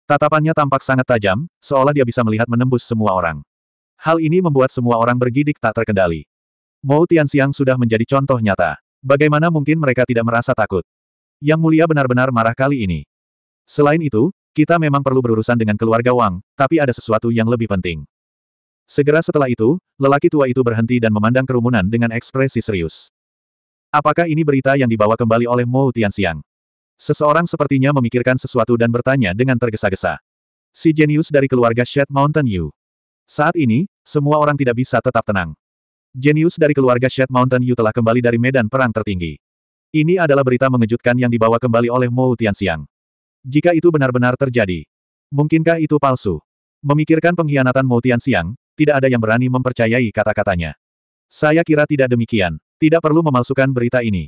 Tatapannya tampak sangat tajam, seolah dia bisa melihat menembus semua orang. Hal ini membuat semua orang bergidik tak terkendali. Mou Tianxiang sudah menjadi contoh nyata. Bagaimana mungkin mereka tidak merasa takut? Yang mulia benar-benar marah kali ini. Selain itu, kita memang perlu berurusan dengan keluarga Wang, tapi ada sesuatu yang lebih penting. Segera setelah itu, lelaki tua itu berhenti dan memandang kerumunan dengan ekspresi serius. Apakah ini berita yang dibawa kembali oleh Mo Tianxiang? Seseorang sepertinya memikirkan sesuatu dan bertanya dengan tergesa-gesa. Si jenius dari keluarga Shed Mountain Yu. Saat ini, semua orang tidak bisa tetap tenang. Jenius dari keluarga Shed Mountain Yu telah kembali dari medan perang tertinggi. Ini adalah berita mengejutkan yang dibawa kembali oleh Mo Tianxiang. Jika itu benar-benar terjadi, mungkinkah itu palsu? Memikirkan pengkhianatan Mo Tianxiang, tidak ada yang berani mempercayai kata-katanya. Saya kira tidak demikian. Tidak perlu memalsukan berita ini.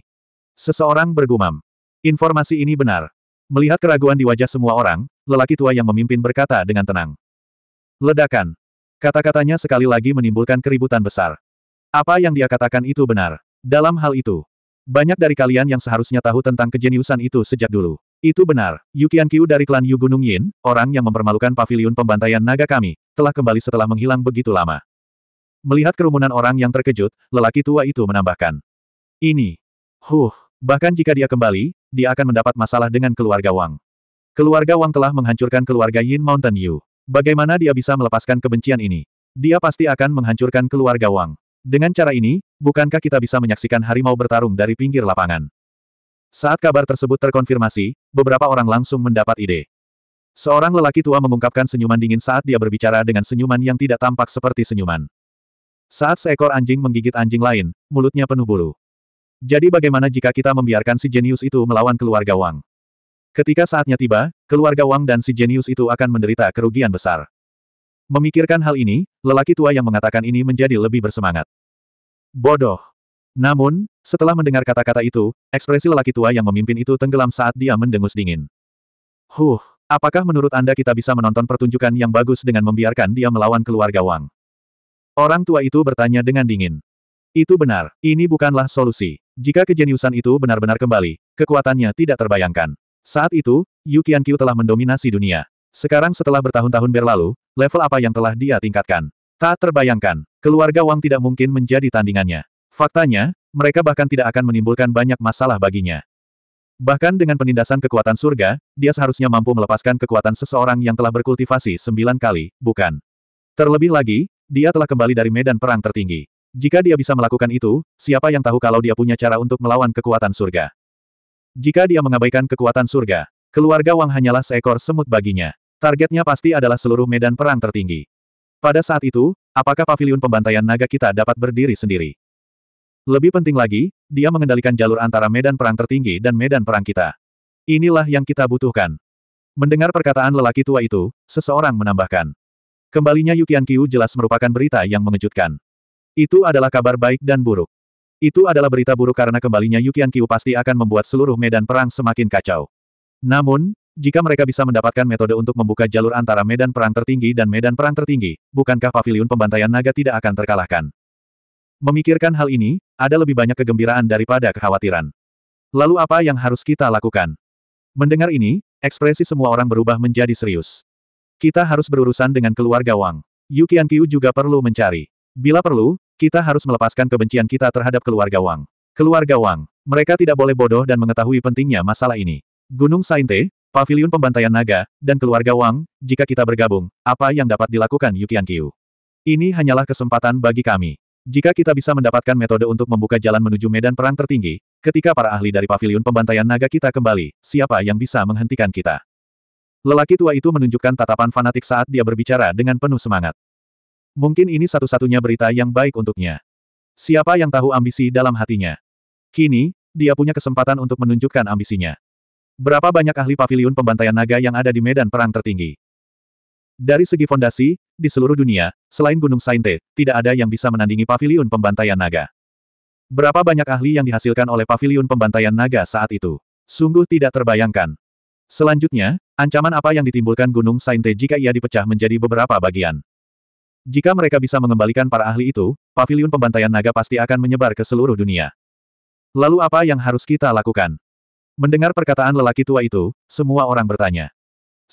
Seseorang bergumam. Informasi ini benar. Melihat keraguan di wajah semua orang, lelaki tua yang memimpin berkata dengan tenang. Ledakan. Kata-katanya sekali lagi menimbulkan keributan besar. Apa yang dia katakan itu benar. Dalam hal itu, banyak dari kalian yang seharusnya tahu tentang kejeniusan itu sejak dulu. Itu benar, Yukian Kyu dari klan Yu Gunung Yin, orang yang mempermalukan Paviliun pembantaian naga kami, telah kembali setelah menghilang begitu lama. Melihat kerumunan orang yang terkejut, lelaki tua itu menambahkan. Ini. Huh, bahkan jika dia kembali, dia akan mendapat masalah dengan keluarga Wang. Keluarga Wang telah menghancurkan keluarga Yin Mountain Yu. Bagaimana dia bisa melepaskan kebencian ini? Dia pasti akan menghancurkan keluarga Wang. Dengan cara ini, bukankah kita bisa menyaksikan harimau bertarung dari pinggir lapangan? Saat kabar tersebut terkonfirmasi, beberapa orang langsung mendapat ide. Seorang lelaki tua mengungkapkan senyuman dingin saat dia berbicara dengan senyuman yang tidak tampak seperti senyuman. Saat seekor anjing menggigit anjing lain, mulutnya penuh bulu. Jadi bagaimana jika kita membiarkan si jenius itu melawan keluarga Wang? Ketika saatnya tiba, keluarga Wang dan si jenius itu akan menderita kerugian besar. Memikirkan hal ini, lelaki tua yang mengatakan ini menjadi lebih bersemangat. Bodoh. Namun, setelah mendengar kata-kata itu, ekspresi lelaki tua yang memimpin itu tenggelam saat dia mendengus dingin. Huh, apakah menurut Anda kita bisa menonton pertunjukan yang bagus dengan membiarkan dia melawan keluarga Wang? Orang tua itu bertanya dengan dingin. Itu benar, ini bukanlah solusi. Jika kejeniusan itu benar-benar kembali, kekuatannya tidak terbayangkan. Saat itu, Yu Qianqiu telah mendominasi dunia. Sekarang setelah bertahun-tahun berlalu, level apa yang telah dia tingkatkan? Tak terbayangkan, keluarga Wang tidak mungkin menjadi tandingannya. Faktanya, mereka bahkan tidak akan menimbulkan banyak masalah baginya. Bahkan dengan penindasan kekuatan surga, dia seharusnya mampu melepaskan kekuatan seseorang yang telah berkultivasi sembilan kali, bukan? Terlebih lagi, dia telah kembali dari medan perang tertinggi. Jika dia bisa melakukan itu, siapa yang tahu kalau dia punya cara untuk melawan kekuatan surga. Jika dia mengabaikan kekuatan surga, keluarga Wang hanyalah seekor semut baginya. Targetnya pasti adalah seluruh medan perang tertinggi. Pada saat itu, apakah pavilion pembantaian naga kita dapat berdiri sendiri? Lebih penting lagi, dia mengendalikan jalur antara medan perang tertinggi dan medan perang kita. Inilah yang kita butuhkan. Mendengar perkataan lelaki tua itu, seseorang menambahkan. Kembalinya Yukian Kiu jelas merupakan berita yang mengejutkan. Itu adalah kabar baik dan buruk. Itu adalah berita buruk karena kembalinya Yukian Kiu pasti akan membuat seluruh medan perang semakin kacau. Namun, jika mereka bisa mendapatkan metode untuk membuka jalur antara medan perang tertinggi dan medan perang tertinggi, bukankah pavilion pembantaian naga tidak akan terkalahkan? Memikirkan hal ini, ada lebih banyak kegembiraan daripada kekhawatiran. Lalu apa yang harus kita lakukan? Mendengar ini, ekspresi semua orang berubah menjadi serius. Kita harus berurusan dengan keluarga Wang. Yu Qiu juga perlu mencari. Bila perlu, kita harus melepaskan kebencian kita terhadap keluarga Wang. Keluarga Wang, mereka tidak boleh bodoh dan mengetahui pentingnya masalah ini. Gunung Sainte, Paviliun Pembantaian Naga, dan keluarga Wang, jika kita bergabung, apa yang dapat dilakukan Yu Qiu? Ini hanyalah kesempatan bagi kami. Jika kita bisa mendapatkan metode untuk membuka jalan menuju medan perang tertinggi, ketika para ahli dari paviliun pembantaian naga kita kembali, siapa yang bisa menghentikan kita? Lelaki tua itu menunjukkan tatapan fanatik saat dia berbicara dengan penuh semangat. Mungkin ini satu-satunya berita yang baik untuknya. Siapa yang tahu ambisi dalam hatinya? Kini, dia punya kesempatan untuk menunjukkan ambisinya. Berapa banyak ahli paviliun pembantaian naga yang ada di medan perang tertinggi? Dari segi fondasi, di seluruh dunia, selain Gunung Sainte, tidak ada yang bisa menandingi paviliun pembantaian naga. Berapa banyak ahli yang dihasilkan oleh paviliun pembantaian naga saat itu? Sungguh tidak terbayangkan. Selanjutnya, ancaman apa yang ditimbulkan Gunung Sainte jika ia dipecah menjadi beberapa bagian? Jika mereka bisa mengembalikan para ahli itu, paviliun pembantaian naga pasti akan menyebar ke seluruh dunia. Lalu apa yang harus kita lakukan? Mendengar perkataan lelaki tua itu, semua orang bertanya.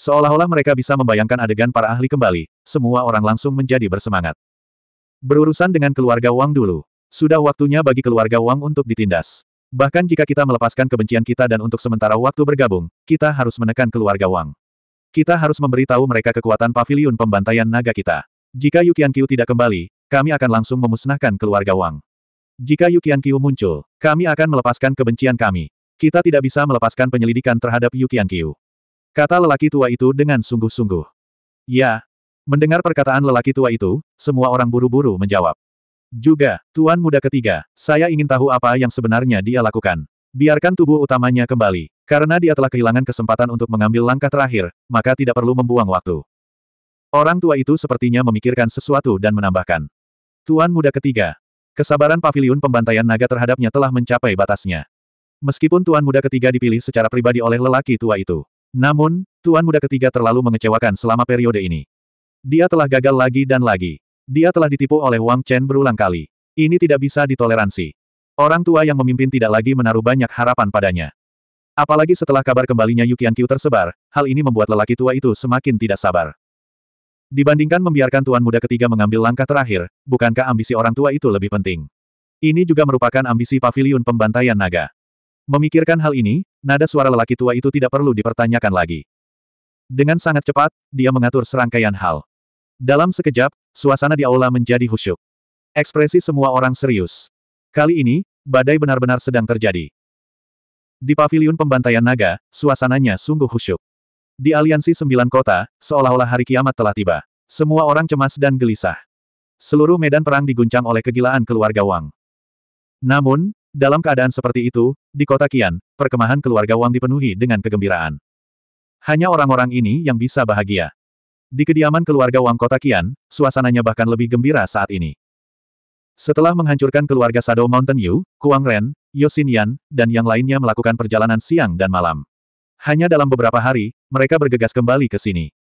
Seolah-olah mereka bisa membayangkan adegan para ahli kembali, semua orang langsung menjadi bersemangat. Berurusan dengan keluarga Wang dulu. Sudah waktunya bagi keluarga Wang untuk ditindas. Bahkan jika kita melepaskan kebencian kita dan untuk sementara waktu bergabung, kita harus menekan keluarga Wang. Kita harus memberitahu mereka kekuatan pavilion pembantaian naga kita. Jika Yukian Qiu tidak kembali, kami akan langsung memusnahkan keluarga Wang. Jika Yukian Qiu muncul, kami akan melepaskan kebencian kami. Kita tidak bisa melepaskan penyelidikan terhadap Yukian Qiu. Kata lelaki tua itu dengan sungguh-sungguh. Ya. Mendengar perkataan lelaki tua itu, semua orang buru-buru menjawab. Juga, Tuan Muda ketiga, saya ingin tahu apa yang sebenarnya dia lakukan. Biarkan tubuh utamanya kembali. Karena dia telah kehilangan kesempatan untuk mengambil langkah terakhir, maka tidak perlu membuang waktu. Orang tua itu sepertinya memikirkan sesuatu dan menambahkan. Tuan Muda ketiga, kesabaran pavilion pembantaian naga terhadapnya telah mencapai batasnya. Meskipun Tuan Muda ketiga dipilih secara pribadi oleh lelaki tua itu. Namun, Tuan Muda ketiga terlalu mengecewakan selama periode ini. Dia telah gagal lagi dan lagi. Dia telah ditipu oleh Wang Chen berulang kali. Ini tidak bisa ditoleransi. Orang tua yang memimpin tidak lagi menaruh banyak harapan padanya. Apalagi setelah kabar kembalinya Yukian Qiu tersebar, hal ini membuat lelaki tua itu semakin tidak sabar. Dibandingkan membiarkan tuan muda ketiga mengambil langkah terakhir, bukankah ambisi orang tua itu lebih penting? Ini juga merupakan ambisi pavilion pembantaian naga. Memikirkan hal ini, nada suara lelaki tua itu tidak perlu dipertanyakan lagi. Dengan sangat cepat, dia mengatur serangkaian hal. Dalam sekejap, Suasana di aula menjadi khusyuk. Ekspresi semua orang serius. Kali ini, badai benar-benar sedang terjadi. Di pavilion pembantaian naga, suasananya sungguh khusyuk. Di aliansi sembilan kota, seolah-olah hari kiamat telah tiba. Semua orang cemas dan gelisah. Seluruh medan perang diguncang oleh kegilaan keluarga Wang. Namun, dalam keadaan seperti itu, di kota Kian, perkemahan keluarga Wang dipenuhi dengan kegembiraan. Hanya orang-orang ini yang bisa bahagia. Di kediaman keluarga Wang Kota Qian, suasananya bahkan lebih gembira saat ini. Setelah menghancurkan keluarga Shadow Mountain Yu, Kuang Ren, Yosin Yan, dan yang lainnya melakukan perjalanan siang dan malam. Hanya dalam beberapa hari, mereka bergegas kembali ke sini.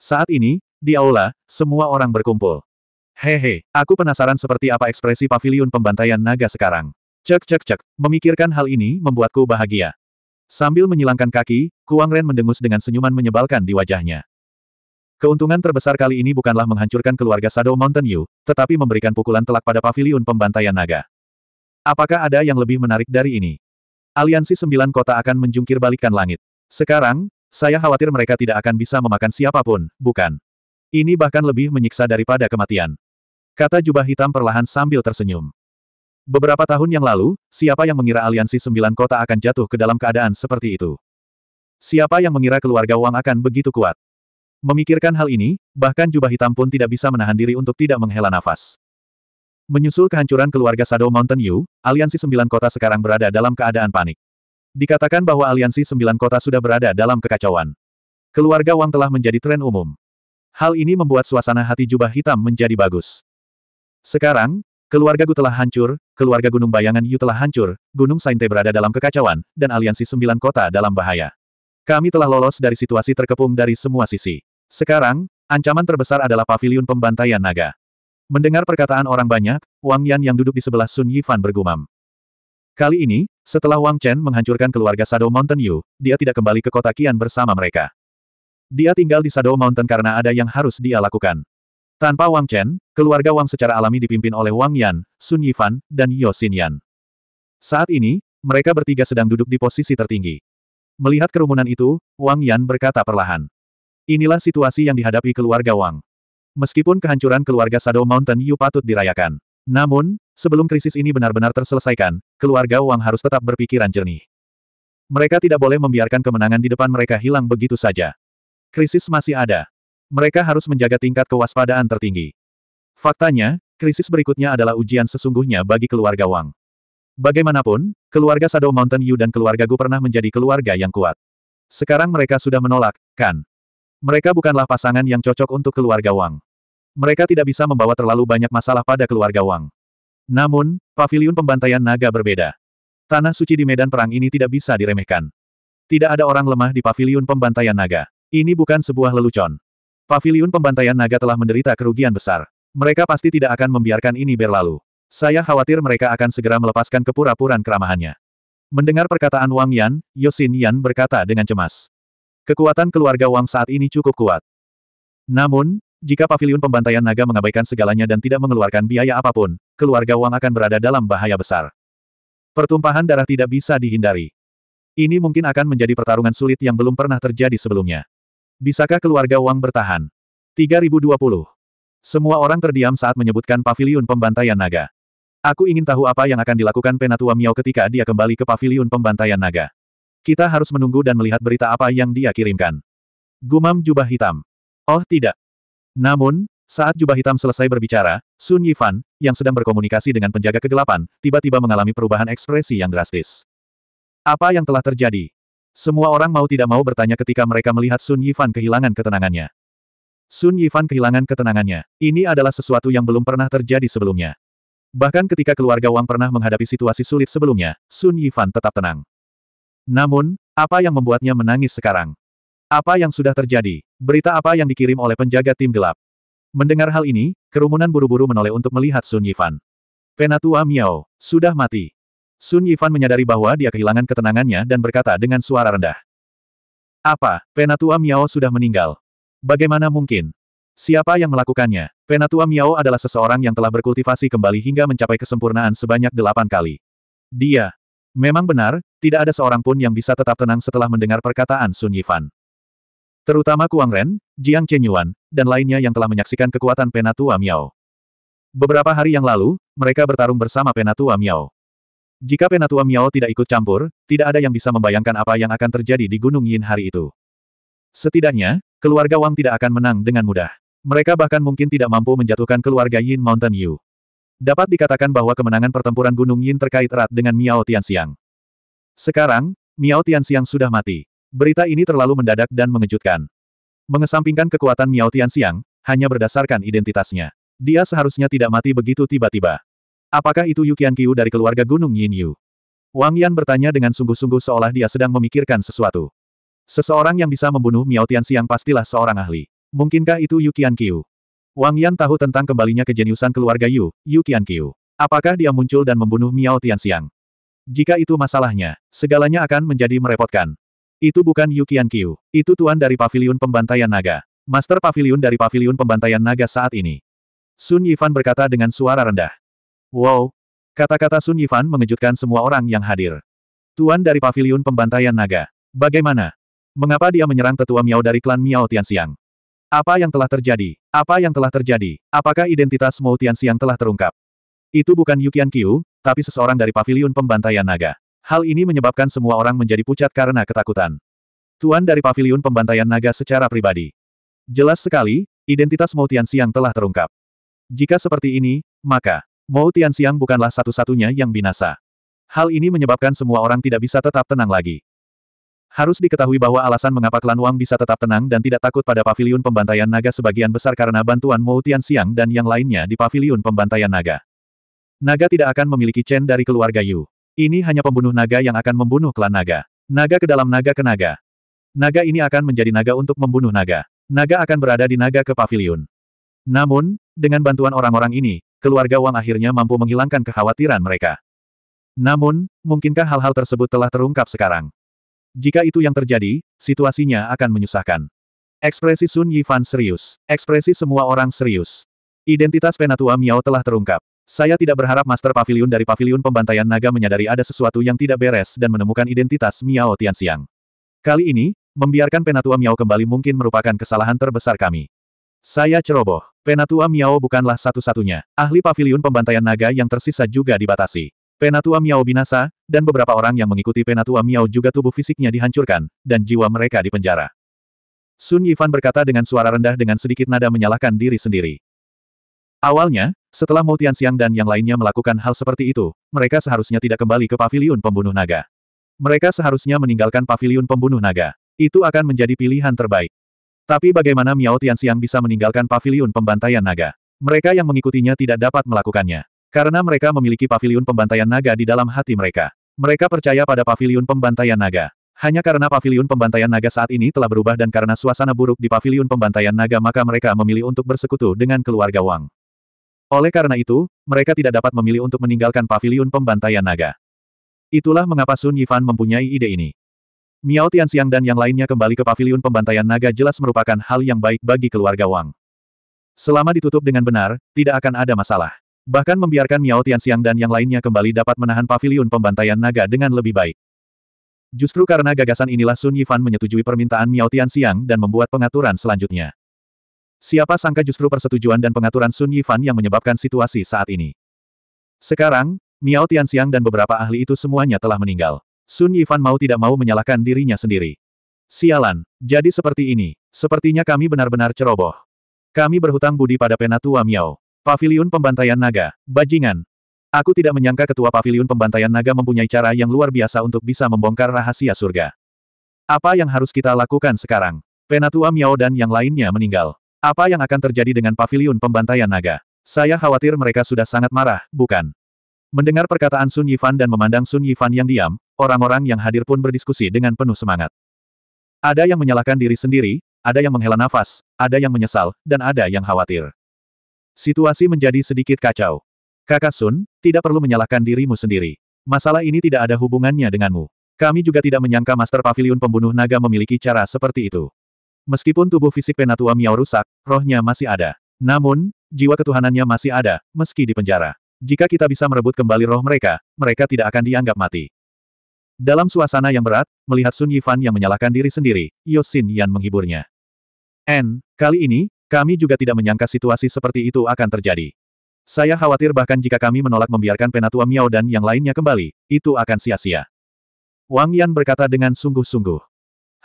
Saat ini, di aula, semua orang berkumpul. Hehe, aku penasaran seperti apa ekspresi paviliun pembantaian naga sekarang. Cek cek cek, memikirkan hal ini membuatku bahagia. Sambil menyilangkan kaki, Kuang Ren mendengus dengan senyuman menyebalkan di wajahnya. Keuntungan terbesar kali ini bukanlah menghancurkan keluarga Sado Mountain Yu, tetapi memberikan pukulan telak pada paviliun pembantaian naga. Apakah ada yang lebih menarik dari ini? Aliansi Sembilan Kota akan menjungkir balikan langit. Sekarang, saya khawatir mereka tidak akan bisa memakan siapapun, bukan? Ini bahkan lebih menyiksa daripada kematian. Kata jubah hitam perlahan sambil tersenyum. Beberapa tahun yang lalu, siapa yang mengira aliansi sembilan kota akan jatuh ke dalam keadaan seperti itu? Siapa yang mengira keluarga Wang akan begitu kuat? Memikirkan hal ini, bahkan jubah hitam pun tidak bisa menahan diri untuk tidak menghela nafas. Menyusul kehancuran keluarga Shadow Mountain Yu, aliansi sembilan kota sekarang berada dalam keadaan panik. Dikatakan bahwa aliansi sembilan kota sudah berada dalam kekacauan. Keluarga Wang telah menjadi tren umum. Hal ini membuat suasana hati jubah hitam menjadi bagus. Sekarang, keluarga Gu telah hancur, keluarga Gunung Bayangan Yu telah hancur, Gunung Sainte berada dalam kekacauan, dan aliansi sembilan kota dalam bahaya. Kami telah lolos dari situasi terkepung dari semua sisi. Sekarang, ancaman terbesar adalah pavilion pembantaian naga. Mendengar perkataan orang banyak, Wang Yan yang duduk di sebelah Sun Yifan bergumam. Kali ini, setelah Wang Chen menghancurkan keluarga Shadow Mountain Yu, dia tidak kembali ke kota Qian bersama mereka. Dia tinggal di Shadow Mountain karena ada yang harus dia lakukan. Tanpa Wang Chen, keluarga Wang secara alami dipimpin oleh Wang Yan, Sun Yifan, dan Yo Yan. Saat ini, mereka bertiga sedang duduk di posisi tertinggi. Melihat kerumunan itu, Wang Yan berkata perlahan. Inilah situasi yang dihadapi keluarga Wang. Meskipun kehancuran keluarga Sado Mountain Yu patut dirayakan. Namun, sebelum krisis ini benar-benar terselesaikan, keluarga Wang harus tetap berpikiran jernih. Mereka tidak boleh membiarkan kemenangan di depan mereka hilang begitu saja. Krisis masih ada. Mereka harus menjaga tingkat kewaspadaan tertinggi. Faktanya, krisis berikutnya adalah ujian sesungguhnya bagi keluarga Wang. Bagaimanapun, keluarga Sado Mountain Yu dan keluarga Gu pernah menjadi keluarga yang kuat. Sekarang mereka sudah menolak, kan? Mereka bukanlah pasangan yang cocok untuk keluarga Wang. Mereka tidak bisa membawa terlalu banyak masalah pada keluarga Wang. Namun, pavilion pembantaian naga berbeda. Tanah suci di medan perang ini tidak bisa diremehkan. Tidak ada orang lemah di pavilion pembantaian naga. Ini bukan sebuah lelucon. Pavilion pembantaian naga telah menderita kerugian besar. Mereka pasti tidak akan membiarkan ini berlalu. Saya khawatir mereka akan segera melepaskan kepura-puran keramahannya. Mendengar perkataan Wang Yan, Yosin Yan berkata dengan cemas. Kekuatan keluarga Wang saat ini cukup kuat. Namun, jika paviliun pembantaian naga mengabaikan segalanya dan tidak mengeluarkan biaya apapun, keluarga Wang akan berada dalam bahaya besar. Pertumpahan darah tidak bisa dihindari. Ini mungkin akan menjadi pertarungan sulit yang belum pernah terjadi sebelumnya. Bisakah keluarga Wang bertahan? 3020. Semua orang terdiam saat menyebutkan paviliun pembantaian naga. Aku ingin tahu apa yang akan dilakukan Penatua Miao ketika dia kembali ke paviliun pembantaian naga. Kita harus menunggu dan melihat berita apa yang dia kirimkan. Gumam jubah hitam. Oh tidak. Namun, saat jubah hitam selesai berbicara, Sun Yifan, yang sedang berkomunikasi dengan penjaga kegelapan, tiba-tiba mengalami perubahan ekspresi yang drastis. Apa yang telah terjadi? Semua orang mau tidak mau bertanya ketika mereka melihat Sun Yifan kehilangan ketenangannya. Sun Yifan kehilangan ketenangannya. Ini adalah sesuatu yang belum pernah terjadi sebelumnya. Bahkan ketika keluarga Wang pernah menghadapi situasi sulit sebelumnya, Sun Yifan tetap tenang. Namun, apa yang membuatnya menangis sekarang? Apa yang sudah terjadi? Berita apa yang dikirim oleh penjaga tim gelap? Mendengar hal ini, kerumunan buru-buru menoleh untuk melihat Sun Yifan. Penatua Miao, sudah mati. Sun Yifan menyadari bahwa dia kehilangan ketenangannya dan berkata dengan suara rendah. Apa, Penatua Miao sudah meninggal? Bagaimana mungkin? Siapa yang melakukannya? Penatua Miao adalah seseorang yang telah berkultivasi kembali hingga mencapai kesempurnaan sebanyak delapan kali. Dia. Memang benar, tidak ada seorang pun yang bisa tetap tenang setelah mendengar perkataan Sun Yifan. Terutama Kuang Ren, Jiang Chenyuan, dan lainnya yang telah menyaksikan kekuatan Penatua Miao. Beberapa hari yang lalu, mereka bertarung bersama Penatua Miao. Jika Penatua Miao tidak ikut campur, tidak ada yang bisa membayangkan apa yang akan terjadi di Gunung Yin hari itu. Setidaknya, keluarga Wang tidak akan menang dengan mudah. Mereka bahkan mungkin tidak mampu menjatuhkan keluarga Yin Mountain Yu. Dapat dikatakan bahwa kemenangan pertempuran Gunung Yin terkait erat dengan Miao Tianxiang. Sekarang, Miao Tianxiang sudah mati. Berita ini terlalu mendadak dan mengejutkan. Mengesampingkan kekuatan Miao Tianxiang, hanya berdasarkan identitasnya. Dia seharusnya tidak mati begitu tiba-tiba. Apakah itu Yu dari keluarga Gunung Yin Yu? Wang Yan bertanya dengan sungguh-sungguh seolah dia sedang memikirkan sesuatu. Seseorang yang bisa membunuh Miao Tianxiang pastilah seorang ahli. Mungkinkah itu Yu Wang Yan tahu tentang kembalinya kejeniusan keluarga Yu, Yu Apakah dia muncul dan membunuh Miao Tianxiang? Jika itu masalahnya, segalanya akan menjadi merepotkan. Itu bukan Yukian Kyu, itu tuan dari paviliun pembantaian naga. Master paviliun dari paviliun pembantaian naga saat ini. Sun Yifan berkata dengan suara rendah. Wow! Kata-kata Sun Yifan mengejutkan semua orang yang hadir. Tuan dari paviliun pembantaian naga. Bagaimana? Mengapa dia menyerang tetua Miao dari klan Miao Tianxiang? Apa yang telah terjadi? Apa yang telah terjadi? Apakah identitas Mou Tianxiang telah terungkap? Itu bukan Yukian Qiu, tapi seseorang dari paviliun pembantaian naga. Hal ini menyebabkan semua orang menjadi pucat karena ketakutan. Tuan dari paviliun pembantaian naga secara pribadi. Jelas sekali, identitas Mou Tianxiang telah terungkap. Jika seperti ini, maka Mou Tianxiang bukanlah satu-satunya yang binasa. Hal ini menyebabkan semua orang tidak bisa tetap tenang lagi. Harus diketahui bahwa alasan mengapa klan Wang bisa tetap tenang dan tidak takut pada paviliun pembantaian naga sebagian besar karena bantuan Mou Tianxiang dan yang lainnya di paviliun pembantaian naga. Naga tidak akan memiliki Chen dari keluarga Yu. Ini hanya pembunuh naga yang akan membunuh klan naga. Naga ke dalam naga ke naga. Naga ini akan menjadi naga untuk membunuh naga. Naga akan berada di naga ke pavilion. Namun, dengan bantuan orang-orang ini, keluarga Wang akhirnya mampu menghilangkan kekhawatiran mereka. Namun, mungkinkah hal-hal tersebut telah terungkap sekarang? Jika itu yang terjadi, situasinya akan menyusahkan. Ekspresi Sun Yifan serius. Ekspresi semua orang serius. Identitas Penatua Miao telah terungkap. Saya tidak berharap Master Pavilion dari Pavilion Pembantaian Naga menyadari ada sesuatu yang tidak beres dan menemukan identitas Miao Tianxiang. Kali ini, membiarkan Penatua Miao kembali mungkin merupakan kesalahan terbesar kami. Saya ceroboh. Penatua Miao bukanlah satu-satunya. Ahli Pavilion Pembantaian Naga yang tersisa juga dibatasi. Penatua Miao binasa, dan beberapa orang yang mengikuti Penatua Miao juga tubuh fisiknya dihancurkan, dan jiwa mereka dipenjara. Sun Yifan berkata dengan suara rendah dengan sedikit nada menyalahkan diri sendiri. Awalnya, setelah Mo Tianxiang dan yang lainnya melakukan hal seperti itu, mereka seharusnya tidak kembali ke paviliun pembunuh naga. Mereka seharusnya meninggalkan paviliun pembunuh naga. Itu akan menjadi pilihan terbaik. Tapi bagaimana Miao Tianxiang bisa meninggalkan paviliun pembantaian naga? Mereka yang mengikutinya tidak dapat melakukannya. Karena mereka memiliki paviliun pembantaian naga di dalam hati mereka. Mereka percaya pada paviliun pembantaian naga. Hanya karena paviliun pembantaian naga saat ini telah berubah dan karena suasana buruk di paviliun pembantaian naga maka mereka memilih untuk bersekutu dengan keluarga Wang. Oleh karena itu, mereka tidak dapat memilih untuk meninggalkan paviliun pembantaian naga. Itulah mengapa Sun Yifan mempunyai ide ini. Miao Tianxiang dan yang lainnya kembali ke paviliun pembantaian naga jelas merupakan hal yang baik bagi keluarga Wang. Selama ditutup dengan benar, tidak akan ada masalah. Bahkan membiarkan Miao Tianxiang dan yang lainnya kembali dapat menahan paviliun pembantaian naga dengan lebih baik. Justru karena gagasan inilah Sun Yifan menyetujui permintaan Miao Tianxiang dan membuat pengaturan selanjutnya. Siapa sangka justru persetujuan dan pengaturan Sun Yifan yang menyebabkan situasi saat ini. Sekarang, Miao Tianxiang dan beberapa ahli itu semuanya telah meninggal. Sun Yifan mau tidak mau menyalahkan dirinya sendiri. Sialan, jadi seperti ini. Sepertinya kami benar-benar ceroboh. Kami berhutang budi pada Penatua Miao. Paviliun Pembantaian Naga, Bajingan. Aku tidak menyangka ketua Paviliun Pembantaian Naga mempunyai cara yang luar biasa untuk bisa membongkar rahasia surga. Apa yang harus kita lakukan sekarang? Penatua Miao dan yang lainnya meninggal. Apa yang akan terjadi dengan paviliun pembantaian naga? Saya khawatir mereka sudah sangat marah, bukan? Mendengar perkataan Sun Yifan dan memandang Sun Yifan yang diam, orang-orang yang hadir pun berdiskusi dengan penuh semangat. Ada yang menyalahkan diri sendiri, ada yang menghela nafas, ada yang menyesal, dan ada yang khawatir. Situasi menjadi sedikit kacau. Kakak Sun, tidak perlu menyalahkan dirimu sendiri. Masalah ini tidak ada hubungannya denganmu. Kami juga tidak menyangka Master Pavilion Pembunuh Naga memiliki cara seperti itu. Meskipun tubuh fisik penatua Miao rusak, rohnya masih ada. Namun, jiwa ketuhanannya masih ada, meski di penjara. Jika kita bisa merebut kembali roh mereka, mereka tidak akan dianggap mati. Dalam suasana yang berat, melihat Sun Yifan yang menyalahkan diri sendiri, Yosin Yan menghiburnya. N, kali ini, kami juga tidak menyangka situasi seperti itu akan terjadi. Saya khawatir bahkan jika kami menolak membiarkan Penatua Miao dan yang lainnya kembali, itu akan sia-sia. Wang Yan berkata dengan sungguh-sungguh.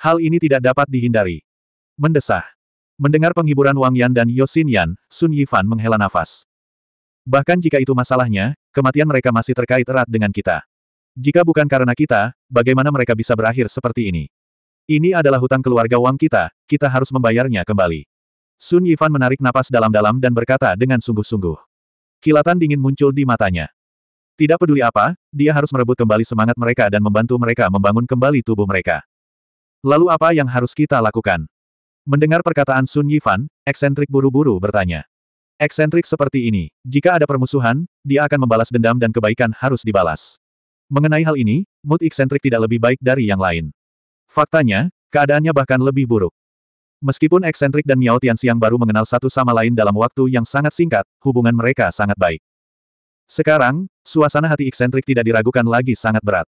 Hal ini tidak dapat dihindari. Mendesah. Mendengar penghiburan Wang Yan dan Yosin Yan, Sun Yifan menghela nafas. Bahkan jika itu masalahnya, kematian mereka masih terkait erat dengan kita. Jika bukan karena kita, bagaimana mereka bisa berakhir seperti ini? Ini adalah hutang keluarga Wang kita, kita harus membayarnya kembali. Sun Yifan menarik napas dalam-dalam dan berkata dengan sungguh-sungguh. Kilatan dingin muncul di matanya. Tidak peduli apa, dia harus merebut kembali semangat mereka dan membantu mereka membangun kembali tubuh mereka. Lalu apa yang harus kita lakukan? Mendengar perkataan Sun Yifan, eksentrik buru-buru bertanya. Eksentrik seperti ini, jika ada permusuhan, dia akan membalas dendam dan kebaikan harus dibalas. Mengenai hal ini, mood eksentrik tidak lebih baik dari yang lain. Faktanya, keadaannya bahkan lebih buruk. Meskipun eksentrik dan Miao Tianxiang baru mengenal satu sama lain dalam waktu yang sangat singkat, hubungan mereka sangat baik. Sekarang, suasana hati eksentrik tidak diragukan lagi sangat berat.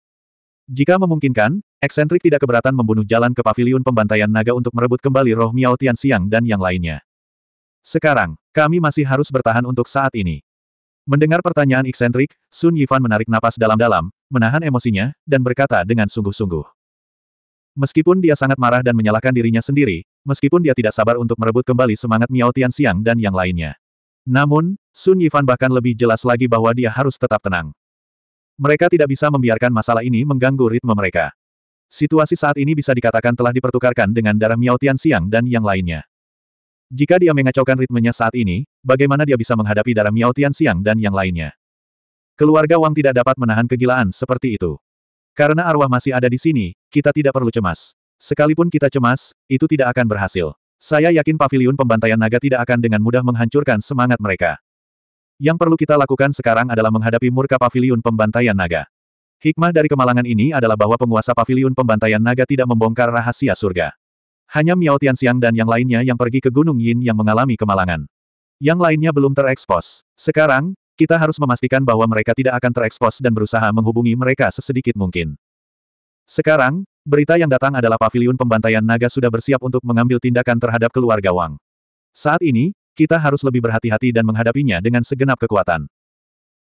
Jika memungkinkan, eksentrik tidak keberatan membunuh jalan ke paviliun pembantaian naga untuk merebut kembali roh Miao Tian Xiang dan yang lainnya. Sekarang, kami masih harus bertahan untuk saat ini. Mendengar pertanyaan eksentrik, Sun Yifan menarik napas dalam-dalam, menahan emosinya, dan berkata dengan sungguh-sungguh. Meskipun dia sangat marah dan menyalahkan dirinya sendiri, meskipun dia tidak sabar untuk merebut kembali semangat Miao Tian Xiang dan yang lainnya. Namun, Sun Yifan bahkan lebih jelas lagi bahwa dia harus tetap tenang. Mereka tidak bisa membiarkan masalah ini mengganggu ritme mereka. Situasi saat ini bisa dikatakan telah dipertukarkan dengan darah Miao Tian Siang dan yang lainnya. Jika dia mengacaukan ritmenya saat ini, bagaimana dia bisa menghadapi darah Miao Tian Siang dan yang lainnya? Keluarga Wang tidak dapat menahan kegilaan seperti itu. Karena arwah masih ada di sini, kita tidak perlu cemas. Sekalipun kita cemas, itu tidak akan berhasil. Saya yakin paviliun pembantaian naga tidak akan dengan mudah menghancurkan semangat mereka. Yang perlu kita lakukan sekarang adalah menghadapi murka pavilion pembantaian naga. Hikmah dari kemalangan ini adalah bahwa penguasa pavilion pembantaian naga tidak membongkar rahasia surga. Hanya Miao Tianxiang dan yang lainnya yang pergi ke Gunung Yin yang mengalami kemalangan. Yang lainnya belum terekspos. Sekarang, kita harus memastikan bahwa mereka tidak akan terekspos dan berusaha menghubungi mereka sesedikit mungkin. Sekarang, berita yang datang adalah pavilion pembantaian naga sudah bersiap untuk mengambil tindakan terhadap keluarga Wang. Saat ini, kita harus lebih berhati-hati dan menghadapinya dengan segenap kekuatan.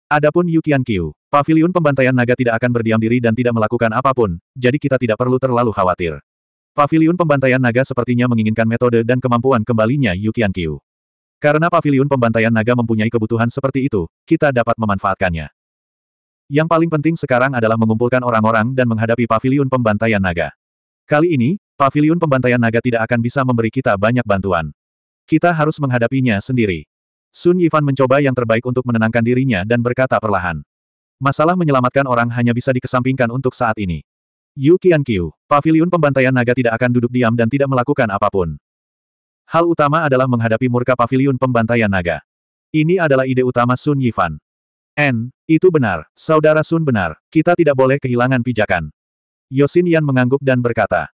Adapun Yukian Qiu, pavilion pembantaian naga tidak akan berdiam diri dan tidak melakukan apapun, jadi kita tidak perlu terlalu khawatir. Pavilion pembantaian naga sepertinya menginginkan metode dan kemampuan kembalinya Yukian Qiu. Karena pavilion pembantaian naga mempunyai kebutuhan seperti itu, kita dapat memanfaatkannya. Yang paling penting sekarang adalah mengumpulkan orang-orang dan menghadapi pavilion pembantaian naga. Kali ini, pavilion pembantaian naga tidak akan bisa memberi kita banyak bantuan. Kita harus menghadapinya sendiri. Sun Yifan mencoba yang terbaik untuk menenangkan dirinya dan berkata perlahan. Masalah menyelamatkan orang hanya bisa dikesampingkan untuk saat ini. Yu Qianqiu, pavilion pembantaian naga tidak akan duduk diam dan tidak melakukan apapun. Hal utama adalah menghadapi murka pavilion pembantaian naga. Ini adalah ide utama Sun Yifan. N, itu benar, saudara Sun benar, kita tidak boleh kehilangan pijakan. Yosin Yan mengangguk dan berkata,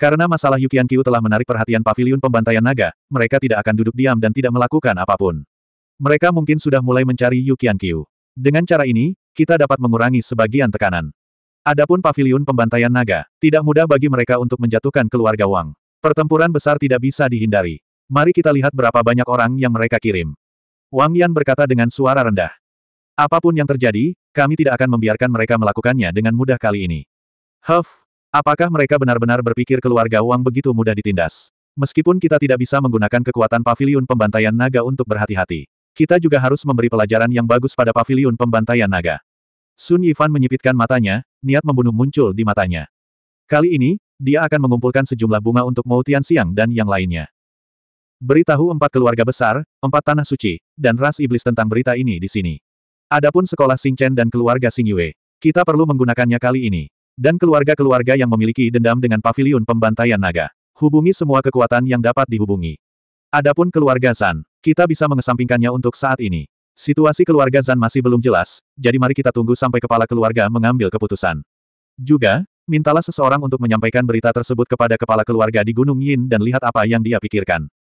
karena masalah Yukian Qiu telah menarik perhatian paviliun pembantaian naga, mereka tidak akan duduk diam dan tidak melakukan apapun. Mereka mungkin sudah mulai mencari Yukian Qiu. Dengan cara ini, kita dapat mengurangi sebagian tekanan. Adapun paviliun pembantaian naga, tidak mudah bagi mereka untuk menjatuhkan keluarga Wang. Pertempuran besar tidak bisa dihindari. Mari kita lihat berapa banyak orang yang mereka kirim. Wang Yan berkata dengan suara rendah. Apapun yang terjadi, kami tidak akan membiarkan mereka melakukannya dengan mudah kali ini. Huff, Apakah mereka benar-benar berpikir keluarga Wang begitu mudah ditindas? Meskipun kita tidak bisa menggunakan kekuatan pavilion pembantaian naga untuk berhati-hati, kita juga harus memberi pelajaran yang bagus pada pavilion pembantaian naga. Sun Yifan menyipitkan matanya, niat membunuh muncul di matanya. Kali ini, dia akan mengumpulkan sejumlah bunga untuk Mou Tian Siang dan yang lainnya. Beritahu empat keluarga besar, empat tanah suci, dan ras iblis tentang berita ini di sini. Adapun sekolah Chen dan keluarga Sing Yue, kita perlu menggunakannya kali ini. Dan keluarga-keluarga yang memiliki dendam dengan pavilion pembantaian naga. Hubungi semua kekuatan yang dapat dihubungi. Adapun keluarga Zan, kita bisa mengesampingkannya untuk saat ini. Situasi keluarga Zan masih belum jelas, jadi mari kita tunggu sampai kepala keluarga mengambil keputusan. Juga, mintalah seseorang untuk menyampaikan berita tersebut kepada kepala keluarga di Gunung Yin dan lihat apa yang dia pikirkan.